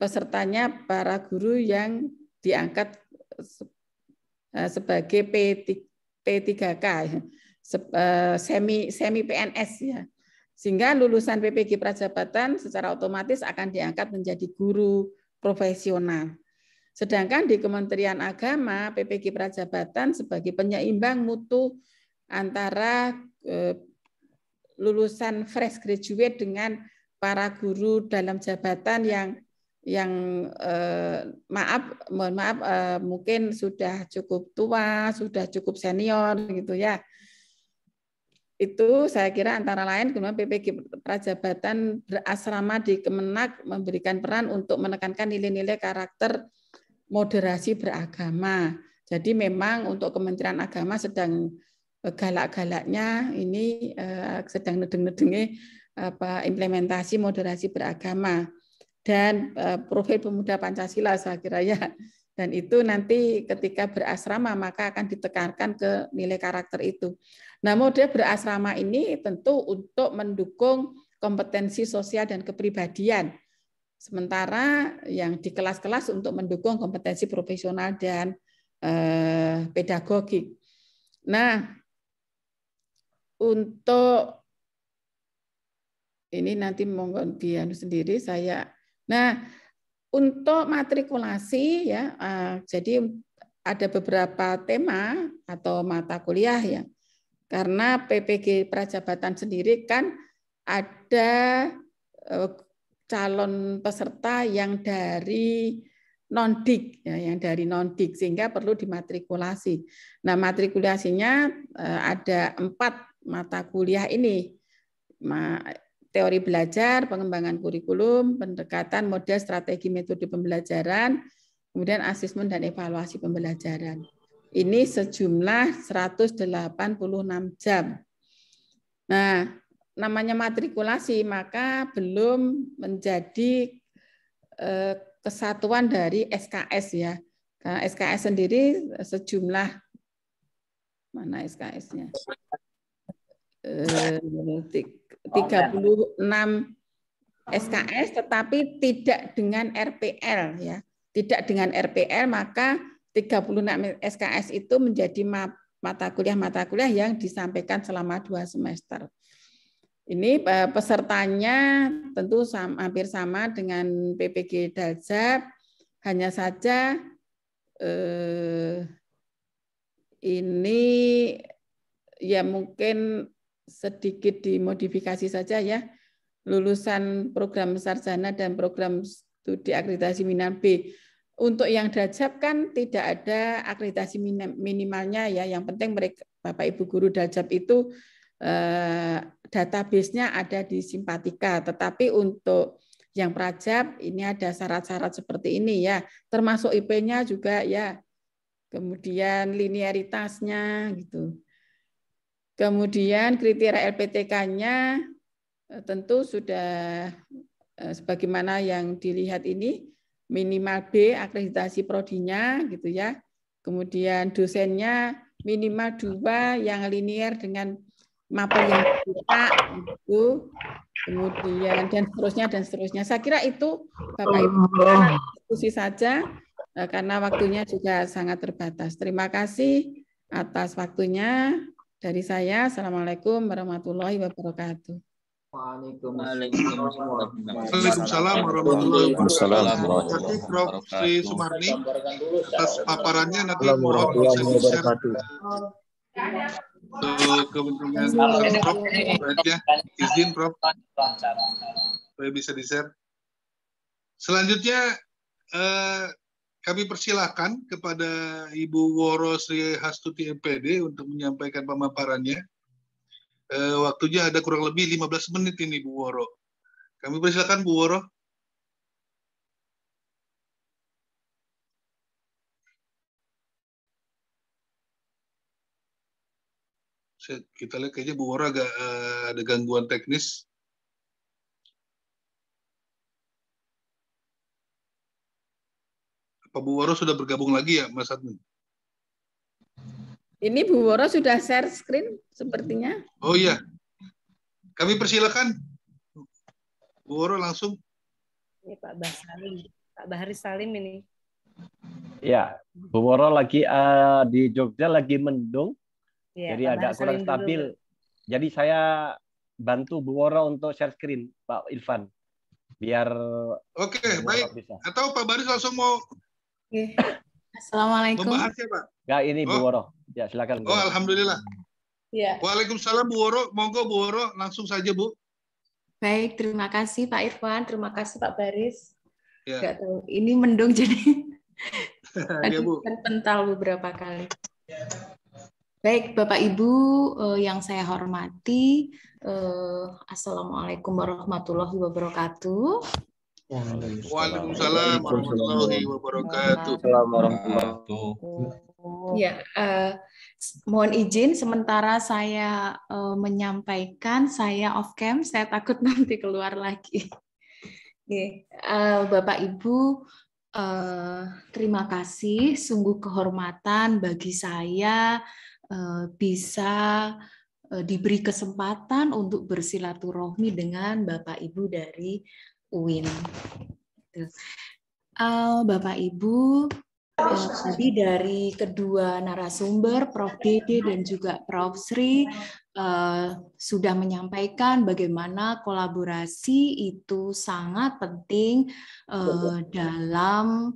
pesertanya para guru yang diangkat sebagai P3K ya. semi semi PNS ya sehingga lulusan PPG Prajabatan secara otomatis akan diangkat menjadi guru profesional Sedangkan di Kementerian Agama, PPG Prajabatan sebagai penyeimbang mutu antara e, lulusan fresh graduate dengan para guru dalam jabatan yang yang eh, maaf mohon maaf eh, mungkin sudah cukup tua, sudah cukup senior gitu ya. Itu saya kira antara lain kemudian PPG Prajabatan berasrama di Kemenak memberikan peran untuk menekankan nilai-nilai karakter moderasi beragama. Jadi memang untuk Kementerian Agama sedang eh, galak-galaknya ini eh, sedang nedeng-nedengnya apa implementasi moderasi beragama dan eh, profil pemuda Pancasila saya kira ya. Dan itu nanti ketika berasrama maka akan ditekankan ke nilai karakter itu. Nah model berasrama ini tentu untuk mendukung kompetensi sosial dan kepribadian Sementara yang di kelas-kelas untuk mendukung kompetensi profesional dan eh, pedagogik. Nah, untuk ini nanti monggo dianu sendiri saya. Nah, untuk matrikulasi ya, eh, jadi ada beberapa tema atau mata kuliah ya. Karena PPG Prajabatan sendiri kan ada eh, calon peserta yang dari non-dik, ya, yang dari non-dik, sehingga perlu dimatrikulasi. Nah, matrikulasinya eh, ada empat mata kuliah ini. Teori belajar, pengembangan kurikulum, pendekatan model strategi metode pembelajaran, kemudian asesmen dan evaluasi pembelajaran. Ini sejumlah 186 jam. Nah, namanya matrikulasi maka belum menjadi eh, kesatuan dari SKS ya. SKS sendiri eh, sejumlah mana SKS-nya? 36 SKS tetapi tidak dengan RPL ya. Tidak dengan RPL maka 36 SKS itu menjadi mata kuliah-mata kuliah yang disampaikan selama dua semester. Ini e, pesertanya tentu sama, hampir sama dengan PPG Daljab, hanya saja eh, ini ya mungkin sedikit dimodifikasi saja ya. Lulusan program sarjana dan program studi akreditasi minat B. Untuk yang dajab kan tidak ada akreditasi minimalnya ya. Yang penting mereka Bapak Ibu guru dajab itu e, database-nya ada di simpatika, tetapi untuk yang Prajab ini ada syarat-syarat seperti ini ya, termasuk IP-nya juga ya, kemudian linearitasnya gitu. Kemudian kriteria LPTK-nya eh, tentu sudah eh, sebagaimana yang dilihat ini minimal B akreditasi prodinya gitu ya. Kemudian dosennya minimal dua yang linear dengan mapel yang kita itu kemudian dan seterusnya dan seterusnya. Saya kira itu Bapak Ibu oh, iya. diskusi saja eh, karena waktunya juga sangat terbatas. Terima kasih atas waktunya dari saya. Assalamualaikum warahmatullahi wabarakatuh. Waalaikumsalam warahmatullahi wabarakatuh. Prof. Sri Sumarni atas paparannya nanti mohon bisa di-share untuk kepentingan eh, Prof, ya. izin Prof, saya bisa di share. Selanjutnya eh, kami persilahkan kepada Ibu Woro Sri Hastuti MPD untuk menyampaikan pemaparannya. Eh, waktunya ada kurang lebih 15 menit ini Bu Woro. Kami persilahkan Bu Woro. Saya, kita lihat kayaknya Bu Wara agak uh, ada gangguan teknis. Apa Bu Wara sudah bergabung lagi ya, Mas Admin? Ini Bu Woro sudah share screen sepertinya. Oh iya. Kami persilakan. Bu Woro langsung. Ini Pak Bahari. Pak Bahari Salim ini. Ya, Bu Woro lagi uh, di Jogja lagi mendung. Ya, Jadi agak kurang stabil. Jadi saya bantu Bu Woro untuk share screen Pak Irfan biar Oke, okay, baik. Bisa. Atau Pak Baris langsung mau okay. Assalamualaikum. Membahas ya, Pak? Ya, ini oh. Bu Woro. Ya, silakan. Bu. Oh, alhamdulillah. Ya. Waalaikumsalam Bu Woro. Monggo Bu Woro langsung saja, Bu. Baik, terima kasih Pak Irfan, terima kasih Pak Baris. Ya. Gak tahu, ini mendung <laughs> jadi <laughs> ya, Bu. pental kan beberapa kali. Baik, Bapak Ibu eh, yang saya hormati, eh, Assalamualaikum warahmatullahi wabarakatuh. Waalaikumsalam warahmatullahi wabarakatuh. Ya, eh, mohon izin sementara saya eh, menyampaikan saya off cam, saya takut <laughs> nanti keluar lagi. Oke, eh, Bapak Ibu uh, terima kasih, sungguh kehormatan bagi saya Eh, bisa eh, diberi kesempatan untuk bersilaturahmi dengan Bapak Ibu dari UIN. Gitu. Eh, Bapak Ibu, tadi dari kedua narasumber, Prof. Dede dan juga Prof. Sri, sudah menyampaikan bagaimana kolaborasi itu sangat penting dalam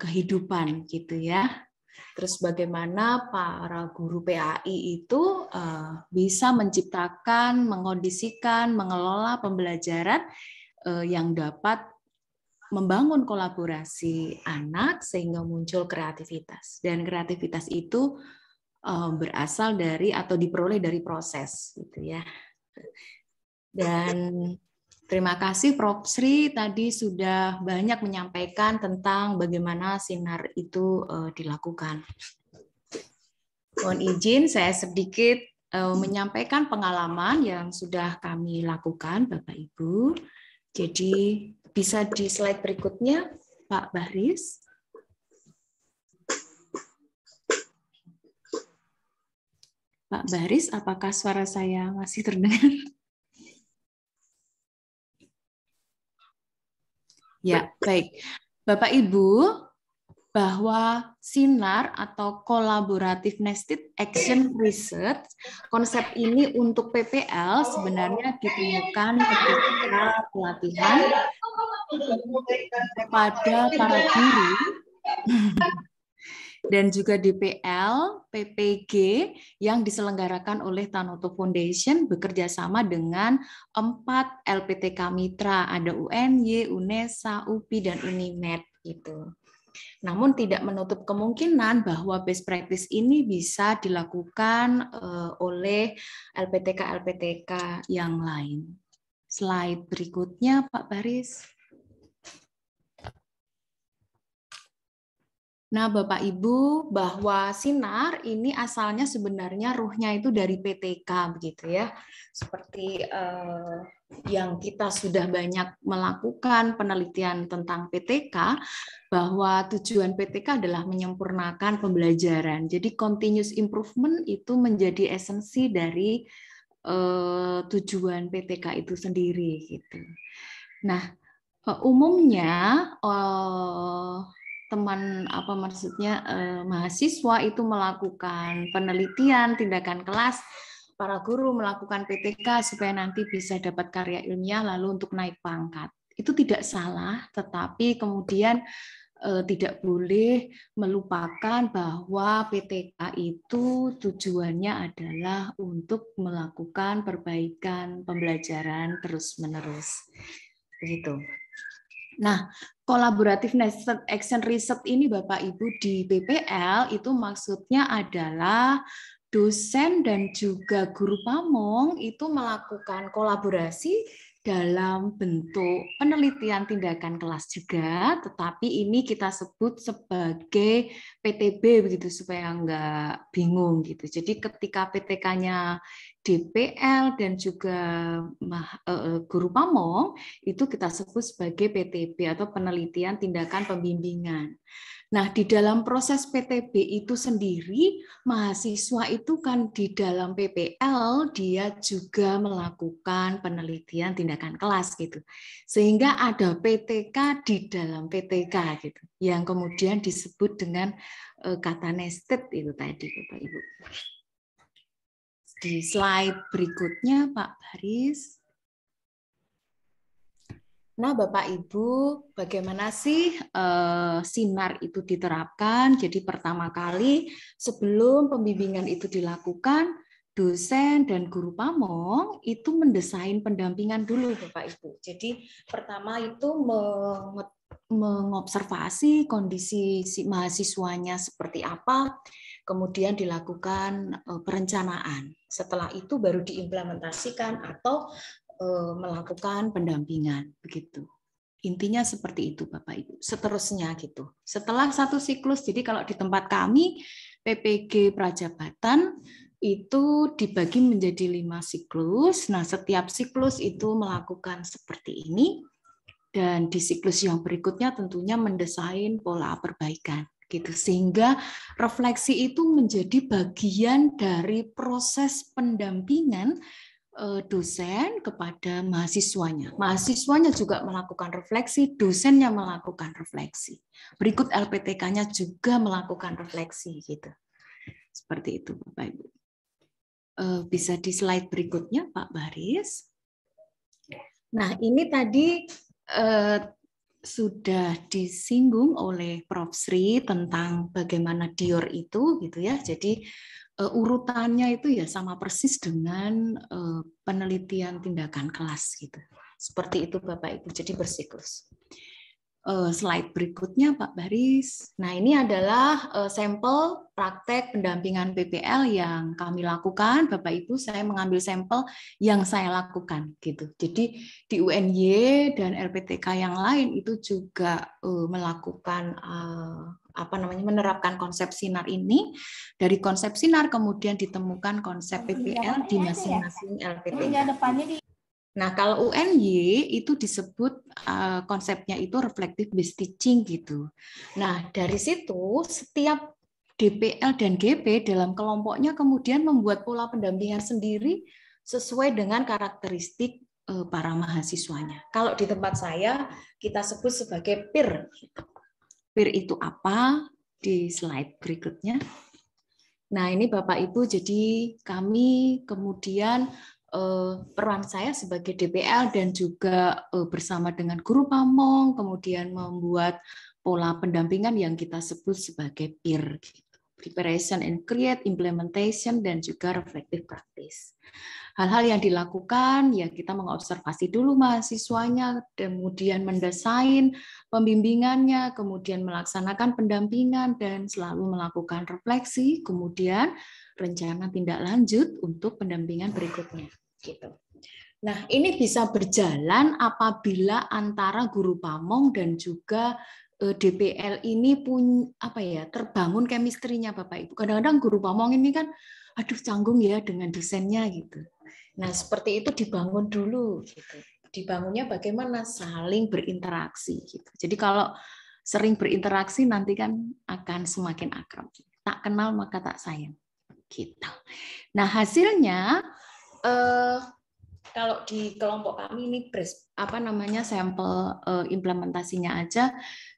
kehidupan, gitu ya. Terus bagaimana para guru PAI itu eh, bisa menciptakan, mengondisikan, mengelola pembelajaran eh, yang dapat membangun kolaborasi anak sehingga muncul kreativitas. Dan kreativitas itu eh, berasal dari atau diperoleh dari proses gitu ya. Dan Terima kasih Prof. Sri tadi sudah banyak menyampaikan tentang bagaimana sinar itu uh, dilakukan. Mohon izin saya sedikit uh, menyampaikan pengalaman yang sudah kami lakukan Bapak Ibu. Jadi bisa di slide berikutnya Pak Baris. Pak Baris, apakah suara saya masih terdengar? Ya, <laughs> baik. Bapak Ibu, bahwa sinar atau kolaboratif nested action research konsep ini untuk PPL sebenarnya ditemukan ketika pelatihan kepada para guru <clears throat> dan juga DPL, PPG yang diselenggarakan oleh Tanoto Foundation bekerja sama dengan empat LPTK mitra, ada UNY, UNESA, UPI, dan UNIMED gitu. Namun tidak menutup kemungkinan bahwa best practice ini bisa dilakukan eh, oleh LPTK-LPTK yang lain. Slide berikutnya Pak Baris. Nah, Bapak Ibu, bahwa sinar ini asalnya sebenarnya ruhnya itu dari PTK begitu ya. Seperti eh, yang kita sudah banyak melakukan penelitian tentang PTK bahwa tujuan PTK adalah menyempurnakan pembelajaran. Jadi continuous improvement itu menjadi esensi dari eh, tujuan PTK itu sendiri gitu. Nah, eh, umumnya eh, teman apa maksudnya eh, mahasiswa itu melakukan penelitian tindakan kelas para guru melakukan PTK supaya nanti bisa dapat karya ilmiah lalu untuk naik pangkat itu tidak salah tetapi kemudian eh, tidak boleh melupakan bahwa PTK itu tujuannya adalah untuk melakukan perbaikan pembelajaran terus menerus begitu Nah, kolaboratif next Action Research ini Bapak Ibu di BPL itu maksudnya adalah dosen dan juga guru pamong itu melakukan kolaborasi dalam bentuk penelitian tindakan kelas juga, tetapi ini kita sebut sebagai PTB begitu supaya nggak bingung gitu. Jadi ketika PTK-nya DPL dan juga eh, eh, guru pamong itu kita sebut sebagai PTB atau penelitian tindakan pembimbingan. Nah, di dalam proses PTB itu sendiri mahasiswa itu kan di dalam PPL dia juga melakukan penelitian tindakan kelas gitu. Sehingga ada PTK di dalam PTK gitu yang kemudian disebut dengan eh, kata nested itu tadi Bapak Ibu. Di slide berikutnya, Pak Baris. Nah, Bapak Ibu, bagaimana sih uh, sinar itu diterapkan? Jadi pertama kali sebelum pembimbingan itu dilakukan, dosen dan guru pamong itu mendesain pendampingan dulu, Bapak Ibu. Jadi pertama itu mengobservasi kondisi si mahasiswanya seperti apa, kemudian dilakukan eh, perencanaan. Setelah itu baru diimplementasikan atau eh, melakukan pendampingan begitu. Intinya seperti itu Bapak Ibu. Seterusnya gitu. Setelah satu siklus, jadi kalau di tempat kami PPG Prajabatan itu dibagi menjadi lima siklus. Nah, setiap siklus itu melakukan seperti ini. Dan di siklus yang berikutnya tentunya mendesain pola perbaikan gitu sehingga refleksi itu menjadi bagian dari proses pendampingan eh, dosen kepada mahasiswanya. Mahasiswanya juga melakukan refleksi, dosennya melakukan refleksi. Berikut LPTK-nya juga melakukan refleksi gitu. Seperti itu Bapak Ibu. Eh, bisa di slide berikutnya Pak Baris. Nah ini tadi eh, sudah disinggung oleh Prof Sri tentang bagaimana Dior itu gitu ya. Jadi uh, urutannya itu ya sama persis dengan uh, penelitian tindakan kelas gitu. Seperti itu Bapak Ibu. Jadi bersiklus. Eh, slide berikutnya Pak Baris. Nah ini adalah eh, sampel praktek pendampingan PPL yang kami lakukan. Bapak Ibu saya mengambil sampel yang saya lakukan gitu. Jadi di UNY dan RPTK yang lain itu juga eh, melakukan apa namanya menerapkan konsep sinar ini dari konsep sinar kemudian ditemukan konsep PPL di ya, ya? masing-masing LPTK. Yang depannya di Nah, kalau UNY itu disebut uh, konsepnya itu reflective based teaching gitu. Nah, dari situ setiap DPL dan GP dalam kelompoknya kemudian membuat pola pendampingan sendiri sesuai dengan karakteristik uh, para mahasiswanya. Kalau di tempat saya kita sebut sebagai peer. Peer itu apa? Di slide berikutnya. Nah, ini Bapak Ibu, jadi kami kemudian Eh, peran saya sebagai DPL dan juga eh, bersama dengan guru pamong kemudian membuat pola pendampingan yang kita sebut sebagai peer gitu. preparation and create implementation dan juga reflective practice. Hal-hal yang dilakukan ya kita mengobservasi dulu mahasiswanya, kemudian mendesain pembimbingannya, kemudian melaksanakan pendampingan dan selalu melakukan refleksi, kemudian rencana tindak lanjut untuk pendampingan berikutnya gitu. Nah, ini bisa berjalan apabila antara guru pamong dan juga e, DPL ini pun apa ya terbangun kemistrinya Bapak Ibu. Kadang-kadang guru pamong ini kan aduh canggung ya dengan desainnya gitu. Nah, seperti itu dibangun dulu gitu. Dibangunnya bagaimana saling berinteraksi gitu. Jadi kalau sering berinteraksi nanti kan akan semakin akrab. Tak kenal maka tak sayang. Gitu. Nah, hasilnya uh, kalau di kelompok kami ini apa namanya sampel uh, implementasinya aja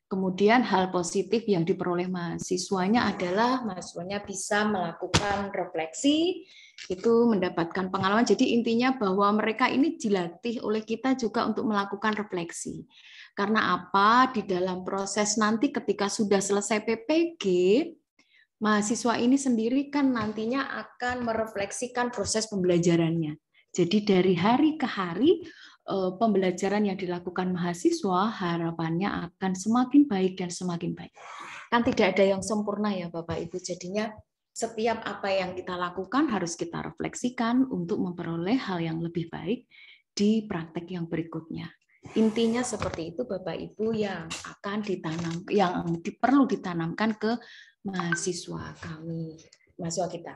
kemudian hal positif yang diperoleh mahasiswanya adalah mahasiswanya bisa melakukan refleksi itu mendapatkan pengalaman jadi intinya bahwa mereka ini dilatih oleh kita juga untuk melakukan refleksi karena apa di dalam proses nanti ketika sudah selesai PPG mahasiswa ini sendiri kan nantinya akan merefleksikan proses pembelajarannya. Jadi dari hari ke hari eh, pembelajaran yang dilakukan mahasiswa harapannya akan semakin baik dan semakin baik. Kan tidak ada yang sempurna ya Bapak Ibu. Jadinya setiap apa yang kita lakukan harus kita refleksikan untuk memperoleh hal yang lebih baik di praktek yang berikutnya. Intinya seperti itu Bapak Ibu yang akan ditanam yang perlu ditanamkan ke mahasiswa kami, mahasiswa kita.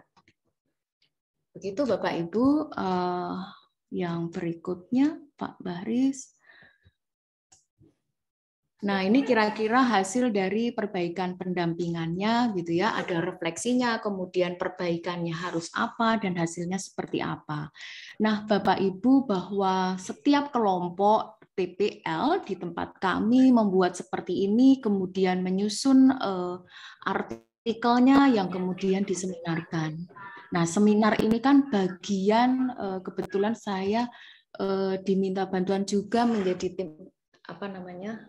Begitu Bapak Ibu, uh, yang berikutnya Pak Baris. Nah, ini kira-kira hasil dari perbaikan pendampingannya gitu ya, ada refleksinya, kemudian perbaikannya harus apa dan hasilnya seperti apa. Nah, Bapak Ibu bahwa setiap kelompok PPL di tempat kami membuat seperti ini, kemudian menyusun uh, artikelnya yang kemudian diseminarkan. Nah, seminar ini kan bagian uh, kebetulan saya uh, diminta bantuan juga menjadi tim apa namanya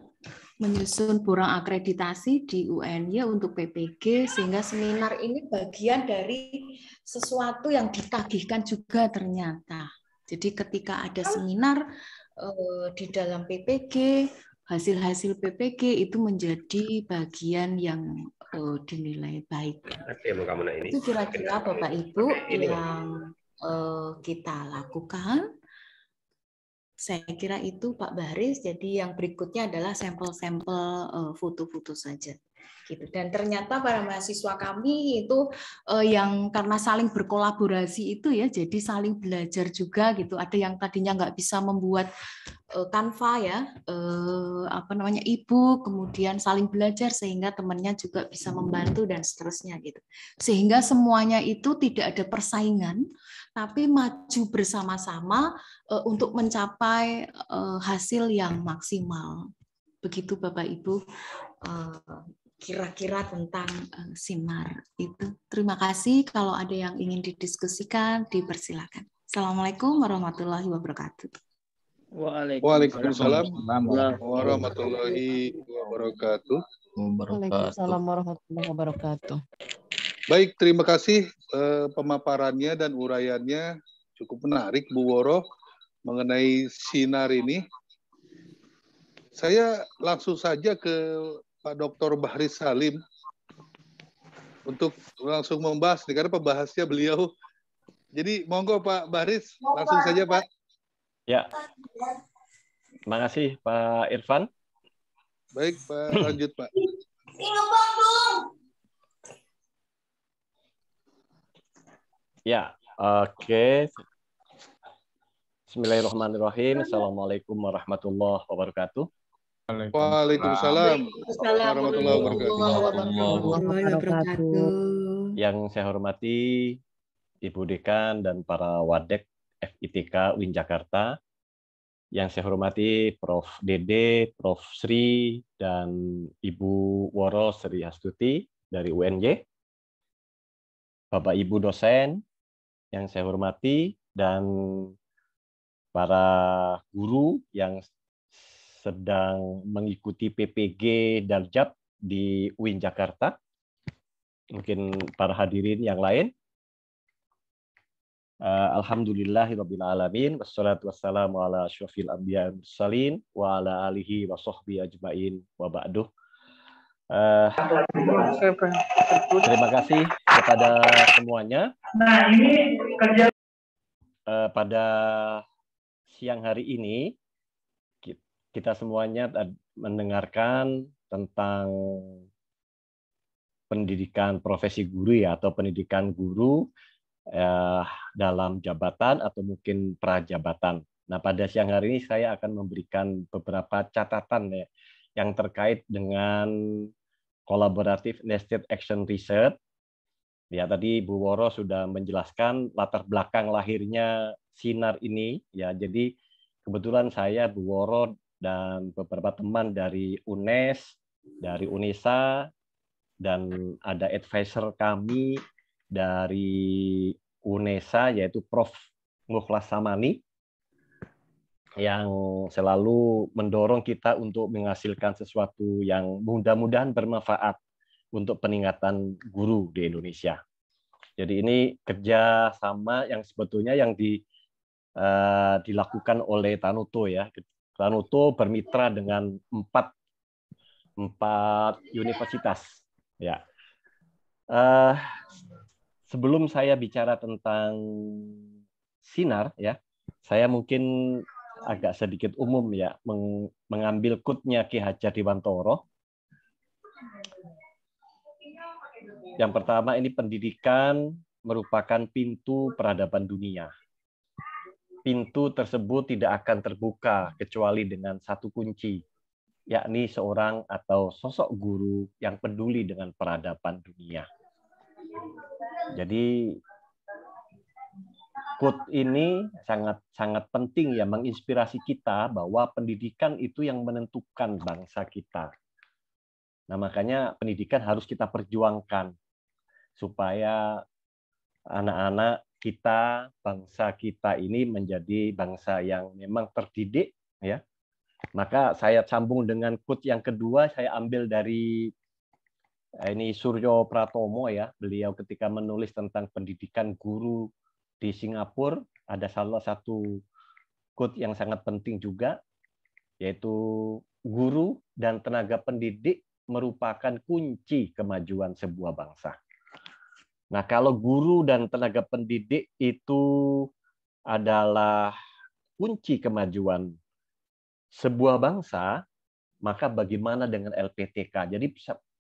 menyusun borang akreditasi di UNY untuk PPG sehingga seminar ini bagian dari sesuatu yang ditagihkan juga ternyata. Jadi ketika ada seminar Eh, di dalam PPG hasil-hasil PPG itu menjadi bagian yang uh, dinilai baik. Itu kira-kira Bapak Ibu yang uh, kita lakukan. Saya kira itu Pak Baris. Jadi yang berikutnya adalah sampel-sampel foto-foto saja gitu dan ternyata para mahasiswa kami itu eh, yang karena saling berkolaborasi itu ya jadi saling belajar juga gitu ada yang tadinya nggak bisa membuat eh, kanva ya eh, apa namanya ibu kemudian saling belajar sehingga temannya juga bisa membantu dan seterusnya gitu sehingga semuanya itu tidak ada persaingan tapi maju bersama-sama uh, untuk mencapai uh, hasil yang maksimal. Begitu Bapak Ibu eh, kira-kira tentang sinar eh, simar itu. Terima kasih. Kalau ada yang ingin didiskusikan, dipersilakan. Assalamualaikum warahmatullahi wabarakatuh. Waalaikumsalam warahmatullahi wabarakatuh. Waalaikumsalam warahmatullahi wabarakatuh. Baik, terima kasih eh, pemaparannya dan uraiannya cukup menarik Bu Woro mengenai sinar ini. Saya langsung saja ke Pak Dr. Bahri Salim untuk langsung membahas nih, karena pembahasnya beliau. Jadi monggo Pak Baris, langsung saja Pak. Ya. Terima kasih Pak Irfan. Baik Pak, <clears throat> lanjut Pak. Ya, oke. Okay. Bismillahirrahmanirrahim. Assalamualaikum warahmatullahi wabarakatuh. Waalaikumsalam. Waalaikumsalam. Warahmatullahi wabarakatuh. Yang saya hormati Ibu Dekan dan para Wadek FITK Win Jakarta. Yang saya hormati Prof. Dede, Prof. Sri, dan Ibu Woro Sri Astuti dari UNJ. Bapak Ibu dosen yang saya hormati dan para guru yang sedang mengikuti PPG Darjat di UIN Jakarta. Mungkin para hadirin yang lain. Uh, eh, Alhamdulillahirabbil alamin wassalatu wassalamu ala asyrafil anbiya salin wa ala alihi wa sahbihi ajmain wa ba'duh. Eh, uh, terima kasih kepada semuanya. Nah, eh, ini kerja uh, pada siang hari ini kita semuanya mendengarkan tentang pendidikan profesi guru ya atau pendidikan guru eh, dalam jabatan atau mungkin prajabatan. Nah pada siang hari ini saya akan memberikan beberapa catatan ya yang terkait dengan kolaboratif nested action research. Ya tadi Bu Woro sudah menjelaskan latar belakang lahirnya sinar ini ya jadi kebetulan saya Bu Woro dan beberapa teman dari UNES, dari UNISA, dan ada advisor kami dari UNESA yaitu Prof. Mukhlas Samani yang selalu mendorong kita untuk menghasilkan sesuatu yang mudah-mudahan bermanfaat untuk peningkatan guru di Indonesia. Jadi ini kerja sama yang sebetulnya yang di, uh, dilakukan oleh Tanuto ya, Planuto bermitra dengan empat empat universitas. Ya. Uh, sebelum saya bicara tentang sinar, ya, saya mungkin agak sedikit umum ya meng, mengambil kutnya Ki Hajar Dewantoro. Yang pertama ini pendidikan merupakan pintu peradaban dunia pintu tersebut tidak akan terbuka kecuali dengan satu kunci, yakni seorang atau sosok guru yang peduli dengan peradaban dunia. Jadi quote ini sangat sangat penting ya menginspirasi kita bahwa pendidikan itu yang menentukan bangsa kita. Nah, makanya pendidikan harus kita perjuangkan supaya anak-anak kita bangsa kita ini menjadi bangsa yang memang terdidik ya maka saya sambung dengan quote yang kedua saya ambil dari eh, ini Suryo Pratomo ya beliau ketika menulis tentang pendidikan guru di Singapura ada salah satu quote yang sangat penting juga yaitu guru dan tenaga pendidik merupakan kunci kemajuan sebuah bangsa Nah, kalau guru dan tenaga pendidik itu adalah kunci kemajuan sebuah bangsa, maka bagaimana dengan LPTK? Jadi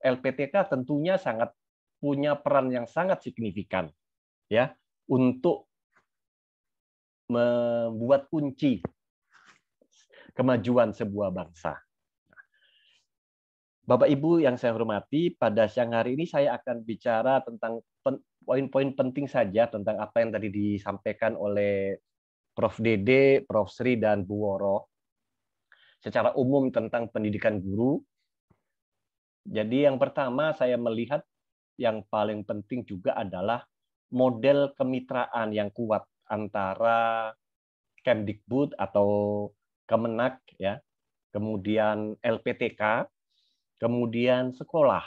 LPTK tentunya sangat punya peran yang sangat signifikan ya untuk membuat kunci kemajuan sebuah bangsa. Bapak Ibu yang saya hormati, pada siang hari ini saya akan bicara tentang poin-poin penting saja tentang apa yang tadi disampaikan oleh Prof. Dede, Prof. Sri, dan Bu Woro secara umum tentang pendidikan guru. Jadi yang pertama saya melihat yang paling penting juga adalah model kemitraan yang kuat antara Kemdikbud atau Kemenak ya, kemudian LPTK kemudian sekolah.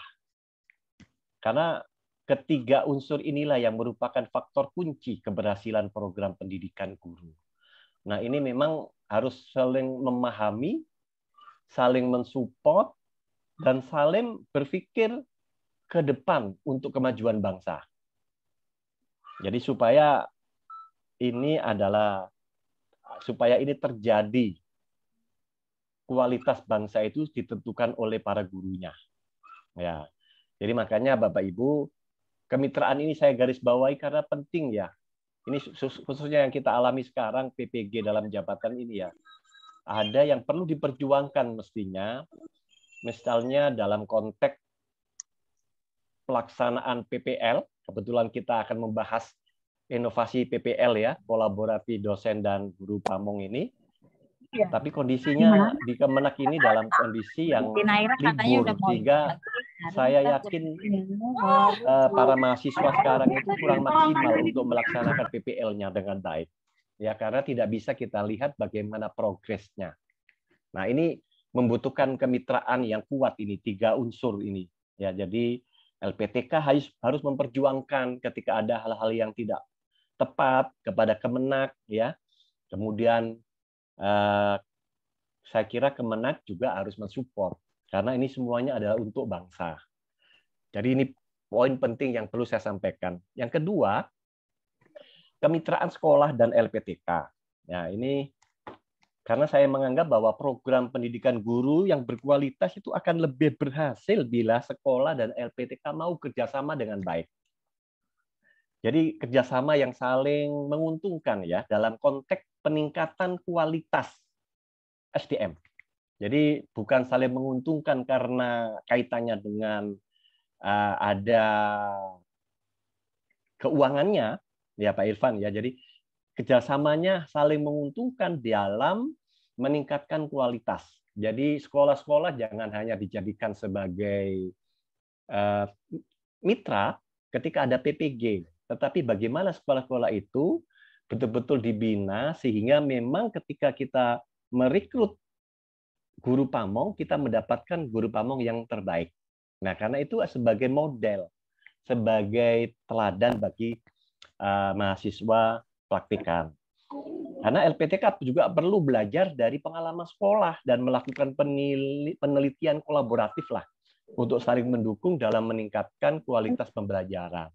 Karena ketiga unsur inilah yang merupakan faktor kunci keberhasilan program pendidikan guru. Nah, ini memang harus saling memahami, saling mensupport, dan saling berpikir ke depan untuk kemajuan bangsa. Jadi supaya ini adalah supaya ini terjadi kualitas bangsa itu ditentukan oleh para gurunya. Ya. Jadi makanya Bapak Ibu, kemitraan ini saya garis bawahi karena penting ya. Ini khususnya yang kita alami sekarang PPG dalam jabatan ini ya. Ada yang perlu diperjuangkan mestinya misalnya dalam konteks pelaksanaan PPL, kebetulan kita akan membahas inovasi PPL ya, kolaborasi dosen dan guru pamong ini ya. tapi kondisinya Gimana? di Kemenak ini dalam kondisi yang libur sehingga saya yakin uh, para mahasiswa sekarang itu kurang maksimal untuk melaksanakan PPL-nya dengan baik ya karena tidak bisa kita lihat bagaimana progresnya nah ini membutuhkan kemitraan yang kuat ini tiga unsur ini ya jadi LPTK harus harus memperjuangkan ketika ada hal-hal yang tidak tepat kepada Kemenak ya kemudian eh, saya kira Kemenak juga harus mensupport karena ini semuanya adalah untuk bangsa. Jadi ini poin penting yang perlu saya sampaikan. Yang kedua, kemitraan sekolah dan LPTK. Nah, ya, ini karena saya menganggap bahwa program pendidikan guru yang berkualitas itu akan lebih berhasil bila sekolah dan LPTK mau kerjasama dengan baik. Jadi kerjasama yang saling menguntungkan ya dalam konteks peningkatan kualitas SDM. Jadi bukan saling menguntungkan karena kaitannya dengan uh, ada keuangannya, ya Pak Irfan ya. Jadi kerjasamanya saling menguntungkan dalam meningkatkan kualitas. Jadi sekolah-sekolah jangan hanya dijadikan sebagai uh, mitra ketika ada PPG, tetapi bagaimana sekolah-sekolah itu betul-betul dibina sehingga memang ketika kita merekrut guru pamong kita mendapatkan guru pamong yang terbaik. Nah, karena itu sebagai model, sebagai teladan bagi uh, mahasiswa praktikan. Karena LPTK juga perlu belajar dari pengalaman sekolah dan melakukan penelitian kolaboratif lah untuk saling mendukung dalam meningkatkan kualitas pembelajaran.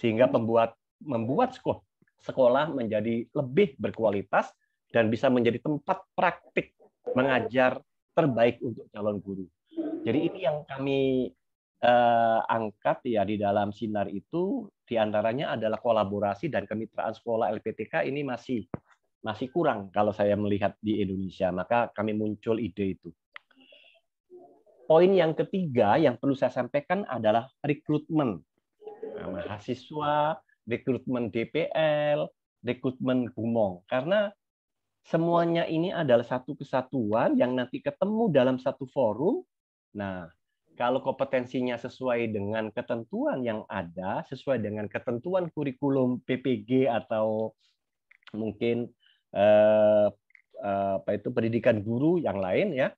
Sehingga membuat membuat sekolah sekolah menjadi lebih berkualitas dan bisa menjadi tempat praktik mengajar terbaik untuk calon guru. Jadi ini yang kami eh, angkat ya di dalam sinar itu diantaranya adalah kolaborasi dan kemitraan sekolah LPTK ini masih masih kurang kalau saya melihat di Indonesia. Maka kami muncul ide itu. Poin yang ketiga yang perlu saya sampaikan adalah rekrutmen. Nah, mahasiswa, rekrutmen DPL, rekrutmen Gumong. Karena semuanya ini adalah satu kesatuan yang nanti ketemu dalam satu forum. Nah, kalau kompetensinya sesuai dengan ketentuan yang ada, sesuai dengan ketentuan kurikulum PPG atau mungkin eh, eh, apa itu pendidikan guru yang lain ya,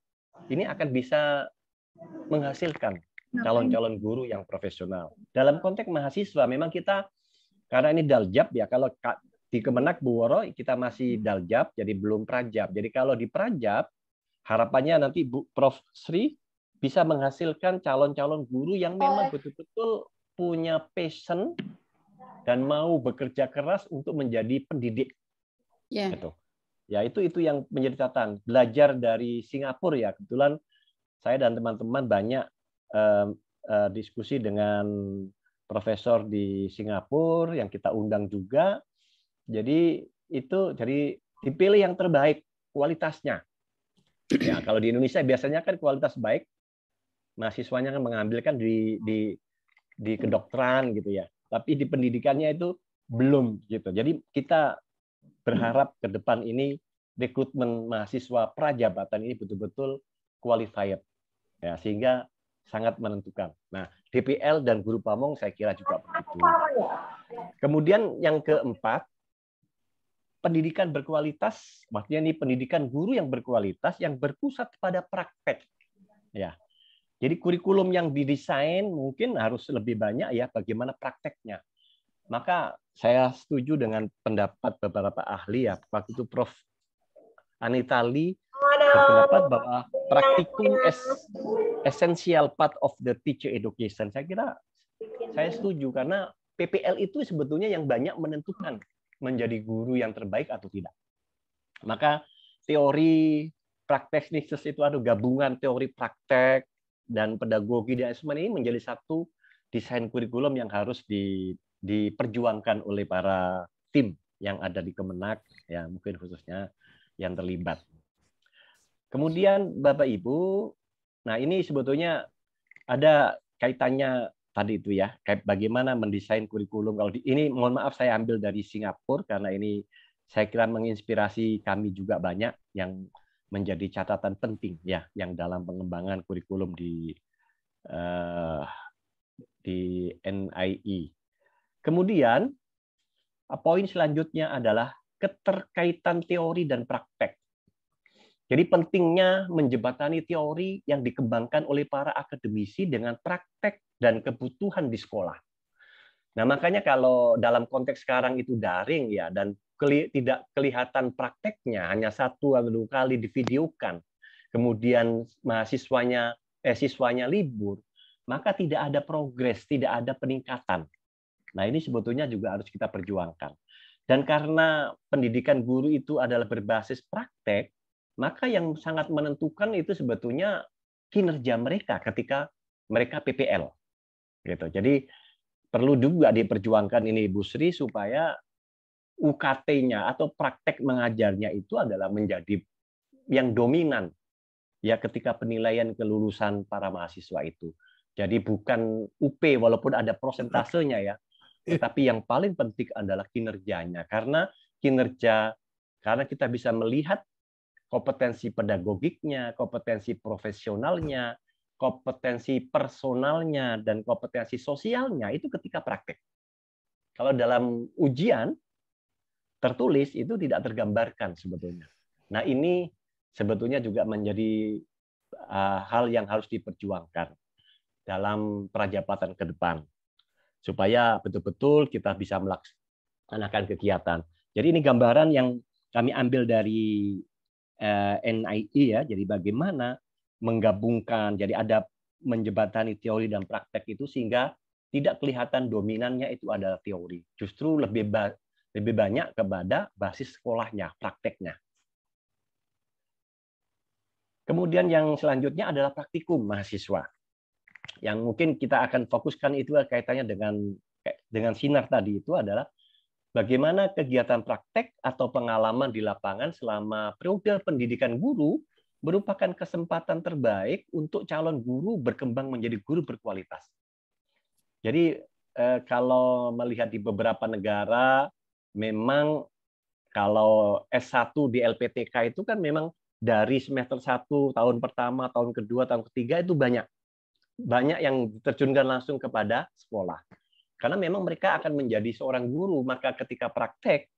ini akan bisa menghasilkan calon-calon guru yang profesional. Dalam konteks mahasiswa memang kita karena ini daljab ya, kalau di Kemenak Buworo kita masih hmm. daljab, jadi belum prajab. Jadi kalau di prajab, harapannya nanti Bu, Prof. Sri bisa menghasilkan calon-calon guru yang memang betul-betul punya passion dan mau bekerja keras untuk menjadi pendidik. Yeah. Gitu. Ya itu itu yang menjadi catatan. Belajar dari Singapura ya kebetulan saya dan teman-teman banyak eh, eh diskusi dengan profesor di Singapura yang kita undang juga. Jadi itu jadi dipilih yang terbaik kualitasnya. Ya, kalau di Indonesia biasanya kan kualitas baik mahasiswanya kan mengambil kan di di di kedokteran gitu ya. Tapi di pendidikannya itu belum gitu. Jadi kita berharap ke depan ini rekrutmen mahasiswa prajabatan ini betul-betul qualified ya sehingga sangat menentukan. Nah, DPL dan guru pamong saya kira juga begitu. Kemudian yang keempat, pendidikan berkualitas, maksudnya ini pendidikan guru yang berkualitas yang berpusat pada praktek. Ya. Jadi kurikulum yang didesain mungkin harus lebih banyak ya bagaimana prakteknya. Maka saya setuju dengan pendapat beberapa ahli ya, waktu itu Prof. Anitali berpendapat bahwa praktikum es, essential part of the teacher education. Saya kira saya iya. setuju karena PPL itu sebetulnya yang banyak menentukan menjadi guru yang terbaik atau tidak. Maka teori praktek tesis itu aduh gabungan teori praktek dan pedagogi di dan ini menjadi satu desain kurikulum yang harus di, diperjuangkan oleh para tim yang ada di Kemenak ya mungkin khususnya yang terlibat. Kemudian Bapak Ibu, nah ini sebetulnya ada kaitannya tadi itu ya, kayak bagaimana mendesain kurikulum. Kalau di, ini mohon maaf saya ambil dari Singapura karena ini saya kira menginspirasi kami juga banyak yang menjadi catatan penting ya yang dalam pengembangan kurikulum di uh, di NIE. Kemudian poin selanjutnya adalah keterkaitan teori dan praktek. Jadi pentingnya menjebatani teori yang dikembangkan oleh para akademisi dengan praktek dan kebutuhan di sekolah. Nah, makanya kalau dalam konteks sekarang itu daring ya dan keli tidak kelihatan prakteknya hanya satu atau dua kali divideokan. Kemudian mahasiswanya eh siswanya libur, maka tidak ada progres, tidak ada peningkatan. Nah, ini sebetulnya juga harus kita perjuangkan. Dan karena pendidikan guru itu adalah berbasis praktek, maka yang sangat menentukan itu sebetulnya kinerja mereka ketika mereka PPL. Gitu. Jadi perlu juga diperjuangkan ini Ibu Sri supaya UKT-nya atau praktek mengajarnya itu adalah menjadi yang dominan ya ketika penilaian kelulusan para mahasiswa itu. Jadi bukan UP walaupun ada prosentasenya ya, iya. tetapi yang paling penting adalah kinerjanya karena kinerja karena kita bisa melihat kompetensi pedagogiknya, kompetensi profesionalnya, kompetensi personalnya, dan kompetensi sosialnya itu ketika praktek. Kalau dalam ujian tertulis itu tidak tergambarkan sebetulnya. Nah ini sebetulnya juga menjadi ah, hal yang harus diperjuangkan dalam perajapatan ke depan supaya betul-betul kita bisa melaksanakan kegiatan. Jadi ini gambaran yang kami ambil dari Eh, NIE ya. Jadi bagaimana menggabungkan, jadi ada menjebatani teori dan praktek itu sehingga tidak kelihatan dominannya itu adalah teori. Justru lebih ba lebih banyak kepada basis sekolahnya, prakteknya. Kemudian yang selanjutnya adalah praktikum mahasiswa. Yang mungkin kita akan fokuskan itu kaitannya dengan eh, dengan sinar tadi itu adalah bagaimana kegiatan praktek atau pengalaman di lapangan selama periode pendidikan guru merupakan kesempatan terbaik untuk calon guru berkembang menjadi guru berkualitas. Jadi eh, kalau melihat di beberapa negara memang kalau S1 di LPTK itu kan memang dari semester 1, tahun pertama, tahun kedua, tahun ketiga itu banyak. Banyak yang diterjunkan langsung kepada sekolah. Karena memang mereka akan menjadi seorang guru, maka ketika praktek,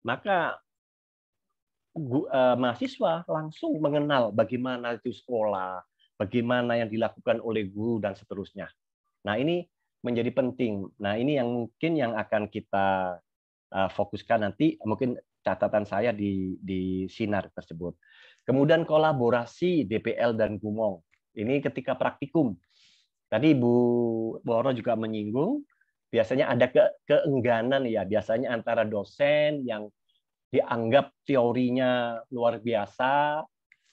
maka e, mahasiswa langsung mengenal bagaimana itu sekolah, bagaimana yang dilakukan oleh guru dan seterusnya. Nah, ini menjadi penting. Nah, ini yang mungkin yang akan kita e, fokuskan nanti mungkin catatan saya di di sinar tersebut. Kemudian kolaborasi DPL dan Gumong. Ini ketika praktikum. Tadi Bu Boro juga menyinggung biasanya ada ke keengganan ya biasanya antara dosen yang dianggap teorinya luar biasa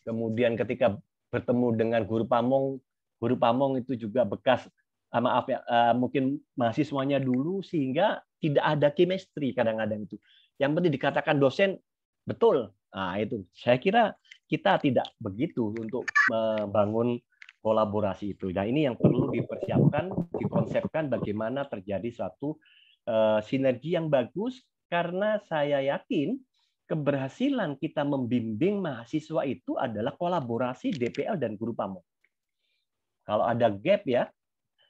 kemudian ketika bertemu dengan guru pamong guru pamong itu juga bekas ah, maaf ya ah, mungkin mahasiswanya dulu sehingga tidak ada chemistry kadang-kadang itu yang penting dikatakan dosen betul nah itu saya kira kita tidak begitu untuk membangun kolaborasi itu. Nah, ini yang perlu dipersiapkan, dikonsepkan bagaimana terjadi suatu uh, sinergi yang bagus karena saya yakin keberhasilan kita membimbing mahasiswa itu adalah kolaborasi DPL dan guru pamong. Kalau ada gap ya,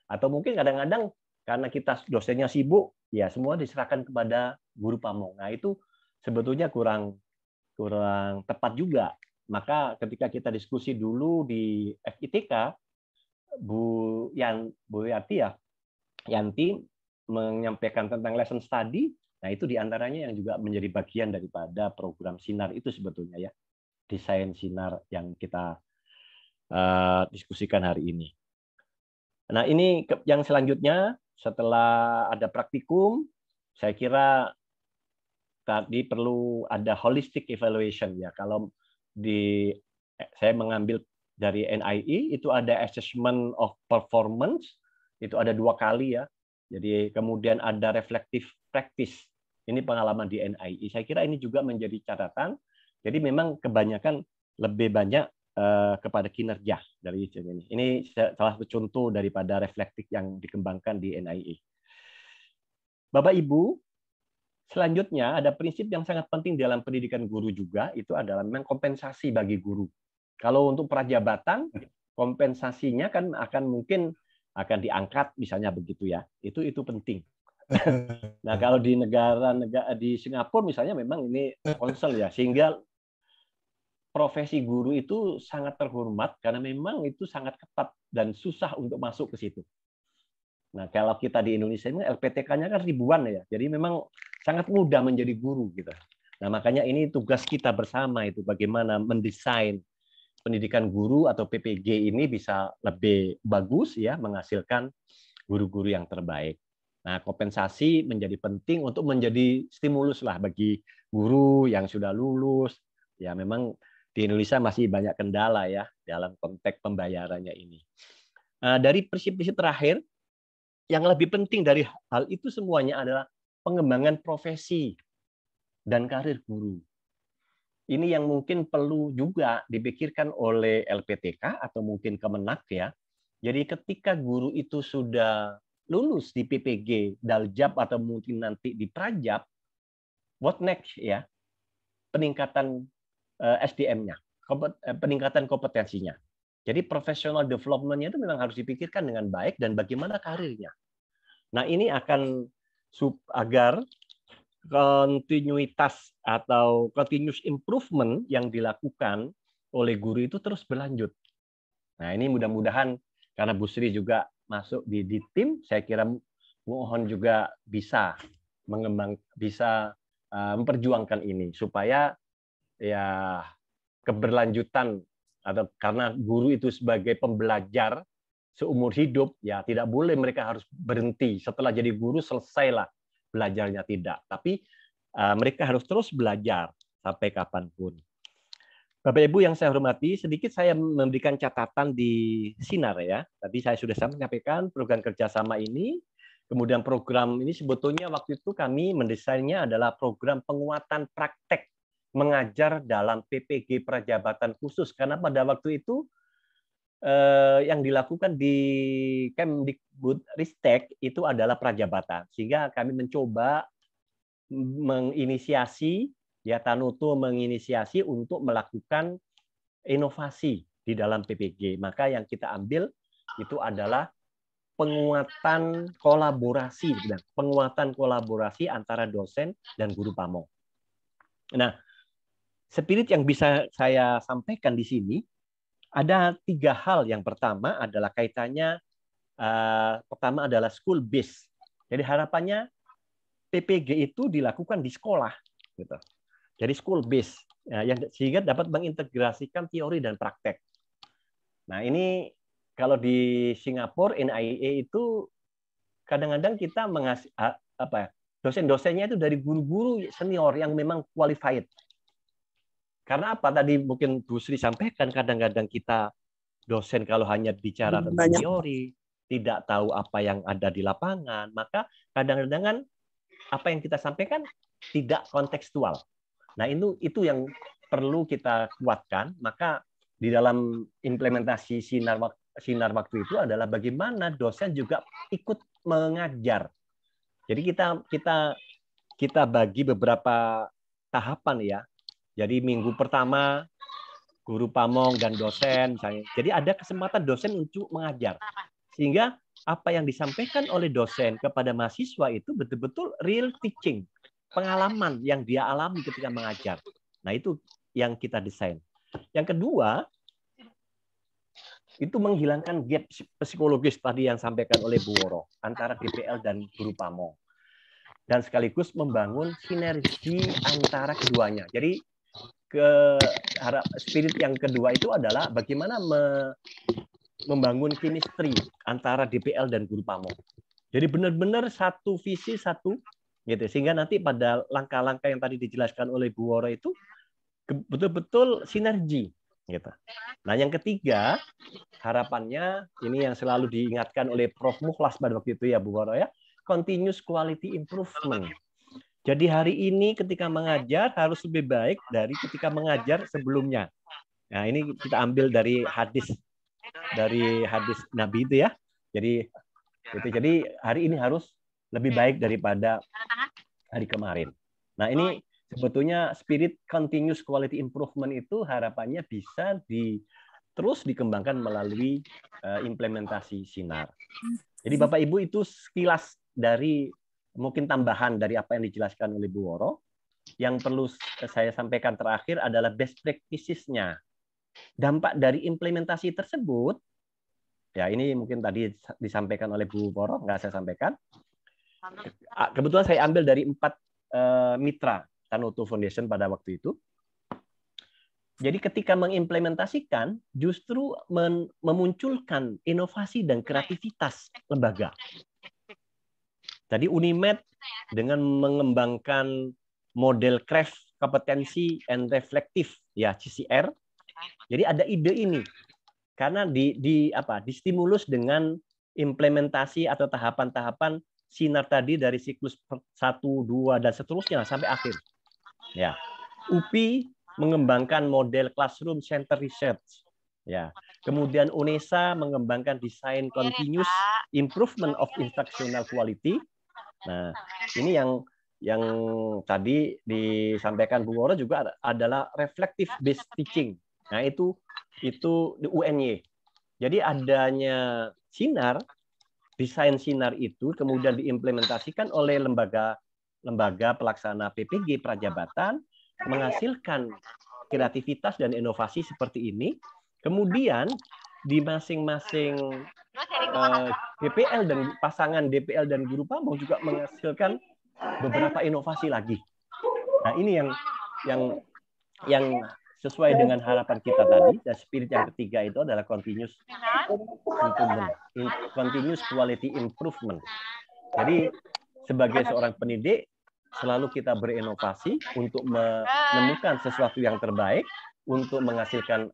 atau mungkin kadang-kadang karena kita dosennya sibuk, ya semua diserahkan kepada guru pamong. Nah, itu sebetulnya kurang kurang tepat juga maka ketika kita diskusi dulu di FITK, Bu Yan Bu Yati ya, Yanti menyampaikan tentang lesson study. Nah itu diantaranya yang juga menjadi bagian daripada program sinar itu sebetulnya ya desain sinar yang kita uh, diskusikan hari ini. Nah ini yang selanjutnya setelah ada praktikum, saya kira tadi perlu ada holistic evaluation ya. Kalau di eh, saya mengambil dari NIE itu ada assessment of performance itu ada dua kali ya. Jadi kemudian ada reflective practice. Ini pengalaman di NIE. Saya kira ini juga menjadi catatan. Jadi memang kebanyakan lebih banyak eh, kepada kinerja dari ini. Ini salah satu contoh daripada reflektif yang dikembangkan di NIE. Bapak Ibu, Selanjutnya ada prinsip yang sangat penting dalam pendidikan guru juga itu adalah memang kompensasi bagi guru. Kalau untuk prajabatan kompensasinya kan akan mungkin akan diangkat misalnya begitu ya. Itu itu penting. <laughs> nah kalau di negara negara di Singapura misalnya memang ini konsel ya sehingga profesi guru itu sangat terhormat karena memang itu sangat ketat dan susah untuk masuk ke situ. Nah, kalau kita di Indonesia ini LPTK-nya kan ribuan ya. Jadi memang sangat mudah menjadi guru gitu. Nah, makanya ini tugas kita bersama itu bagaimana mendesain pendidikan guru atau PPG ini bisa lebih bagus ya menghasilkan guru-guru yang terbaik. Nah, kompensasi menjadi penting untuk menjadi stimulus lah bagi guru yang sudah lulus. Ya, memang di Indonesia masih banyak kendala ya dalam konteks pembayarannya ini. Nah, dari prinsip-prinsip terakhir yang lebih penting dari hal itu semuanya adalah pengembangan profesi dan karir guru. Ini yang mungkin perlu juga dipikirkan oleh LPTK atau mungkin Kemenak ya. Jadi ketika guru itu sudah lulus di PPG, Daljab atau mungkin nanti di Prajab, what next ya? Peningkatan eh, SDM-nya, eh, peningkatan kompetensinya. Jadi professional development-nya itu memang harus dipikirkan dengan baik dan bagaimana karirnya. Nah ini akan sub, agar kontinuitas atau continuous improvement yang dilakukan oleh guru itu terus berlanjut. Nah ini mudah-mudahan karena Bu Sri juga masuk di, di tim, saya kira Mohon juga bisa mengembang bisa eh, memperjuangkan ini supaya ya keberlanjutan atau karena guru itu sebagai pembelajar seumur hidup ya tidak boleh mereka harus berhenti setelah jadi guru selesailah belajarnya tidak tapi uh, mereka harus terus belajar sampai kapanpun Bapak Ibu yang saya hormati, sedikit saya memberikan catatan di Sinar ya. Tadi saya sudah sampaikan program kerjasama ini, kemudian program ini sebetulnya waktu itu kami mendesainnya adalah program penguatan praktek mengajar dalam PPG Prajabatan Khusus karena pada waktu itu eh, yang dilakukan di Kemdikbud Ristek itu adalah prajabatan sehingga kami mencoba menginisiasi ya Tanuto menginisiasi untuk melakukan inovasi di dalam PPG maka yang kita ambil itu adalah penguatan kolaborasi penguatan kolaborasi antara dosen dan guru pamong. Nah, spirit yang bisa saya sampaikan di sini ada tiga hal. Yang pertama adalah kaitannya uh, pertama adalah school base Jadi harapannya PPG itu dilakukan di sekolah, gitu. Jadi school base ya, yang sehingga dapat mengintegrasikan teori dan praktek. Nah ini kalau di Singapura NIA itu kadang-kadang kita mengasih apa ya dosen-dosennya itu dari guru-guru senior yang memang qualified karena apa tadi mungkin Bu Sri sampaikan kadang-kadang kita dosen kalau hanya bicara hmm, tentang teori, tidak tahu apa yang ada di lapangan, maka kadang-kadang kan apa yang kita sampaikan tidak kontekstual. Nah, itu itu yang perlu kita kuatkan, maka di dalam implementasi sinar sinar waktu itu adalah bagaimana dosen juga ikut mengajar. Jadi kita kita kita bagi beberapa tahapan ya jadi minggu pertama guru pamong dan dosen Jadi ada kesempatan dosen untuk mengajar. Sehingga apa yang disampaikan oleh dosen kepada mahasiswa itu betul-betul real teaching, pengalaman yang dia alami ketika mengajar. Nah, itu yang kita desain. Yang kedua, itu menghilangkan gap psikologis tadi yang disampaikan oleh Bu Woro antara DPL dan guru pamong dan sekaligus membangun sinergi antara keduanya. Jadi ke harap spirit yang kedua itu adalah bagaimana me, membangun chemistry antara DPL dan guru pamong. Jadi benar-benar satu visi satu gitu sehingga nanti pada langkah-langkah yang tadi dijelaskan oleh Bu Woro itu betul-betul sinergi gitu. Nah, yang ketiga, harapannya ini yang selalu diingatkan oleh Prof Mukhlas pada waktu itu ya Bu Woro ya, continuous quality improvement. Jadi hari ini ketika mengajar harus lebih baik dari ketika mengajar sebelumnya. Nah, ini kita ambil dari hadis dari hadis Nabi itu ya. Jadi itu jadi hari ini harus lebih baik daripada hari kemarin. Nah, ini sebetulnya spirit continuous quality improvement itu harapannya bisa di terus dikembangkan melalui eh, implementasi sinar. Jadi Bapak Ibu itu sekilas dari mungkin tambahan dari apa yang dijelaskan oleh Bu Woro, yang perlu saya sampaikan terakhir adalah best practices-nya. Dampak dari implementasi tersebut, ya ini mungkin tadi disampaikan oleh Bu Woro, nggak saya sampaikan. Ah, kebetulan saya ambil dari empat eh, mitra Tanoto Foundation pada waktu itu. Jadi ketika mengimplementasikan, justru memunculkan inovasi dan kreativitas lembaga. Jadi Unimed dengan mengembangkan model craft kompetensi and reflektif ya CCR. Jadi ada ide ini karena di, di apa distimulus dengan implementasi atau tahapan-tahapan sinar tadi dari siklus 1, 2, dan seterusnya sampai akhir. Ya. UPI mengembangkan model classroom center research. Ya. Kemudian UNESA mengembangkan desain continuous iya, improvement of instructional quality Nah, ini yang yang tadi disampaikan Bu Woro juga adalah reflective based teaching. Nah, itu itu di UNY. Jadi adanya sinar, desain sinar itu kemudian diimplementasikan oleh lembaga lembaga pelaksana PPG Prajabatan menghasilkan kreativitas dan inovasi seperti ini. Kemudian di masing-masing DPL dan pasangan DPL dan guru Pamong juga menghasilkan beberapa inovasi lagi. Nah, ini yang yang yang sesuai dengan harapan kita tadi dan spirit yang ketiga itu adalah continuous improvement, continuous quality improvement. Jadi sebagai seorang pendidik selalu kita berinovasi untuk menemukan sesuatu yang terbaik untuk menghasilkan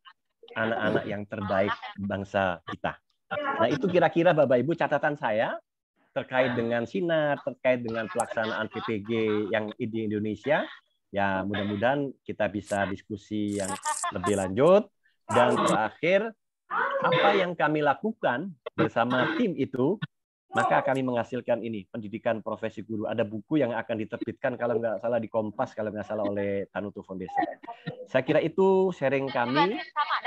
anak-anak yang terbaik bangsa kita. Nah itu kira-kira Bapak Ibu catatan saya terkait dengan sinar, terkait dengan pelaksanaan PPG yang di Indonesia. Ya mudah-mudahan kita bisa diskusi yang lebih lanjut. Dan terakhir, apa yang kami lakukan bersama tim itu maka kami menghasilkan ini pendidikan profesi guru. Ada buku yang akan diterbitkan kalau nggak salah di Kompas kalau nggak salah oleh Tanutu Foundation. Saya kira itu sharing kami.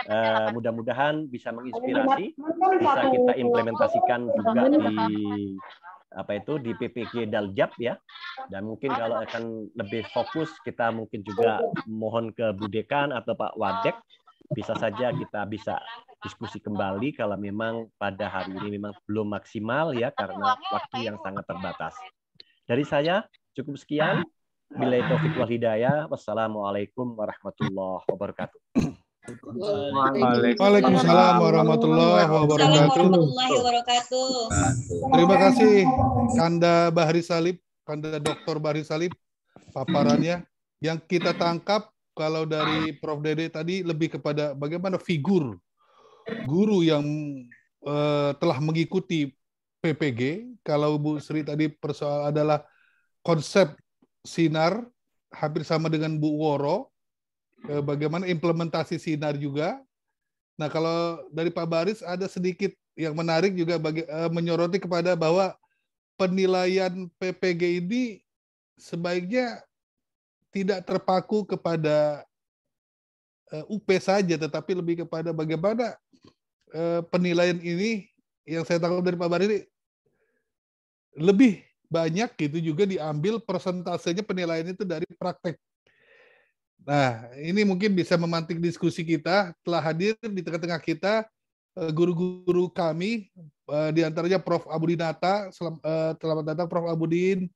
Uh, mudah-mudahan bisa menginspirasi, bisa kita implementasikan juga di apa itu di PPG Daljab ya. Dan mungkin kalau akan lebih fokus kita mungkin juga mohon ke Budekan atau Pak Wadek bisa saja kita bisa diskusi kembali kalau memang pada hari ini memang belum maksimal ya karena waktu yang sangat terbatas. Dari saya cukup sekian. Nah. Bila taufik wal hidayah. Wassalamualaikum warahmatullahi wabarakatuh. Waalaikumsalam warahmatullahi wabarakatuh. Terima kasih Kanda Bahri Salib, Kanda Dr. Bahri Salib paparannya yang kita tangkap kalau dari Prof Dede tadi lebih kepada bagaimana figur guru yang uh, telah mengikuti PPG. Kalau Bu Sri tadi persoal adalah konsep sinar hampir sama dengan Bu Woro. Uh, bagaimana implementasi sinar juga. Nah kalau dari Pak Baris ada sedikit yang menarik juga bagi, uh, menyoroti kepada bahwa penilaian PPG ini sebaiknya tidak terpaku kepada eh, UP saja, tetapi lebih kepada bagaimana eh, penilaian ini yang saya tangkap dari Pak ini lebih banyak gitu juga diambil persentasenya penilaian itu dari praktek. Nah, ini mungkin bisa memantik diskusi kita. Telah hadir di tengah-tengah kita eh, guru-guru kami, diantaranya Prof. Abudin Nata, selamat datang Prof. Abudin,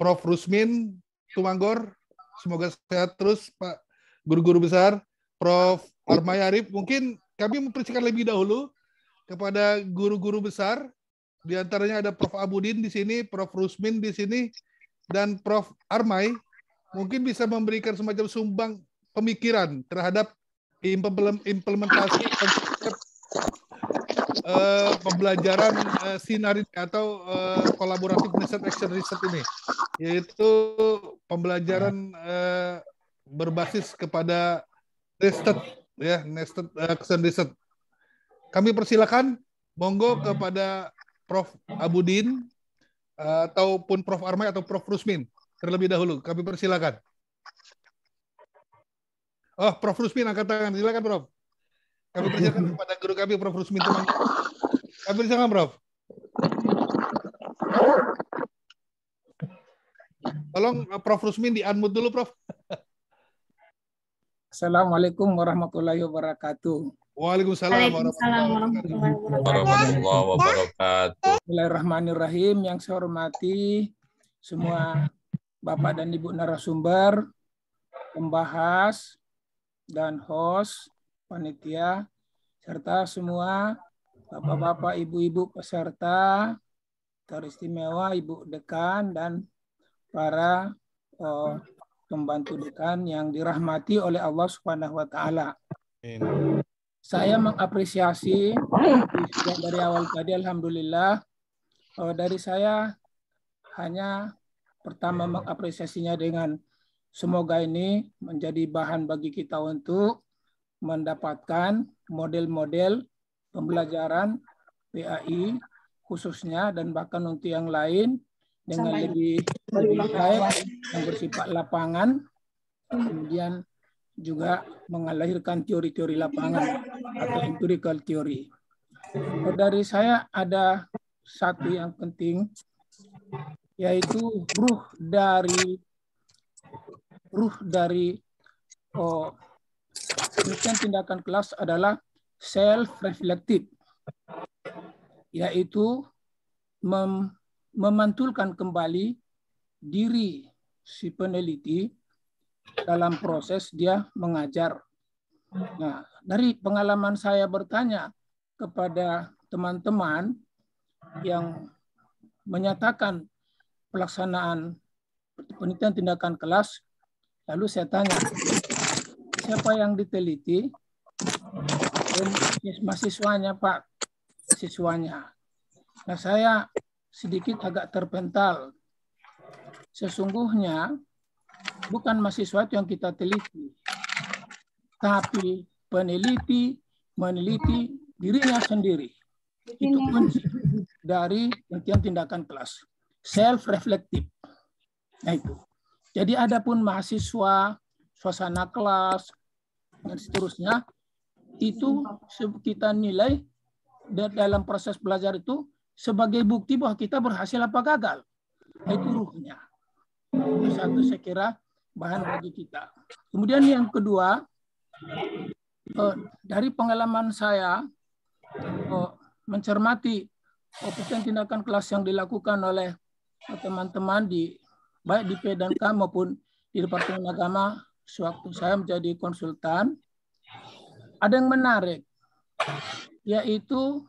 Prof. Rusmin, Tumanggur. Semoga sehat terus Pak Guru-Guru Besar, Prof. Armai Arif. Mungkin kami mempersiapkan lebih dahulu kepada guru-guru besar. Di antaranya ada Prof. Abudin di sini, Prof. Rusmin di sini, dan Prof. Armai. Mungkin bisa memberikan semacam sumbang pemikiran terhadap implementasi konsep uh, pembelajaran uh, eh, sinar atau uh, kolaboratif research action research ini yaitu pembelajaran uh, berbasis kepada nested ya nested uh, kesan riset. Kami persilakan monggo kepada Prof Abudin uh, ataupun Prof Armai atau Prof Rusmin terlebih dahulu. Kami persilakan. Oh, Prof Rusmin angkat tangan. Silakan, Prof. Kami persilakan kepada guru kami, Prof Rusmin. Teman. Kami persilakan, Prof. Tolong eh, Prof. Rusmin di-unmute dulu, Prof. Assalamualaikum warahmatullahi wabarakatuh. Waalaikumsalam, warahmatullahi wabarakatuh. Bismillahirrahmanirrahim. Yang saya hormati semua Bapak dan Ibu narasumber, pembahas dan host, panitia, serta semua Bapak-bapak, Ibu-ibu peserta, teristimewa Ibu Dekan dan para uh, pembantu dekan yang dirahmati oleh Allah Subhanahu wa taala. Saya mengapresiasi dari awal tadi alhamdulillah uh, dari saya hanya pertama mengapresiasinya dengan semoga ini menjadi bahan bagi kita untuk mendapatkan model-model pembelajaran PAI khususnya dan bahkan untuk yang lain dengan lebih, baik yang bersifat lapangan, kemudian juga mengalahirkan teori-teori lapangan atau empirical teori. Dari saya ada satu yang penting yaitu ruh dari ruh dari oh, tindakan kelas adalah self reflective yaitu mem memantulkan kembali diri si peneliti dalam proses dia mengajar. Nah, dari pengalaman saya bertanya kepada teman-teman yang menyatakan pelaksanaan penelitian tindakan kelas, lalu saya tanya, siapa yang diteliti? Dan mahasiswanya, Pak. Siswanya. Nah, saya sedikit agak terpental. Sesungguhnya bukan mahasiswa itu yang kita teliti, tapi peneliti meneliti dirinya sendiri. Itu kunci dari penelitian tindakan kelas. Self-reflective. Nah itu. Jadi adapun mahasiswa, suasana kelas, dan seterusnya, itu kita nilai dalam proses belajar itu sebagai bukti bahwa kita berhasil apa gagal. Itu ruhnya. Itu satu saya kira bahan bagi kita. Kemudian yang kedua, eh, dari pengalaman saya eh, mencermati operasi tindakan kelas yang dilakukan oleh teman-teman di baik di PDNK maupun di Departemen Agama sewaktu saya menjadi konsultan ada yang menarik yaitu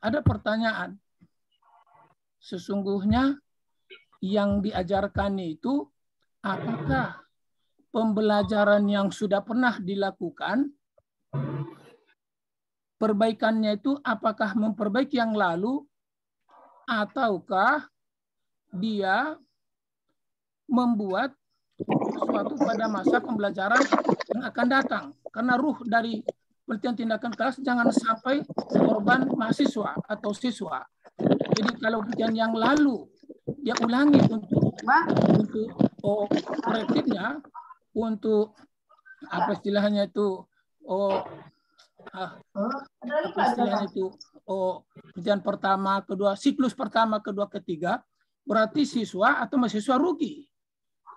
ada pertanyaan sesungguhnya yang diajarkan itu apakah pembelajaran yang sudah pernah dilakukan perbaikannya itu apakah memperbaiki yang lalu ataukah dia membuat sesuatu pada masa pembelajaran yang akan datang karena ruh dari penelitian tindakan kelas jangan sampai korban mahasiswa atau siswa jadi kalau hujan yang lalu dia ulangi untuk untuk oh, untuk apa istilahnya itu oh ah, apa istilahnya itu oh hujan pertama kedua siklus pertama kedua ketiga berarti siswa atau mahasiswa rugi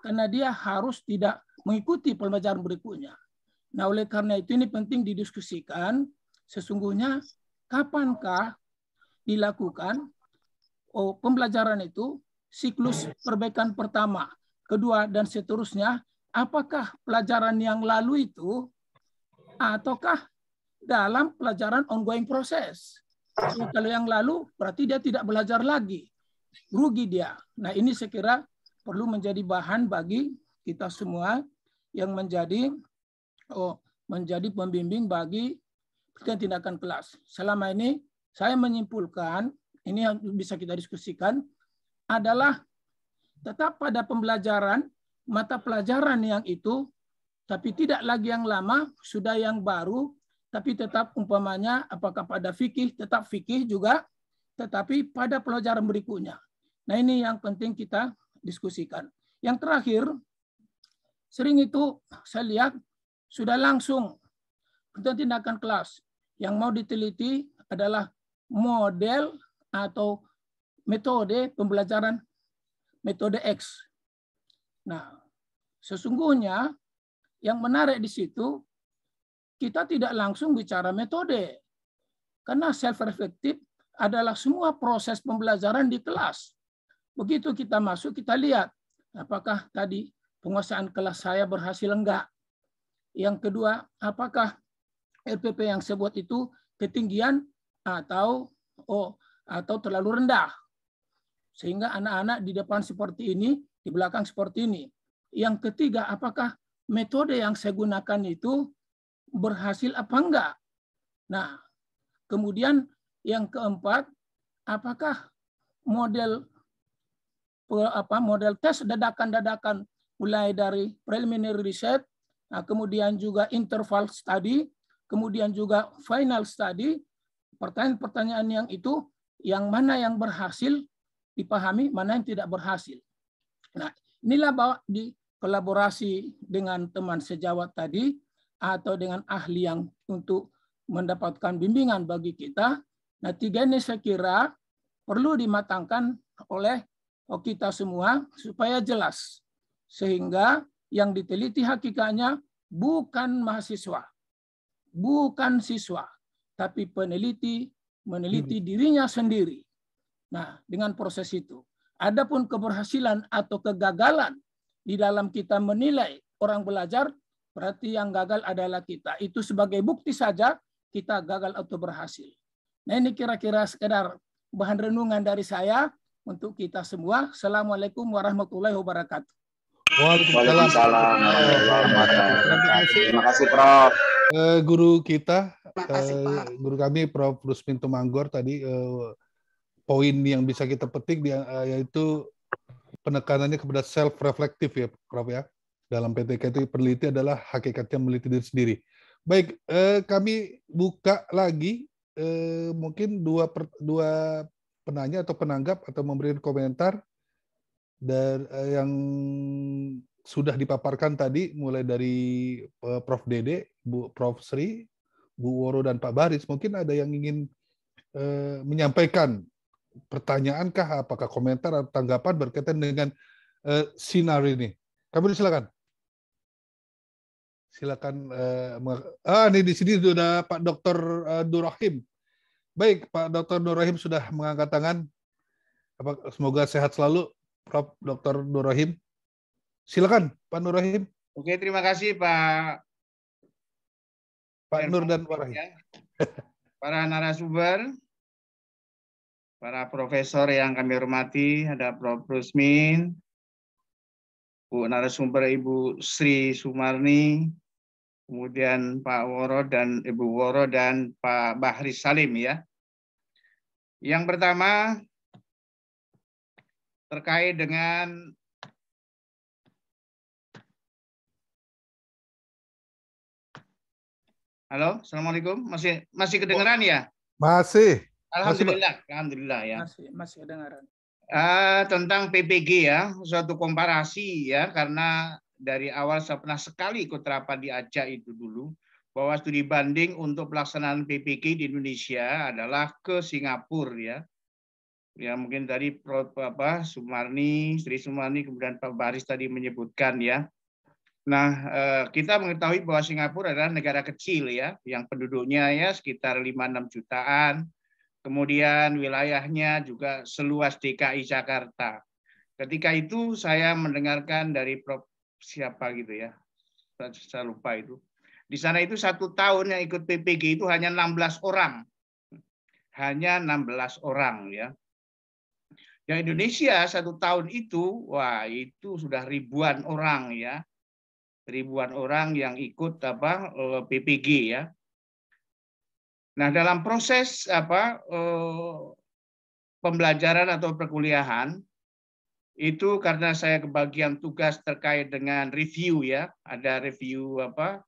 karena dia harus tidak mengikuti pelajaran berikutnya. Nah oleh karena itu ini penting didiskusikan sesungguhnya kapankah dilakukan oh, pembelajaran itu siklus perbaikan pertama, kedua, dan seterusnya, apakah pelajaran yang lalu itu ataukah dalam pelajaran ongoing proses? So, oh, kalau yang lalu berarti dia tidak belajar lagi, rugi dia. Nah ini saya kira perlu menjadi bahan bagi kita semua yang menjadi oh menjadi pembimbing bagi tindakan kelas. Selama ini saya menyimpulkan, ini yang bisa kita diskusikan, adalah tetap pada pembelajaran, mata pelajaran yang itu, tapi tidak lagi yang lama, sudah yang baru, tapi tetap umpamanya apakah pada fikih, tetap fikih juga, tetapi pada pelajaran berikutnya. Nah ini yang penting kita diskusikan. Yang terakhir, sering itu saya lihat sudah langsung tentang tindakan kelas. Yang mau diteliti adalah model atau metode pembelajaran metode X. Nah, sesungguhnya yang menarik di situ kita tidak langsung bicara metode. Karena self-reflective adalah semua proses pembelajaran di kelas. Begitu kita masuk, kita lihat apakah tadi penguasaan kelas saya berhasil enggak. Yang kedua, apakah LPP yang saya buat itu ketinggian atau oh atau terlalu rendah sehingga anak-anak di depan seperti ini di belakang seperti ini yang ketiga apakah metode yang saya gunakan itu berhasil apa enggak nah kemudian yang keempat apakah model apa model tes dadakan-dadakan mulai dari preliminary research, nah, kemudian juga interval study, kemudian juga final study, pertanyaan-pertanyaan yang itu yang mana yang berhasil dipahami, mana yang tidak berhasil. Nah, inilah bahwa di kolaborasi dengan teman sejawat tadi atau dengan ahli yang untuk mendapatkan bimbingan bagi kita. Nah, tiga ini saya kira perlu dimatangkan oleh kita semua supaya jelas. Sehingga yang diteliti hakikatnya bukan mahasiswa, bukan siswa, tapi peneliti meneliti hmm. dirinya sendiri. Nah, dengan proses itu, adapun keberhasilan atau kegagalan di dalam kita menilai orang belajar, berarti yang gagal adalah kita. Itu sebagai bukti saja kita gagal atau berhasil. Nah, ini kira-kira sekedar bahan renungan dari saya untuk kita semua. Assalamualaikum warahmatullahi wabarakatuh. Waalaikumsalam. Waalaikumsalam. Terima kasih, Prof. Eh, guru kita Terima eh, kasih Pak. Guru kami Prof. Rusmin Tumanggor tadi uh, poin yang bisa kita petik dia, eh, yaitu penekanannya kepada self reflektif ya Prof ya. Dalam PTK itu peneliti adalah hakikatnya meneliti diri sendiri. Baik, eh, kami buka lagi eh, mungkin dua per, dua penanya atau penanggap atau memberi komentar dari eh, yang sudah dipaparkan tadi mulai dari eh, Prof Dede, Bu Prof Sri, Bu Woro dan Pak Baris, mungkin ada yang ingin e, menyampaikan pertanyaankah, apakah komentar atau tanggapan berkaitan dengan e, sinar ini. Kami silakan. Silakan. E, ah, ini di sini sudah Pak Dr. Durahim. Baik, Pak Dr. Durahim sudah mengangkat tangan. Semoga sehat selalu, Prof. Dr. Durahim. Silakan, Pak Nurahim. Oke, terima kasih Pak Pak Nur dan Para narasumber, para profesor yang kami hormati, ada Prof. Rusmin, Bu narasumber Ibu Sri Sumarni, kemudian Pak Woro dan Ibu Woro dan Pak Bahri Salim ya. Yang pertama terkait dengan Halo, assalamualaikum. Masih masih kedengeran ya? Masih. Alhamdulillah, masih, alhamdulillah ya. Masih masih kedengeran. Uh, tentang PPG ya, suatu komparasi ya, karena dari awal saya pernah sekali ikut rapat di Aceh itu dulu bahwa studi banding untuk pelaksanaan PPG di Indonesia adalah ke Singapura ya. Ya mungkin dari Prof Sumarni, Sri Sumarni kemudian Pak Baris tadi menyebutkan ya Nah, eh, kita mengetahui bahwa Singapura adalah negara kecil ya, yang penduduknya ya sekitar 5-6 jutaan. Kemudian wilayahnya juga seluas DKI Jakarta. Ketika itu saya mendengarkan dari Prof siapa gitu ya, saya lupa itu. Di sana itu satu tahun yang ikut PPG itu hanya 16 orang. Hanya 16 orang ya. Yang Indonesia satu tahun itu, wah itu sudah ribuan orang ya ribuan orang yang ikut apa eh, PPG ya. Nah, dalam proses apa eh, pembelajaran atau perkuliahan itu karena saya kebagian tugas terkait dengan review ya, ada review apa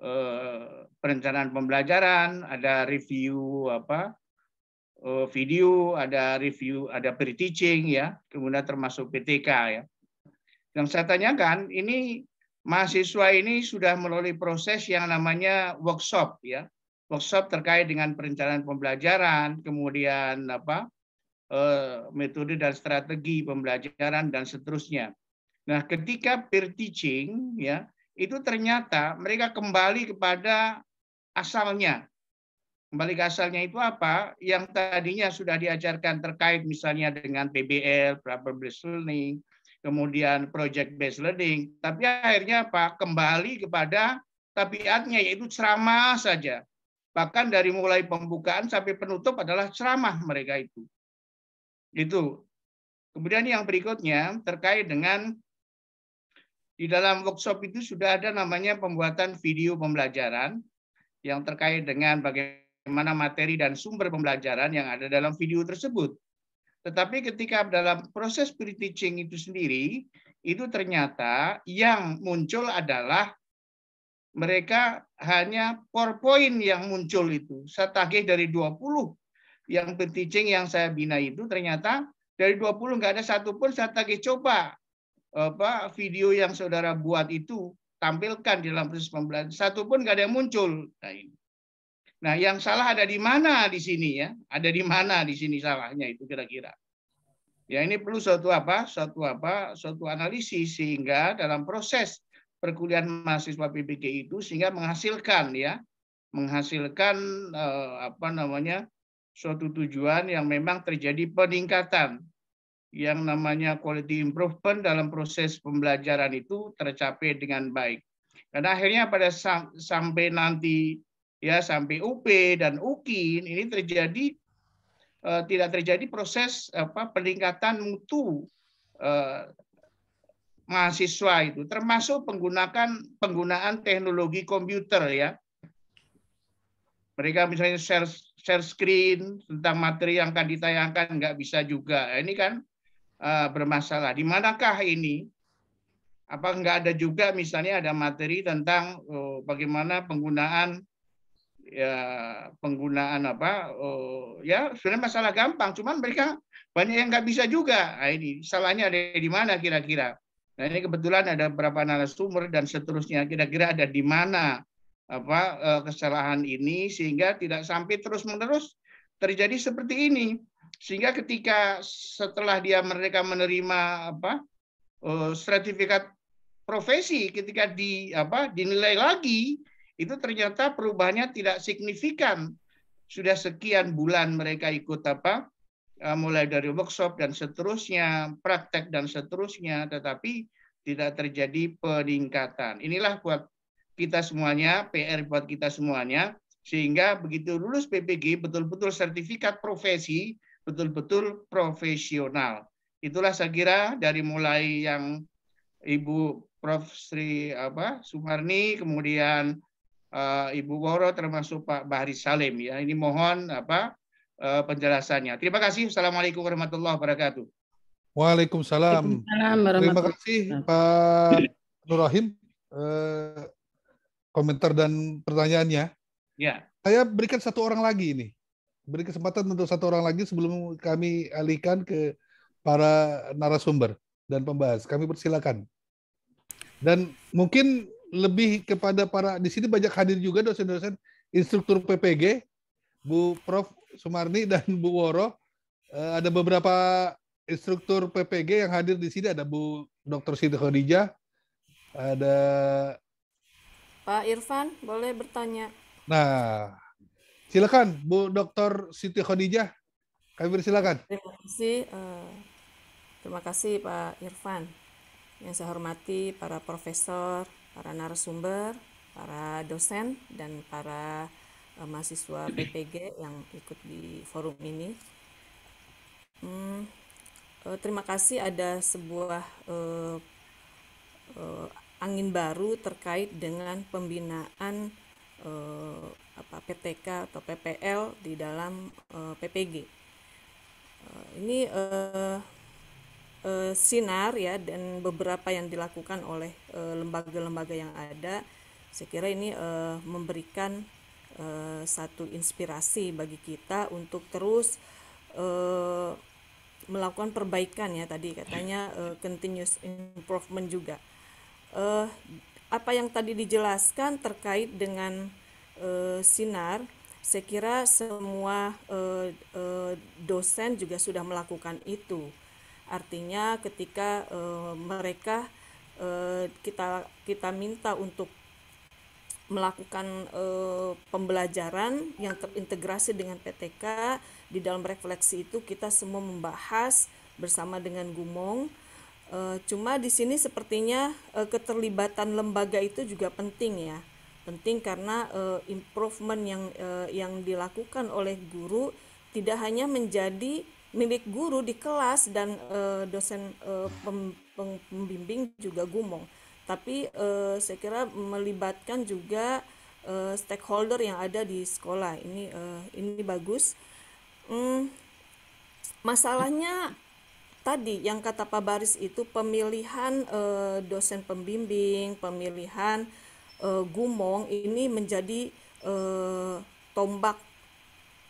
eh, perencanaan pembelajaran, ada review apa video, ada review, ada pre-teaching ya, kemudian termasuk PTK ya. Yang saya tanyakan ini mahasiswa ini sudah melalui proses yang namanya workshop ya workshop terkait dengan perencanaan pembelajaran kemudian apa eh, metode dan strategi pembelajaran dan seterusnya nah ketika peer teaching ya itu ternyata mereka kembali kepada asalnya kembali ke asalnya itu apa yang tadinya sudah diajarkan terkait misalnya dengan PBL, problem learning, kemudian project based learning, tapi akhirnya apa? Kembali kepada tabiatnya yaitu ceramah saja. Bahkan dari mulai pembukaan sampai penutup adalah ceramah mereka itu. Itu. Kemudian yang berikutnya terkait dengan di dalam workshop itu sudah ada namanya pembuatan video pembelajaran yang terkait dengan bagaimana materi dan sumber pembelajaran yang ada dalam video tersebut. Tetapi ketika dalam proses pre-teaching itu sendiri, itu ternyata yang muncul adalah mereka hanya PowerPoint yang muncul itu. Setagih dari 20 yang pre-teaching yang saya bina itu ternyata dari 20 nggak ada satupun tagih coba apa video yang saudara buat itu tampilkan di dalam proses pembelajaran. Satupun nggak ada yang muncul. Nah, ini. Nah, yang salah ada di mana di sini ya? Ada di mana di sini salahnya itu kira-kira. Ya, ini perlu suatu apa? Suatu apa? Suatu analisis sehingga dalam proses perkuliahan mahasiswa PPG itu sehingga menghasilkan ya, menghasilkan eh, apa namanya? suatu tujuan yang memang terjadi peningkatan yang namanya quality improvement dalam proses pembelajaran itu tercapai dengan baik. Dan akhirnya pada sampai nanti ya sampai UP dan UKIN ini terjadi eh, tidak terjadi proses apa peningkatan mutu eh, mahasiswa itu termasuk penggunaan penggunaan teknologi komputer ya mereka misalnya share share screen tentang materi yang akan ditayangkan nggak bisa juga nah, ini kan eh, bermasalah di manakah ini apa nggak ada juga misalnya ada materi tentang oh, bagaimana penggunaan ya penggunaan apa oh, ya sebenarnya masalah gampang cuman mereka banyak yang nggak bisa juga nah, ini salahnya ada di mana kira-kira nah ini kebetulan ada beberapa narasumber dan seterusnya kira-kira ada di mana apa eh, kesalahan ini sehingga tidak sampai terus-menerus terjadi seperti ini sehingga ketika setelah dia mereka menerima apa eh, sertifikat profesi ketika di apa dinilai lagi itu ternyata perubahannya tidak signifikan. Sudah sekian bulan mereka ikut apa, eh, mulai dari workshop dan seterusnya, praktek dan seterusnya, tetapi tidak terjadi peningkatan. Inilah buat kita semuanya, PR buat kita semuanya, sehingga begitu lulus PPG betul-betul sertifikat profesi, betul-betul profesional. Itulah saya kira dari mulai yang Ibu Prof Sri apa Sumarni, kemudian uh, Ibu Woro termasuk Pak Bahri Salim ya. Ini mohon apa uh, penjelasannya. Terima kasih. Assalamualaikum warahmatullahi wabarakatuh. Waalaikumsalam. Terima kasih Pak Nur Rahim eh, komentar dan pertanyaannya. Ya. Saya berikan satu orang lagi ini. Beri kesempatan untuk satu orang lagi sebelum kami alihkan ke para narasumber dan pembahas. Kami persilakan. Dan mungkin lebih kepada para di sini banyak hadir juga dosen-dosen instruktur PPG, Bu Prof Sumarni dan Bu Woro. Uh, ada beberapa instruktur PPG yang hadir di sini ada Bu Dr. Siti Khadijah, ada Pak Irfan, boleh bertanya. Nah, silakan Bu Dr. Siti Khadijah, kami persilakan Terima kasih, uh, terima kasih Pak Irfan yang saya hormati para profesor, para narasumber, para dosen dan para uh, mahasiswa PPG yang ikut di forum ini. Hmm, uh, terima kasih ada sebuah uh, uh, angin baru terkait dengan pembinaan uh, apa PTK atau PPL di dalam uh, PPG. Uh, ini uh, Eh, sinar ya dan beberapa yang dilakukan oleh eh, lembaga-lembaga yang ada saya kira ini eh, memberikan satu inspirasi bagi kita untuk terus melakukan perbaikan ya tadi katanya continuous improvement juga apa yang tadi dijelaskan terkait dengan sinar saya kira semua dosen juga sudah melakukan itu Artinya ketika uh, mereka uh, kita kita minta untuk melakukan e, pembelajaran yang terintegrasi dengan PTK di dalam refleksi itu kita semua membahas bersama dengan Gumong. E, cuma di sini sepertinya e, keterlibatan lembaga itu juga penting ya, penting karena e, improvement yang e, yang dilakukan oleh guru tidak hanya menjadi milik guru di kelas dan uh, dosen uh, pem, pem, pembimbing juga gumong. Tapi uh, saya kira melibatkan juga uh, stakeholder yang ada di sekolah. Ini uh, ini bagus. Hmm, masalahnya tadi yang kata Pak Baris itu pemilihan uh, dosen pembimbing, pemilihan uh, gumong ini menjadi uh, tombak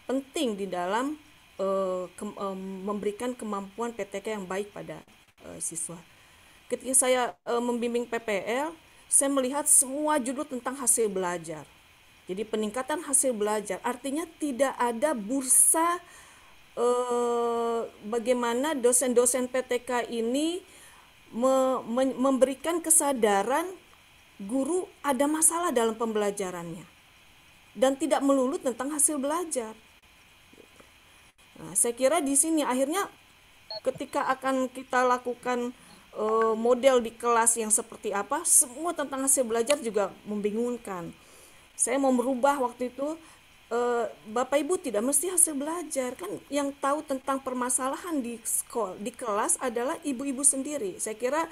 penting di dalam Eh, ke, uh, eh, memberikan kemampuan PTK yang baik pada uh, siswa. Ketika saya uh, membimbing PPL, saya melihat semua judul tentang hasil belajar. Jadi peningkatan hasil belajar artinya tidak ada bursa eh, bagaimana dosen-dosen PTK ini me me memberikan kesadaran guru ada masalah dalam pembelajarannya dan tidak melulu tentang hasil belajar. Nah, saya kira di sini akhirnya ketika akan kita lakukan uh, model di kelas yang seperti apa, semua tentang hasil belajar juga membingungkan. Saya mau merubah waktu itu uh, Bapak Ibu tidak mesti hasil belajar kan yang tahu tentang permasalahan di sekolah di kelas adalah ibu-ibu sendiri. Saya kira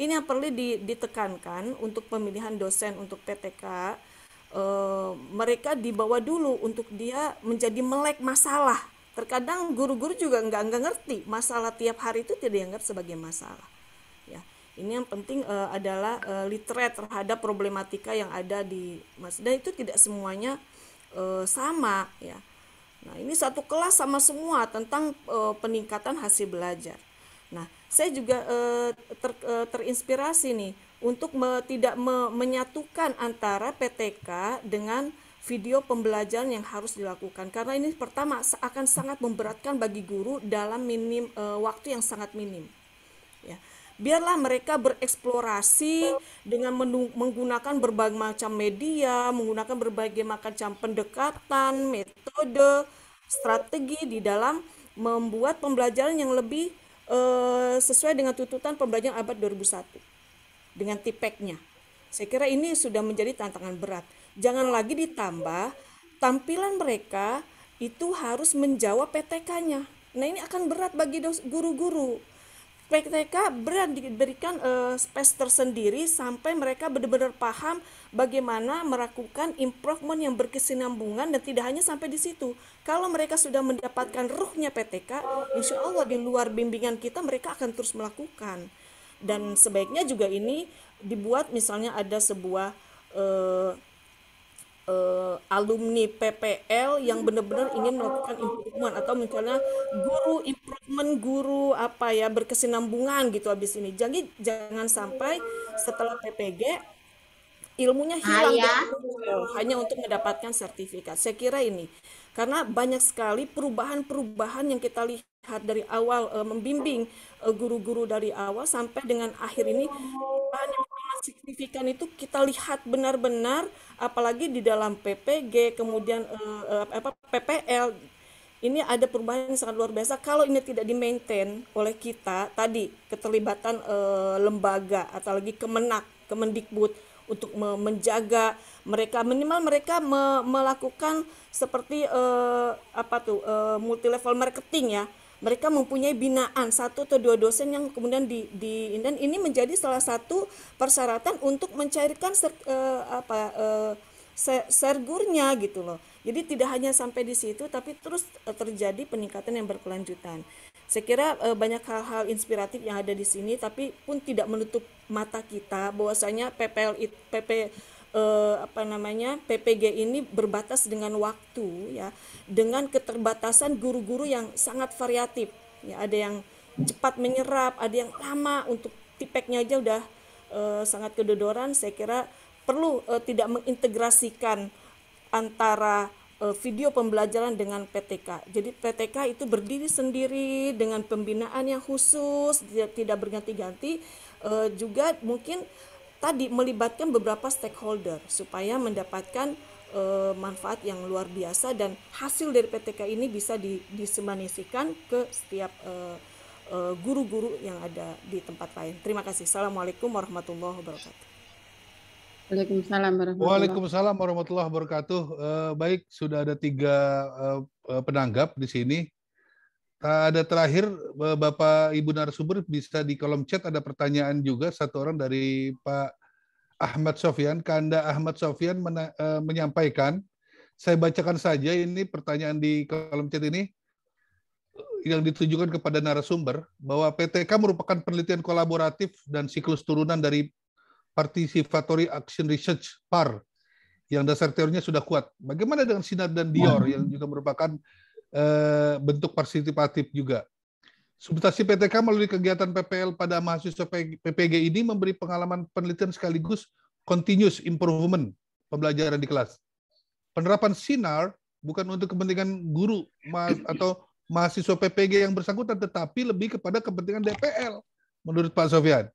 ini yang perlu ditekankan untuk pemilihan dosen untuk PTK. Uh, eh, mereka dibawa dulu untuk dia menjadi melek masalah Terkadang guru-guru juga nggak nggak ngerti masalah tiap hari itu tidak dianggap sebagai masalah. Ya, ini yang penting uh, adalah uh, literate terhadap problematika yang ada di mas. Dan itu tidak semuanya uh, sama ya. Nah, ini satu kelas sama semua tentang uh, peningkatan hasil belajar. Nah, saya juga uh, ter, uh, terinspirasi nih untuk me, tidak me, menyatukan antara PTK dengan video pembelajaran yang harus dilakukan karena ini pertama akan sangat memberatkan bagi guru dalam minim e, waktu yang sangat minim. Ya. Biarlah mereka bereksplorasi dengan menggunakan berbagai macam media, menggunakan berbagai macam pendekatan, metode, strategi di dalam membuat pembelajaran yang lebih e, sesuai dengan tuntutan pembelajaran abad 2001 dengan tipeknya. Saya kira ini sudah menjadi tantangan berat. Jangan lagi ditambah tampilan mereka itu harus menjawab PTK-nya. Nah, ini akan berat bagi guru-guru. PTK berat diberikan uh, space tersendiri sampai mereka benar-benar paham bagaimana melakukan improvement yang berkesinambungan dan tidak hanya sampai di situ. Kalau mereka sudah mendapatkan ruhnya PTK, insya Allah di luar bimbingan kita mereka akan terus melakukan. Dan sebaiknya juga ini dibuat misalnya ada sebuah uh, uh, alumni PPL yang benar-benar ingin melakukan improvement atau misalnya guru improvement guru apa ya berkesinambungan gitu habis ini. Jadi jangan sampai setelah PPG ilmunya ah, hilang ah, ya? hanya untuk mendapatkan sertifikat. Saya kira ini karena banyak sekali perubahan-perubahan yang kita lihat dari awal eh, membimbing eh, guru-guru dari awal sampai dengan akhir ini banyak signifikan itu kita lihat benar-benar apalagi di dalam PPG kemudian eh, eh apa PPL ini ada perubahan yang sangat luar biasa kalau ini tidak di maintain oleh kita tadi keterlibatan eh, lembaga atau lagi Kemenak Kemendikbud untuk menjaga mereka minimal mereka me melakukan seperti eh, apa tuh eh, multi level marketing ya mereka mempunyai binaan satu atau dua dosen yang kemudian di, di dan ini menjadi salah satu persyaratan untuk mencairkan ser, eh, apa eh, sergurnya gitu loh. Jadi tidak hanya sampai di situ tapi terus eh, terjadi peningkatan yang berkelanjutan. Saya kira eh, banyak hal-hal inspiratif yang ada di sini tapi pun tidak menutup mata kita bahwasanya PPL PP eh, apa namanya PPG ini berbatas dengan waktu ya dengan keterbatasan guru-guru yang sangat variatif ya ada yang cepat menyerap ada yang lama untuk tipeknya aja udah eh, sangat kedodoran saya kira perlu eh, tidak mengintegrasikan antara eh, video pembelajaran dengan PTK. Jadi PTK itu berdiri sendiri dengan pembinaan yang khusus, tidak, berganti-ganti. E, juga mungkin tadi melibatkan beberapa stakeholder supaya mendapatkan e, manfaat yang luar biasa dan hasil dari PTK ini bisa di, disemanisikan ke setiap eh, eh, guru-guru yang ada di tempat lain. Terima kasih. Assalamualaikum warahmatullahi wabarakatuh. Waalaikumsalam warahmatullahi, Waalaikumsalam warahmatullahi wabarakatuh. baik, sudah ada tiga penanggap di sini. Eh, ada terakhir eh, Bapak Ibu narasumber bisa di kolom chat ada pertanyaan juga satu orang dari Pak Ahmad Sofyan. Kanda Ahmad Sofian eh, menyampaikan, saya bacakan saja ini pertanyaan di kolom chat ini yang ditujukan kepada narasumber bahwa PTK merupakan penelitian kolaboratif dan siklus turunan dari Participatory Action Research PAR yang dasar teorinya sudah kuat. Bagaimana dengan Sinar dan Dior yang juga merupakan Eh, bentuk partisipatif juga. Substansi PTK melalui kegiatan PPL pada mahasiswa PPG ini memberi pengalaman penelitian sekaligus continuous improvement pembelajaran di kelas. Penerapan sinar bukan untuk kepentingan guru atau mahasiswa PPG yang bersangkutan, tetapi lebih kepada kepentingan DPL, menurut Pak Sofian.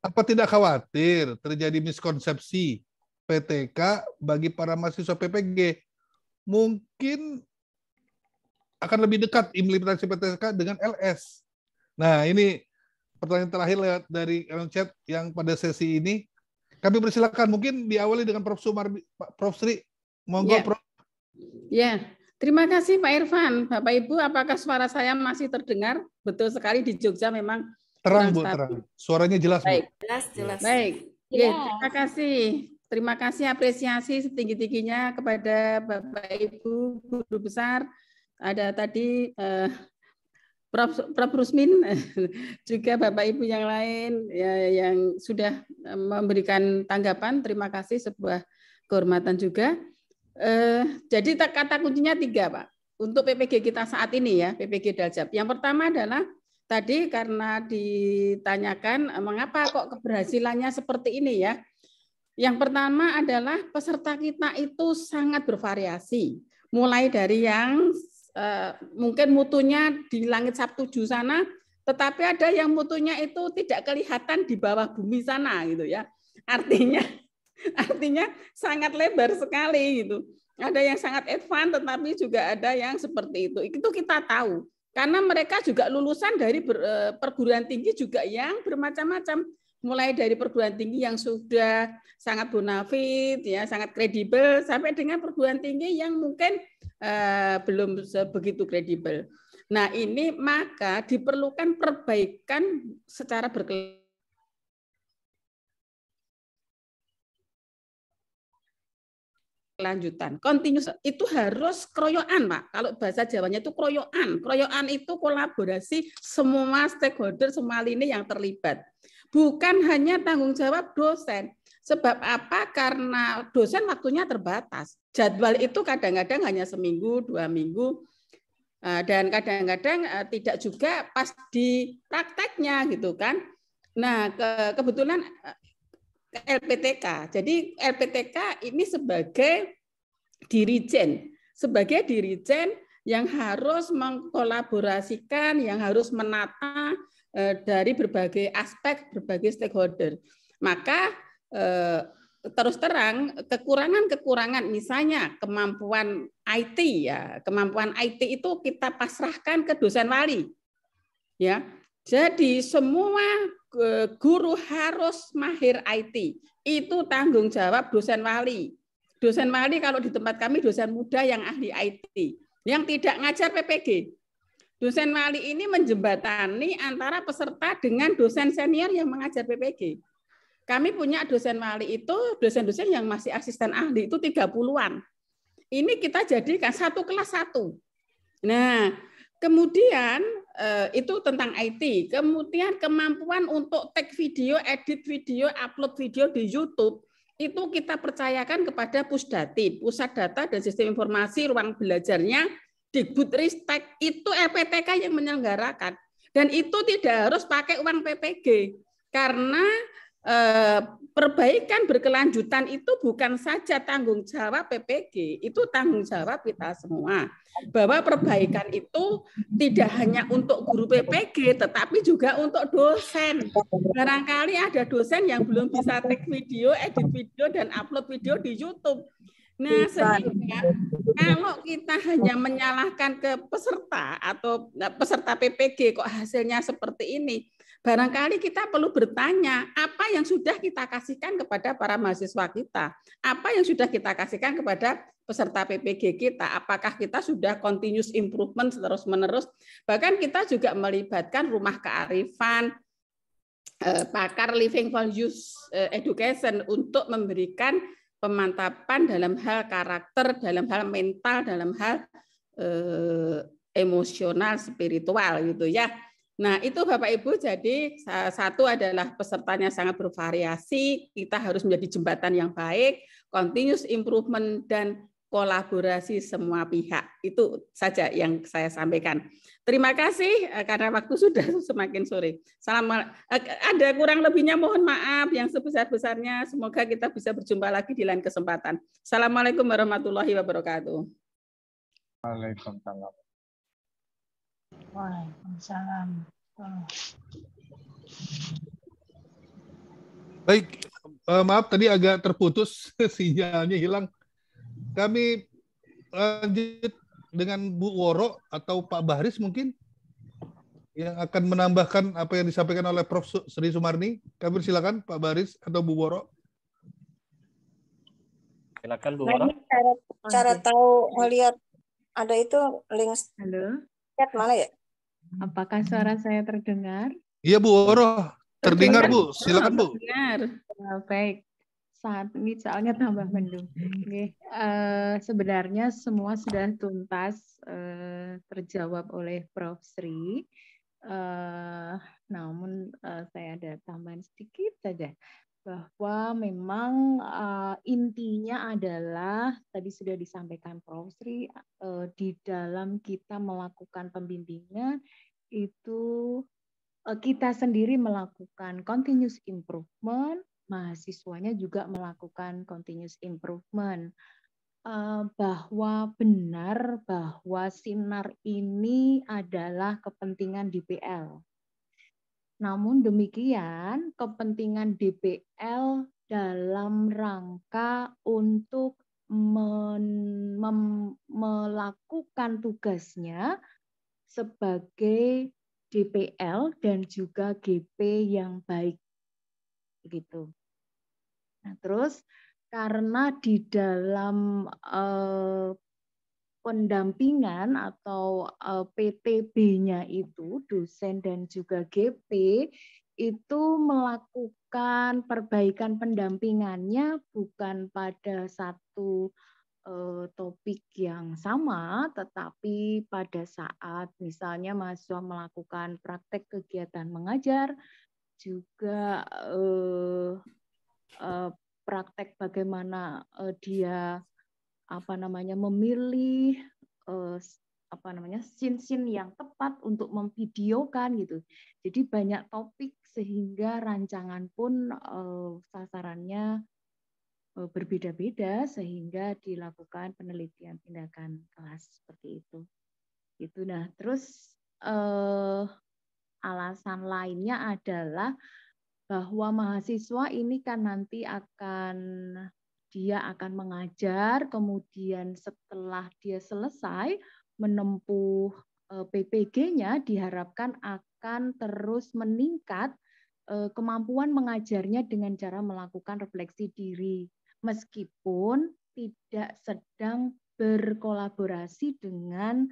Apa tidak khawatir terjadi miskonsepsi PTK bagi para mahasiswa PPG? Mungkin akan lebih dekat implementasi PTSK dengan LS. Nah, ini pertanyaan terakhir lewat dari Elon Chat yang pada sesi ini. Kami persilakan mungkin diawali dengan Prof. Sumar, Prof. Sri. Monggo, yeah. Prof. Ya, yeah. terima kasih Pak Irfan. Bapak Ibu, apakah suara saya masih terdengar? Betul sekali di Jogja memang terang, Bu, terang. Suaranya jelas, Baik. Jelas, jelas. Baik. yeah. yeah, terima kasih. Terima kasih apresiasi setinggi-tingginya kepada Bapak Ibu guru besar ada tadi uh, Prof. Prof. Rusmin <laughs> juga Bapak Ibu yang lain ya, yang sudah eh, memberikan tanggapan. Terima kasih sebuah kehormatan juga. uh, jadi kata kuncinya tiga Pak untuk PPG kita saat ini ya PPG Daljab. Yang pertama adalah tadi karena ditanyakan mengapa kok keberhasilannya seperti ini ya. Yang pertama adalah peserta kita itu sangat bervariasi, mulai dari yang Eh, mungkin mutunya di langit Sabtu sana, tetapi ada yang mutunya itu tidak kelihatan di bawah bumi sana gitu ya. Artinya <laughs> artinya sangat lebar sekali gitu. Ada yang sangat advance tetapi juga ada yang seperti itu. Itu kita tahu. Karena mereka juga lulusan dari eh, perguruan tinggi juga yang bermacam-macam mulai dari perguruan tinggi yang sudah sangat bonafit ya, sangat kredibel sampai dengan perguruan tinggi yang mungkin Eh, belum begitu kredibel. Nah ini maka diperlukan perbaikan secara berkelanjutan. kelanjutan. Continuous itu harus kroyoan, Pak. Kalau bahasa Jawanya itu kroyoan. Kroyoan itu kolaborasi semua stakeholder, semua lini yang terlibat. Bukan hanya tanggung jawab dosen, Sebab apa? Karena dosen waktunya terbatas. Jadwal itu kadang-kadang hanya seminggu, dua minggu, eh, dan kadang-kadang eh, tidak juga pas di prakteknya gitu kan. Nah, ke kebetulan eh, LPTK. Jadi LPTK ini sebagai dirijen, sebagai dirijen yang harus mengkolaborasikan, yang harus menata dari berbagai aspek, berbagai stakeholder. Maka Eh, terus terang kekurangan-kekurangan misalnya kemampuan IT ya kemampuan IT itu kita pasrahkan ke dosen wali ya jadi semua eh, guru harus mahir IT itu tanggung jawab dosen wali dosen wali kalau di tempat kami dosen muda yang ahli IT yang tidak ngajar PPG dosen wali ini menjembatani antara peserta dengan dosen senior yang mengajar PPG kami punya dosen wali itu, dosen-dosen yang masih asisten ahli itu 30-an. Ini kita jadikan satu kelas satu. Nah, kemudian eh, itu tentang IT. Kemudian kemampuan untuk take video, edit video, upload video di YouTube itu kita percayakan kepada Pusdati, Pusat Data dan Sistem Informasi Ruang Belajarnya di Butristek itu LPTK yang menyelenggarakan dan itu tidak harus pakai uang PPG karena Eh, perbaikan berkelanjutan itu bukan saja tanggung jawab PPG, itu tanggung jawab kita semua. Bahwa perbaikan itu tidak hanya untuk guru PPG, tetapi juga untuk dosen. Barangkali ada dosen yang belum bisa take video, edit video, dan upload video di YouTube. Nah, sehingga kalau kita hanya menyalahkan ke peserta atau eh, peserta PPG kok hasilnya seperti ini, Barangkali kita perlu bertanya, apa yang sudah kita kasihkan kepada para mahasiswa kita? Apa yang sudah kita kasihkan kepada peserta PPG kita? Apakah kita sudah continuous improvement terus-menerus? Bahkan kita juga melibatkan rumah kearifan, eh, pakar living values eh, education untuk memberikan pemantapan dalam hal karakter, dalam hal mental, dalam hal eh, emosional, spiritual gitu ya Nah, itu Bapak Ibu, jadi satu adalah pesertanya sangat bervariasi, kita harus menjadi jembatan yang baik, continuous improvement, dan kolaborasi semua pihak. Itu saja yang saya sampaikan. Terima kasih eh, karena waktu <laughs> sudah semakin sore. Salam eh, ada kurang lebihnya mohon maaf yang sebesar-besarnya. Semoga kita bisa berjumpa lagi di lain kesempatan. Assalamualaikum warahmatullahi wabarakatuh. Waalaikumsalam. Waalaikumsalam. Baik, uh, maaf tadi agak terputus <laughs> sinyalnya hilang. Kami lanjut dengan Bu Woro atau Pak Baris mungkin yang akan menambahkan apa yang disampaikan oleh Prof. Sri Sumarni. Kami silakan Pak Baris atau Bu Woro. Silakan Bu nah, Woro. cara, cara tahu melihat ada itu link Halo. Chat mana ya? Apakah suara saya terdengar? Iya Bu Oro, terdengar, Bu. Silakan Bu. Terdengar. Baik. Saat ini soalnya tambah mendung. Oke. Uh, sebenarnya semua sudah tuntas uh, terjawab oleh Prof Sri. Uh, namun uh, saya ada tambahan sedikit saja bahwa memang uh, intinya adalah tadi sudah disampaikan Prof Sri uh, di dalam kita melakukan pembimbingan itu uh, kita sendiri melakukan continuous improvement, mahasiswanya juga melakukan continuous improvement. Uh, bahwa benar bahwa sinar ini adalah kepentingan DPL namun demikian, kepentingan DPL dalam rangka untuk men, mem, melakukan tugasnya sebagai DPL dan juga GP yang baik. Begitu. Nah, terus karena di dalam eh, pendampingan atau eh, PTB-nya itu dosen dan juga GP itu melakukan perbaikan pendampingannya bukan pada satu eh, topik yang sama tetapi pada saat misalnya mahasiswa melakukan praktek kegiatan mengajar juga eh, praktek bagaimana dia apa namanya memilih uh, apa namanya sin-sin yang tepat untuk memvideokan gitu. Jadi banyak topik sehingga rancangan pun uh, sasarannya uh, berbeda-beda sehingga dilakukan penelitian tindakan kelas seperti itu. itu nah, terus eh, alasan lainnya adalah bahwa mahasiswa ini kan nanti akan dia akan mengajar, kemudian setelah dia selesai menempuh eh, PPG-nya diharapkan akan terus meningkat eh, kemampuan mengajarnya dengan cara melakukan refleksi diri meskipun tidak sedang berkolaborasi dengan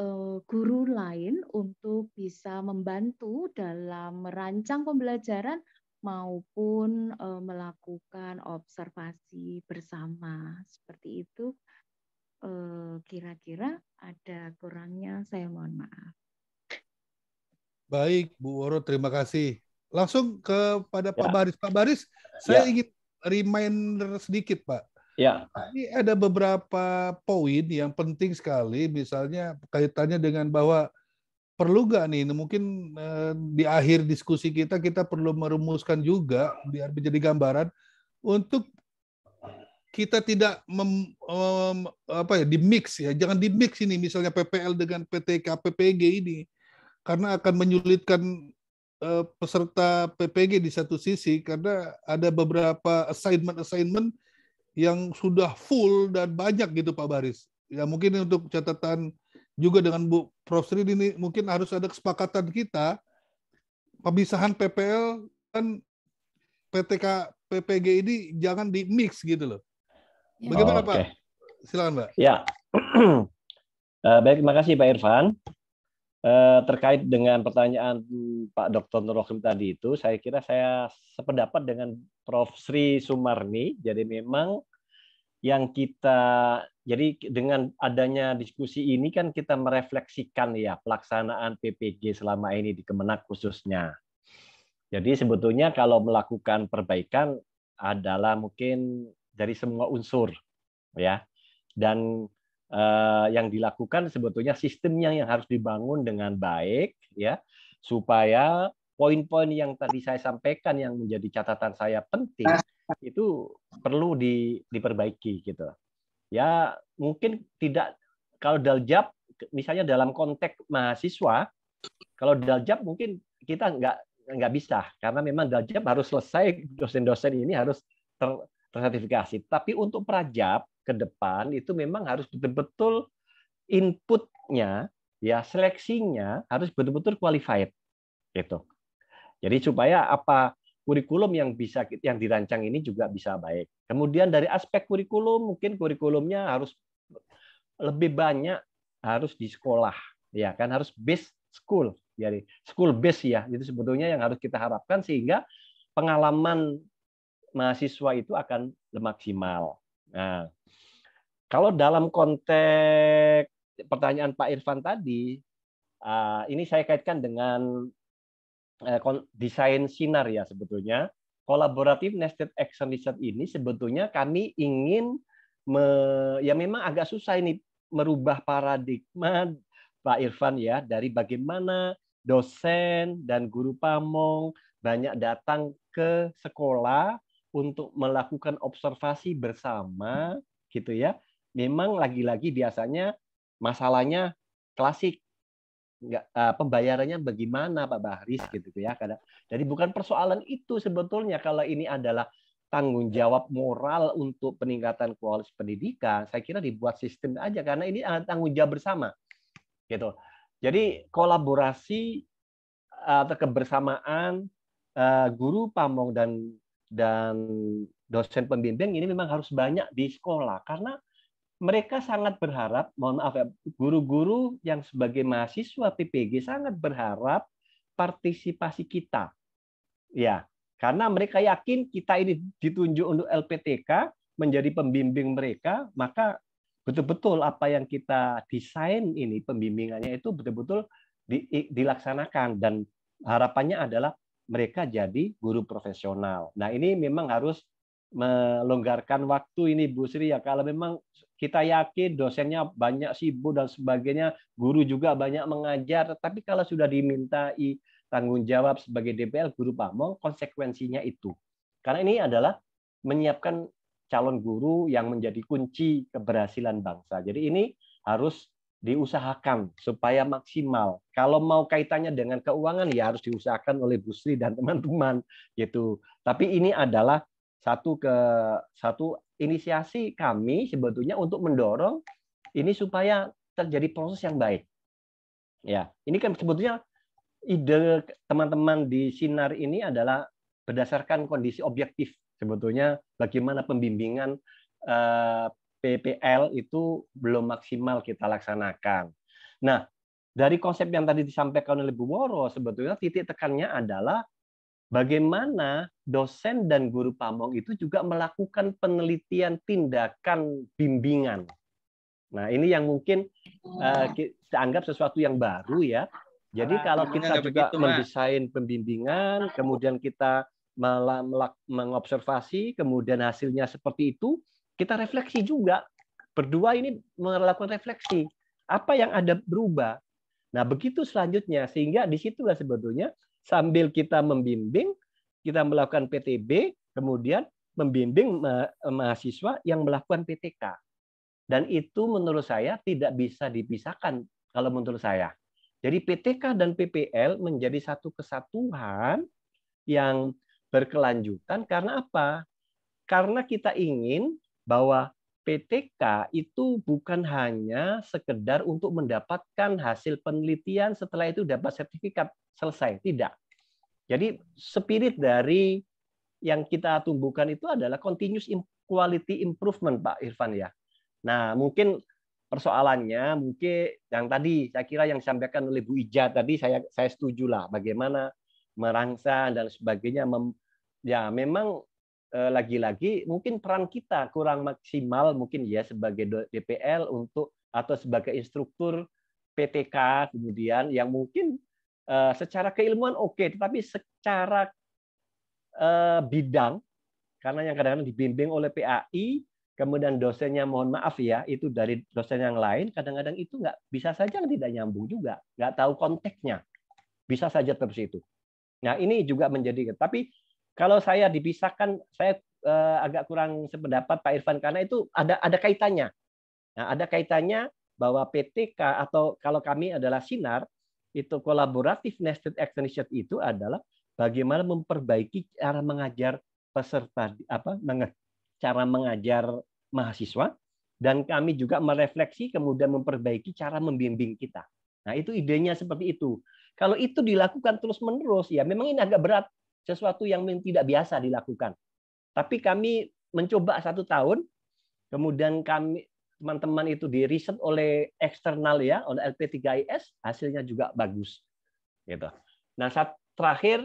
eh, guru lain untuk bisa membantu dalam merancang pembelajaran maupun uh, melakukan observasi bersama seperti itu eh, kira-kira uh, ada kurangnya saya mohon maaf. Baik Bu Woro terima kasih. Langsung kepada ya. Pak Baris. Pak Baris, saya ya. ingin reminder sedikit Pak. Ya. Ini ada beberapa poin yang penting sekali, misalnya kaitannya dengan bahwa perlu nggak nih nah, mungkin eh, di akhir diskusi kita kita perlu merumuskan juga biar menjadi gambaran untuk kita tidak mem, um, apa ya di mix ya jangan di mix ini misalnya PPL dengan PTK PPG ini karena akan menyulitkan uh, peserta PPG di satu sisi karena ada beberapa assignment assignment yang sudah full dan banyak gitu Pak Baris ya mungkin untuk catatan juga dengan Bu Prof Sri ini mungkin harus ada kesepakatan kita pemisahan PPL dan PTK PPG ini jangan di mix gitu loh. Ya. Bagaimana oh, okay. Pak? Silakan Pak. Ya, uh, <clears throat> baik terima kasih Pak Irfan. Uh, terkait dengan pertanyaan Pak Dr. Nurrohim tadi itu, saya kira saya sependapat dengan Prof. Sri Sumarni. Jadi memang yang kita jadi dengan adanya diskusi ini kan kita merefleksikan ya pelaksanaan PPG selama ini di Kemenak khususnya. Jadi sebetulnya kalau melakukan perbaikan adalah mungkin dari semua unsur ya. Dan eh, yang dilakukan sebetulnya sistemnya yang harus dibangun dengan baik ya supaya poin-poin yang tadi saya sampaikan yang menjadi catatan saya penting nah. itu perlu di, diperbaiki gitu ya mungkin tidak kalau daljab misalnya dalam konteks mahasiswa kalau daljab mungkin kita nggak nggak bisa karena memang daljab harus selesai dosen-dosen ini harus ter, tersertifikasi tapi untuk prajab ke depan itu memang harus betul-betul inputnya ya seleksinya harus betul-betul qualified gitu jadi supaya apa kurikulum yang bisa yang dirancang ini juga bisa baik. Kemudian dari aspek kurikulum mungkin kurikulumnya harus lebih banyak harus di sekolah ya kan harus base school jadi school base ya itu sebetulnya yang harus kita harapkan sehingga pengalaman mahasiswa itu akan maksimal. Nah, kalau dalam konteks pertanyaan Pak Irfan tadi, ah, ini saya kaitkan dengan Eh, desain sinar ya sebetulnya. Kolaboratif nested action research ini sebetulnya kami ingin me, ya memang agak susah ini merubah paradigma Pak Irfan ya dari bagaimana dosen dan guru pamong banyak datang ke sekolah untuk melakukan observasi bersama gitu ya. Memang lagi-lagi biasanya masalahnya klasik nggak uh, pembayarannya bagaimana Pak Bahris nah. gitu ya kadang jadi bukan persoalan itu sebetulnya kalau ini adalah tanggung jawab moral untuk peningkatan kualitas pendidikan saya kira dibuat sistem aja karena ini tanggung jawab bersama gitu jadi kolaborasi eh, atau kebersamaan uh, guru pamong dan dan dosen pembimbing ini memang harus banyak di sekolah karena mereka sangat berharap, mohon maaf ya, guru-guru yang sebagai mahasiswa PPG sangat berharap partisipasi kita. Ya, karena mereka yakin kita ini ditunjuk untuk LPTK menjadi pembimbing mereka, maka betul-betul apa yang kita desain ini pembimbingannya itu betul-betul dilaksanakan dan harapannya adalah mereka jadi guru profesional. Nah, ini memang harus melonggarkan waktu ini Bu Sri ya kalau memang kita yakin dosennya banyak sibuk dan sebagainya, guru juga banyak mengajar, tapi kalau sudah dimintai tanggung jawab sebagai DPL guru pamong, konsekuensinya itu. Karena ini adalah menyiapkan calon guru yang menjadi kunci keberhasilan bangsa. Jadi ini harus diusahakan supaya maksimal. Kalau mau kaitannya dengan keuangan ya harus diusahakan oleh Bu Sri dan teman-teman gitu. Tapi ini adalah satu ke satu inisiasi kami sebetulnya untuk mendorong ini supaya terjadi proses yang baik. Ya, ini kan sebetulnya ide teman-teman di Sinar ini adalah berdasarkan kondisi objektif sebetulnya bagaimana pembimbingan eh, PPL itu belum maksimal kita laksanakan. Nah, dari konsep yang tadi disampaikan oleh Bu Woro, sebetulnya titik tekannya adalah bagaimana dosen dan guru pamong itu juga melakukan penelitian tindakan bimbingan. Nah, ini yang mungkin uh, kita anggap sesuatu yang baru ya. Jadi ah, kalau kita juga begitu, mendesain pembimbingan, kemudian kita mengobservasi, kemudian hasilnya seperti itu, kita refleksi juga. Berdua ini melakukan refleksi. Apa yang ada berubah? Nah, begitu selanjutnya. Sehingga di situlah sebetulnya sambil kita membimbing, kita melakukan PTB, kemudian membimbing mahasiswa yang melakukan PTK. Dan itu menurut saya tidak bisa dipisahkan kalau menurut saya. Jadi PTK dan PPL menjadi satu kesatuan yang berkelanjutan karena apa? Karena kita ingin bahwa PTK itu bukan hanya sekedar untuk mendapatkan hasil penelitian setelah itu dapat sertifikat selesai, tidak. Jadi spirit dari yang kita tumbuhkan itu adalah continuous quality improvement, Pak Irfan ya. Nah, mungkin persoalannya mungkin yang tadi saya kira yang disampaikan oleh Bu Ija tadi saya saya setuju lah bagaimana merangsang dan sebagainya mem, ya memang Eh, lagi-lagi mungkin peran kita kurang maksimal mungkin ya sebagai DPL untuk atau sebagai instruktur PTK kemudian yang mungkin eh, secara keilmuan oke okay, tetapi secara eh, bidang karena yang kadang-kadang dibimbing oleh PAI kemudian dosennya mohon maaf ya itu dari dosen yang lain kadang-kadang itu nggak bisa saja tidak nyambung juga nggak tahu konteksnya bisa saja terus itu nah ini juga menjadi tapi kalau saya dipisahkan, saya eh, agak kurang sependapat Pak Irfan karena itu ada ada kaitannya. Nah, ada kaitannya bahwa PTK atau kalau kami adalah sinar itu kolaboratif nested action extension itu adalah bagaimana memperbaiki cara mengajar peserta apa cara mengajar mahasiswa dan kami juga merefleksi kemudian memperbaiki cara membimbing kita. Nah, itu idenya seperti itu. Kalau itu dilakukan terus-menerus ya memang ini agak berat sesuatu yang tidak biasa dilakukan. Tapi kami mencoba satu tahun, kemudian kami teman-teman itu di riset oleh eksternal ya, oleh LP3IS, hasilnya juga bagus. Gitu. Nah, saat terakhir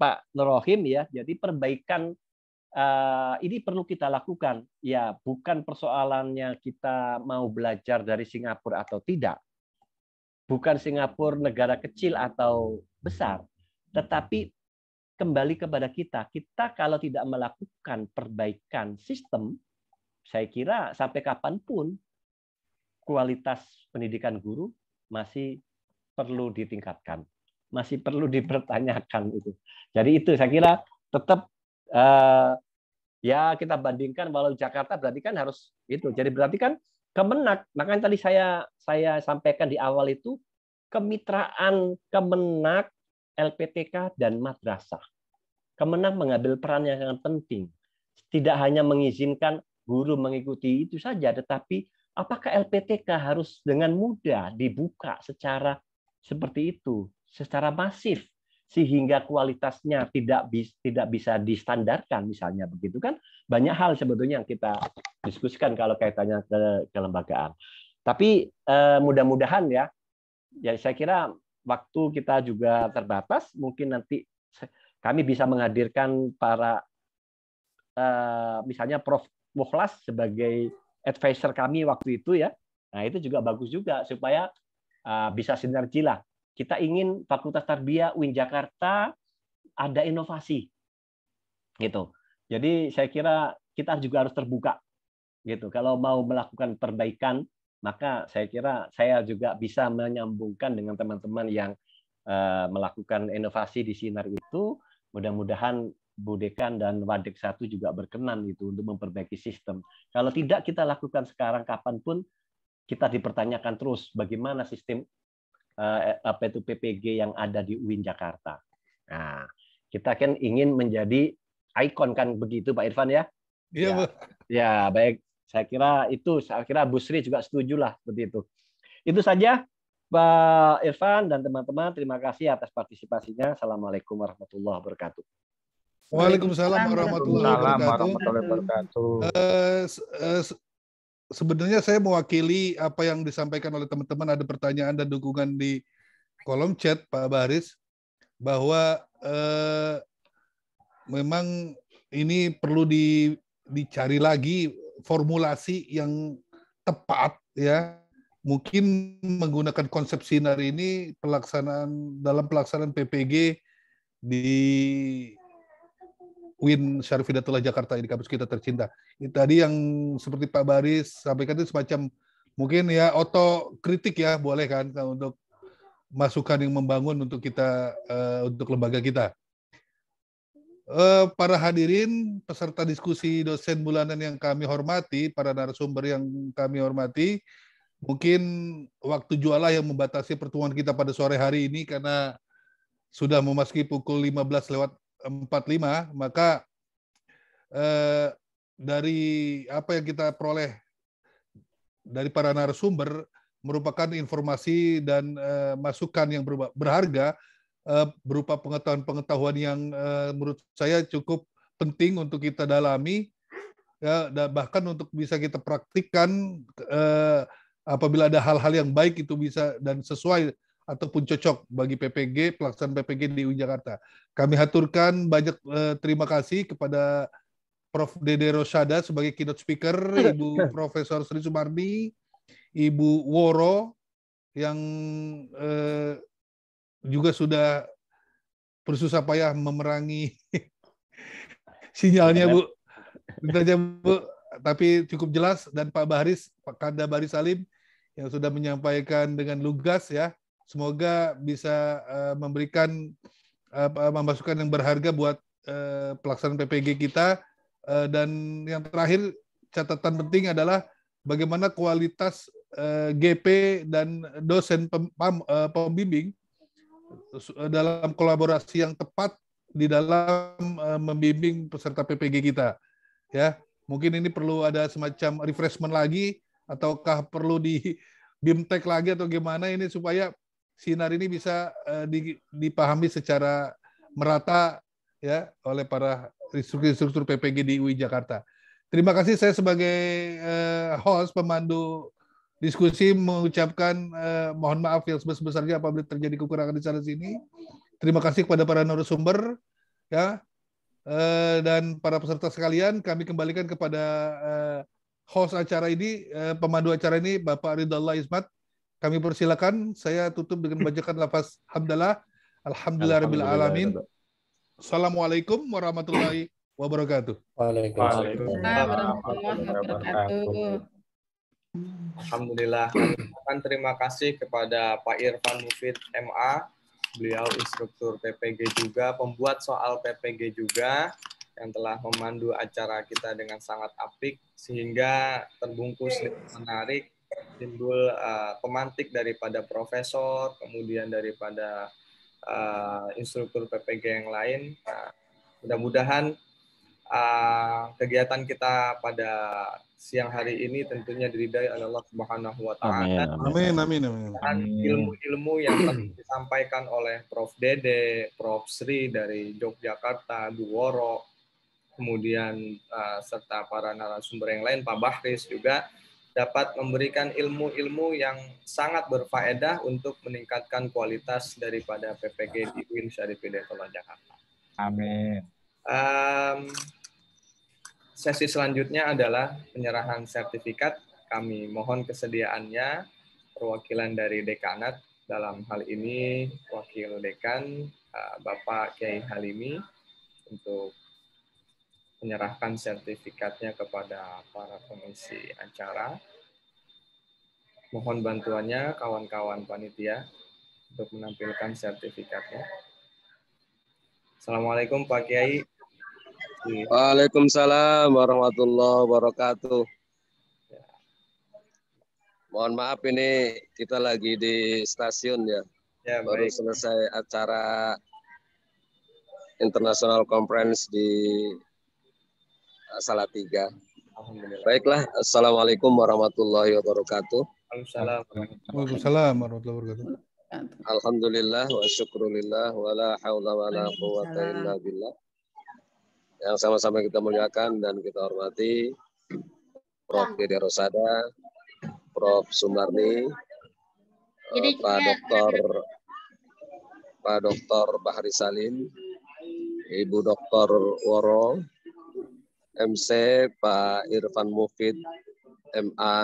Pak Norohim ya, jadi perbaikan eh, ini perlu kita lakukan. Ya, bukan persoalannya kita mau belajar dari Singapura atau tidak. Bukan Singapura negara kecil atau besar, tetapi kembali kepada kita. Kita kalau tidak melakukan perbaikan sistem, saya kira sampai kapanpun kualitas pendidikan guru masih perlu ditingkatkan, masih perlu dipertanyakan itu. Jadi itu saya kira tetap uh, ya kita bandingkan walau Jakarta berarti kan harus itu. Jadi berarti kan Kemenak, makanya tadi saya saya sampaikan di awal itu kemitraan Kemenak, LPTK dan madrasah. Kemenang mengambil peran yang sangat penting. Tidak hanya mengizinkan guru mengikuti itu saja, tetapi apakah LPTK harus dengan mudah dibuka secara seperti itu, secara masif sehingga kualitasnya tidak bisa tidak bisa distandarkan misalnya begitu kan banyak hal sebetulnya yang kita diskusikan kalau kaitannya ke kelembagaan tapi eh, mudah-mudahan ya ya saya kira waktu kita juga terbatas mungkin nanti kami bisa menghadirkan para eh, misalnya Prof. Mukhlas sebagai advisor kami waktu itu ya. Nah, itu juga bagus juga supaya eh, bisa sinergi lah. Kita ingin Fakultas Tarbiyah UIN Jakarta ada inovasi. Gitu. Jadi saya kira kita juga harus terbuka gitu. Kalau mau melakukan perbaikan, maka saya kira saya juga bisa menyambungkan dengan teman-teman yang eh, melakukan inovasi di sinar itu Mudah-mudahan Budekan dan Wadik satu juga berkenan itu untuk memperbaiki sistem. Kalau tidak kita lakukan sekarang kapan pun kita dipertanyakan terus bagaimana sistem apa itu PPG yang ada di UIN Jakarta. Nah, kita kan ingin menjadi ikon kan begitu Pak Irfan ya? Iya, ya, ya baik. Saya kira itu saya kira Bu Sri juga setuju lah seperti itu. Itu saja Pak Irfan dan teman-teman, terima kasih atas partisipasinya. Assalamualaikum warahmatullahi wabarakatuh. Waalaikumsalam warahmatullahi wabarakatuh. Eh, eh, sebenarnya saya mewakili apa yang disampaikan oleh teman-teman ada pertanyaan dan dukungan di kolom chat Pak Baris bahwa eh, memang ini perlu di, dicari lagi formulasi yang tepat ya mungkin menggunakan konsep sinar ini pelaksanaan dalam pelaksanaan PPG di Win Syarifidatullah Jakarta ini kampus kita tercinta. Tadi yang seperti Pak Baris sampaikan itu semacam mungkin ya oto kritik ya boleh kan untuk masukan yang membangun untuk kita uh, untuk lembaga kita. Uh, para hadirin peserta diskusi dosen bulanan yang kami hormati, para narasumber yang kami hormati, Mungkin waktu jualah yang membatasi pertemuan kita pada sore hari ini karena sudah memasuki pukul 15 lewat 45, maka eh, dari apa yang kita peroleh dari para narasumber merupakan informasi dan eh, masukan yang berharga eh, berupa pengetahuan-pengetahuan yang eh, menurut saya cukup penting untuk kita dalami ya bahkan untuk bisa kita praktikkan eh, apabila ada hal-hal yang baik itu bisa dan sesuai ataupun cocok bagi PPG pelaksanaan PPG di UI Jakarta. Kami haturkan banyak eh, terima kasih kepada Prof. Dede Rosada sebagai keynote speaker, <laughs> Ibu Profesor Sri Sumardi, Ibu Woro yang eh, juga sudah bersusah payah memerangi <laughs> sinyalnya Bu. Iya. Bentar aja Bu, tapi cukup jelas dan Pak Baharis Pak Kanda Bari Salim yang sudah menyampaikan dengan lugas ya. Semoga bisa eh, memberikan uh, yang berharga buat uh, pelaksanaan PPG kita eh, dan yang terakhir catatan penting adalah bagaimana kualitas GP dan dosen pembimbing dalam kolaborasi yang tepat di dalam membimbing peserta PPG kita. Ya, mungkin ini perlu ada semacam refreshment lagi ataukah perlu di bimtek lagi atau gimana ini supaya sinar ini bisa eh, dipahami secara merata ya oleh para instruktur-instruktur PPG di UI Jakarta. Terima kasih saya sebagai uh, host pemandu diskusi mengucapkan uh, mohon maaf yang sebesar-besarnya apabila terjadi kekurangan di sana sini. Terima kasih kepada para narasumber ya uh, dan para peserta sekalian kami kembalikan kepada uh, host acara ini, eh, pemandu acara ini Bapak Ridallah Ismat. Kami persilakan. Saya tutup dengan <laughs> bacakan lafaz hamdalah. Alhamdulillah rabbil alamin. Assalamualaikum warahmatullahi <clears throat> wabarakatuh. Waalaikumsalam warahmatullahi wabarakatuh. Alhamdulillah. Dan terima kasih kepada Pak Irfan Mufid MA. Beliau instruktur PPG juga, pembuat soal PPG juga yang telah memandu acara kita dengan sangat apik sehingga terbungkus menarik timbul uh, pemantik daripada profesor kemudian daripada uh, instruktur PPG yang lain nah, mudah-mudahan uh, kegiatan kita pada siang hari ini tentunya diridai oleh Allah Subhanahu wa taala. Amin amin amin. Dan ilmu-ilmu yang disampaikan oleh Prof Dede, Prof Sri dari Yogyakarta, Duworo, kemudian uh, serta para narasumber yang lain, Pak Bahris juga dapat memberikan ilmu-ilmu yang sangat berfaedah untuk meningkatkan kualitas daripada PPG di UIN Syarif Hidayatullah Jakarta. Amin. Um, sesi selanjutnya adalah penyerahan sertifikat. Kami mohon kesediaannya perwakilan dari dekanat dalam hal ini wakil dekan eh, Bapak Kiai Halimi untuk menyerahkan sertifikatnya kepada para pengisi acara. Mohon bantuannya kawan-kawan panitia untuk menampilkan sertifikatnya. Assalamualaikum Pak Kiai. Waalaikumsalam warahmatullahi wabarakatuh. Ya. Mohon maaf ini kita lagi di stasiun ya. ya Baru selesai acara International Conference di tiga. Baiklah, assalamualaikum warahmatullahi wabarakatuh. Waalaikumsalam warahmatullahi wabarakatuh. Alhamdulillah wa syukrulillah wa la hawla wa la quwata illa billah. Yang sama-sama kita muliakan dan kita hormati Prof. Iya. Dede Rosada, Prof. Sumarni, eh, Pak Dokter Pak Dokter Bahri Salim, Ibu Dokter Woro, MC Pak Irfan Mufid MA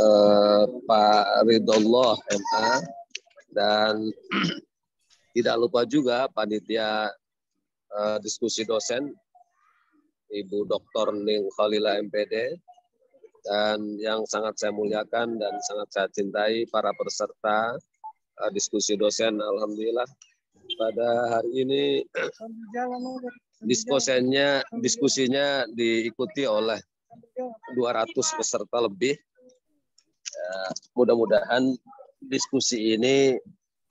eh, Pak Ridollah MA dan <clears throat> tidak lupa juga panitia eh, diskusi dosen Ibu Dr. Ning Khalila MPD dan yang sangat saya muliakan dan sangat saya cintai para peserta eh, diskusi dosen alhamdulillah pada hari ini <clears throat> Diskusinya, diskusinya diikuti oleh 200 peserta lebih. Ya, mudah-mudahan diskusi ini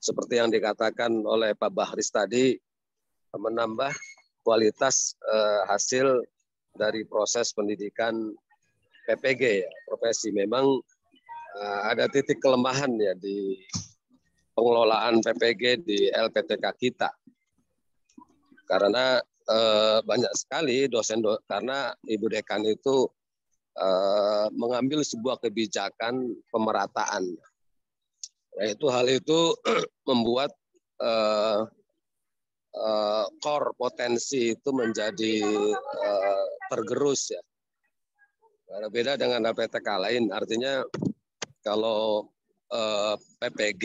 seperti yang dikatakan oleh Pak Bahris tadi menambah kualitas eh, hasil dari proses pendidikan PPG ya, profesi. Memang eh, ada titik kelemahan ya di pengelolaan PPG di LPTK kita. Karena eh, banyak sekali dosen do, karena ibu dekan itu eh, mengambil sebuah kebijakan pemerataan. yaitu itu hal itu <clears throat> membuat eh, eh, core potensi itu menjadi eh, tergerus ya. berbeda dengan PTK lain, artinya kalau eh, PPG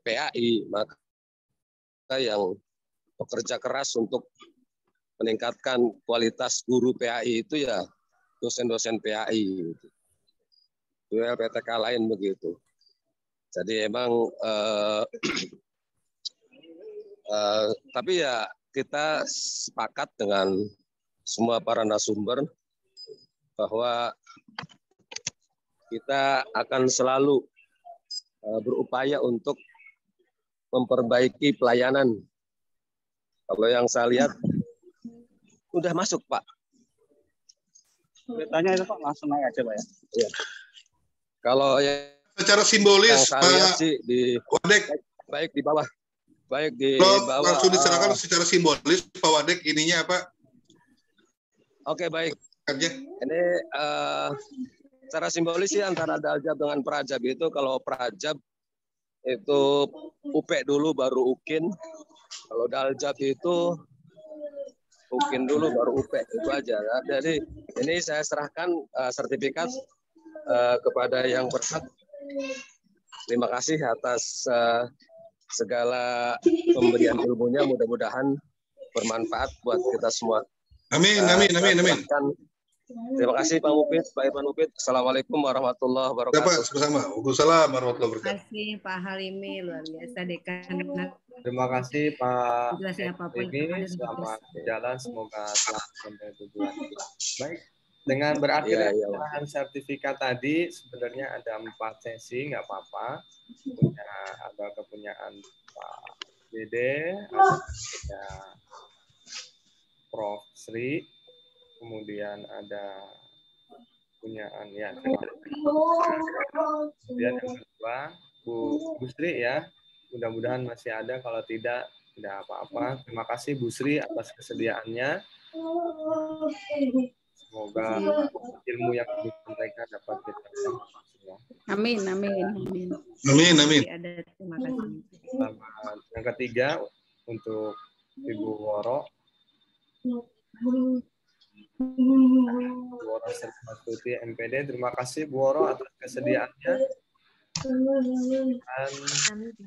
PAI maka yang bekerja keras untuk meningkatkan kualitas guru PAI itu ya dosen-dosen PAI. Gitu. PTK lain begitu. Jadi emang eh, <clears throat> eh, tapi ya kita sepakat dengan semua para nasumber bahwa kita akan selalu eh, berupaya untuk memperbaiki pelayanan. Kalau yang saya lihat udah masuk Pak. Tanya itu Pak langsung naik aja Pak ya. Iya. Kalau ya secara simbolis Pak sih di Wadek baik, di bawah baik di Lo bawah langsung diserahkan ah. secara simbolis Pak Wadek ininya apa? Oke baik. Kerja. Ini uh, secara simbolis sih antara Daljab dengan Prajab itu kalau Prajab itu upek dulu baru Ukin. Kalau Daljab itu UKIN dulu baru UP itu aja. Ya. Jadi ini saya serahkan uh, sertifikat uh, kepada yang berhak. Terima kasih atas uh, segala pemberian ilmunya. Mudah-mudahan bermanfaat buat kita semua. Amin, amin, amin, amin. Terima kasih Pak Mupit, Pak Iman Mupit. Assalamualaikum warahmatullahi wabarakatuh. Ya, Pak, sama-sama. warahmatullahi wabarakatuh. Terima kasih Pak Halimi, luar biasa dekan. Terima kasih Pak Halimi, selamat berjalan, semoga selamat sampai tujuan. Baik, dengan iya, berakhir ya, ya, penyerahan sertifikat tadi, sebenarnya ada empat sesi, nggak apa-apa. Punya, ada kepunyaan Pak Dede, ada Prof. Sri, kemudian ada punyaan ya kemudian yang kedua Bu Busri ya mudah-mudahan masih ada kalau tidak tidak apa-apa terima kasih Bu Sri atas kesediaannya semoga ilmu yang disampaikan dapat kita ya. amin amin amin amin amin terima kasih yang ketiga untuk Ibu Woro Buoro Woro Sri MPD, terima kasih Buoro atas kesediaannya.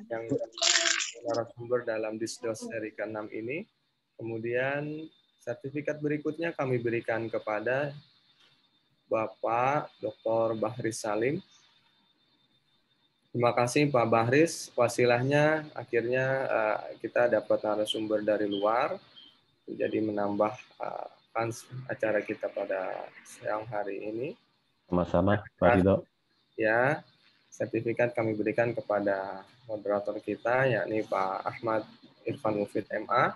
Dan yang narasumber dalam disdos seri ke-6 ini. Kemudian sertifikat berikutnya kami berikan kepada Bapak Dr. Bahris Salim. Terima kasih Pak Bahris, wasilahnya akhirnya uh, kita dapat narasumber dari luar, jadi menambah uh, acara kita pada siang hari ini. Sama-sama, nah, Pak Ridho. Ya, sertifikat kami berikan kepada moderator kita, yakni Pak Ahmad Irfan Mufid MA.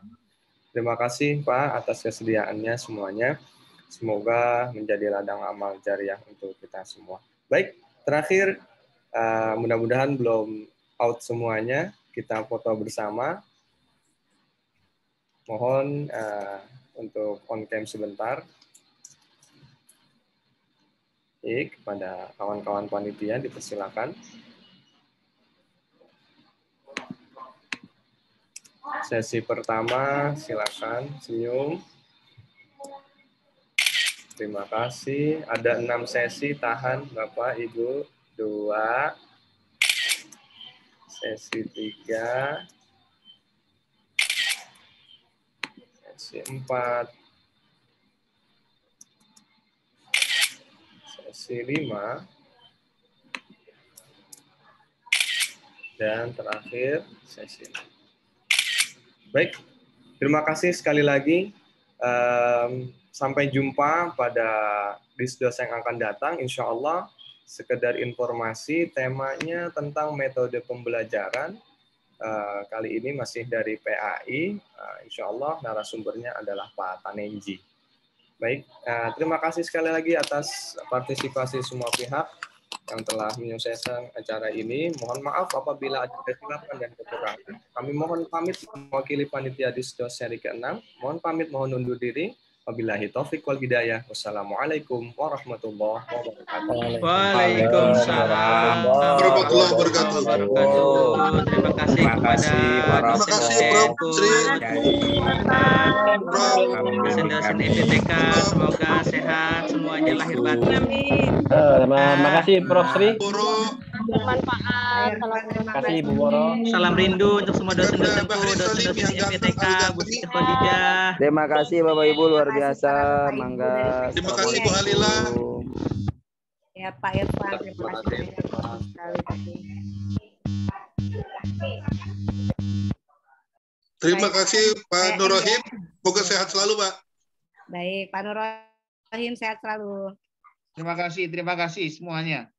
Terima kasih Pak atas kesediaannya semuanya. Semoga menjadi ladang amal jariah untuk kita semua. Baik, terakhir eh, mudah-mudahan belum out semuanya. Kita foto bersama. Mohon uh, untuk on cam sebentar. Oke, kepada kawan-kawan panitia dipersilakan. Sesi pertama, silakan senyum. Terima kasih. Ada enam sesi, tahan Bapak, Ibu. Dua, sesi tiga, C4 C5 dan terakhir C6. Baik, terima kasih sekali lagi. Um, sampai jumpa pada diskus yang akan datang, insya Allah. Sekedar informasi, temanya tentang metode pembelajaran Eh, kali ini masih dari PAI. Uh, eh, insya Allah narasumbernya adalah Pak Tanenji. Baik, eh, terima kasih sekali lagi atas partisipasi semua pihak yang telah menyelesaikan acara ini. Mohon maaf apabila ada kesalahan dan kekurangan. Kami mohon pamit mewakili panitia di Seri ke-6. Mohon pamit, mohon undur diri. Wabillahi taufiq wal hidayah. Wassalamualaikum warahmatullahi wabarakatuh. Waalaikumsalam warahmatullahi wabarakatuh. Terima kasih kepada para dosen dosen IPTK. Semoga sehat semuanya lahir batin. Eh, terima kasih Prof Sri bermanfaat. Terima kasih Ibu Woro. Salam rindu untuk semua dosen-dosenku, dosen-dosen MPTK, Bu Siti Khadijah. Terima kasih Bapak Ibu luar biasa. Mangga. Terima kasih Bu Halila. Ya Pak Irfan, terima kasih. Terima kasih Pak Nurahim, Semoga sehat selalu, Pak. Baik, Pak Nurahim sehat selalu. Terima kasih, terima kasih semuanya.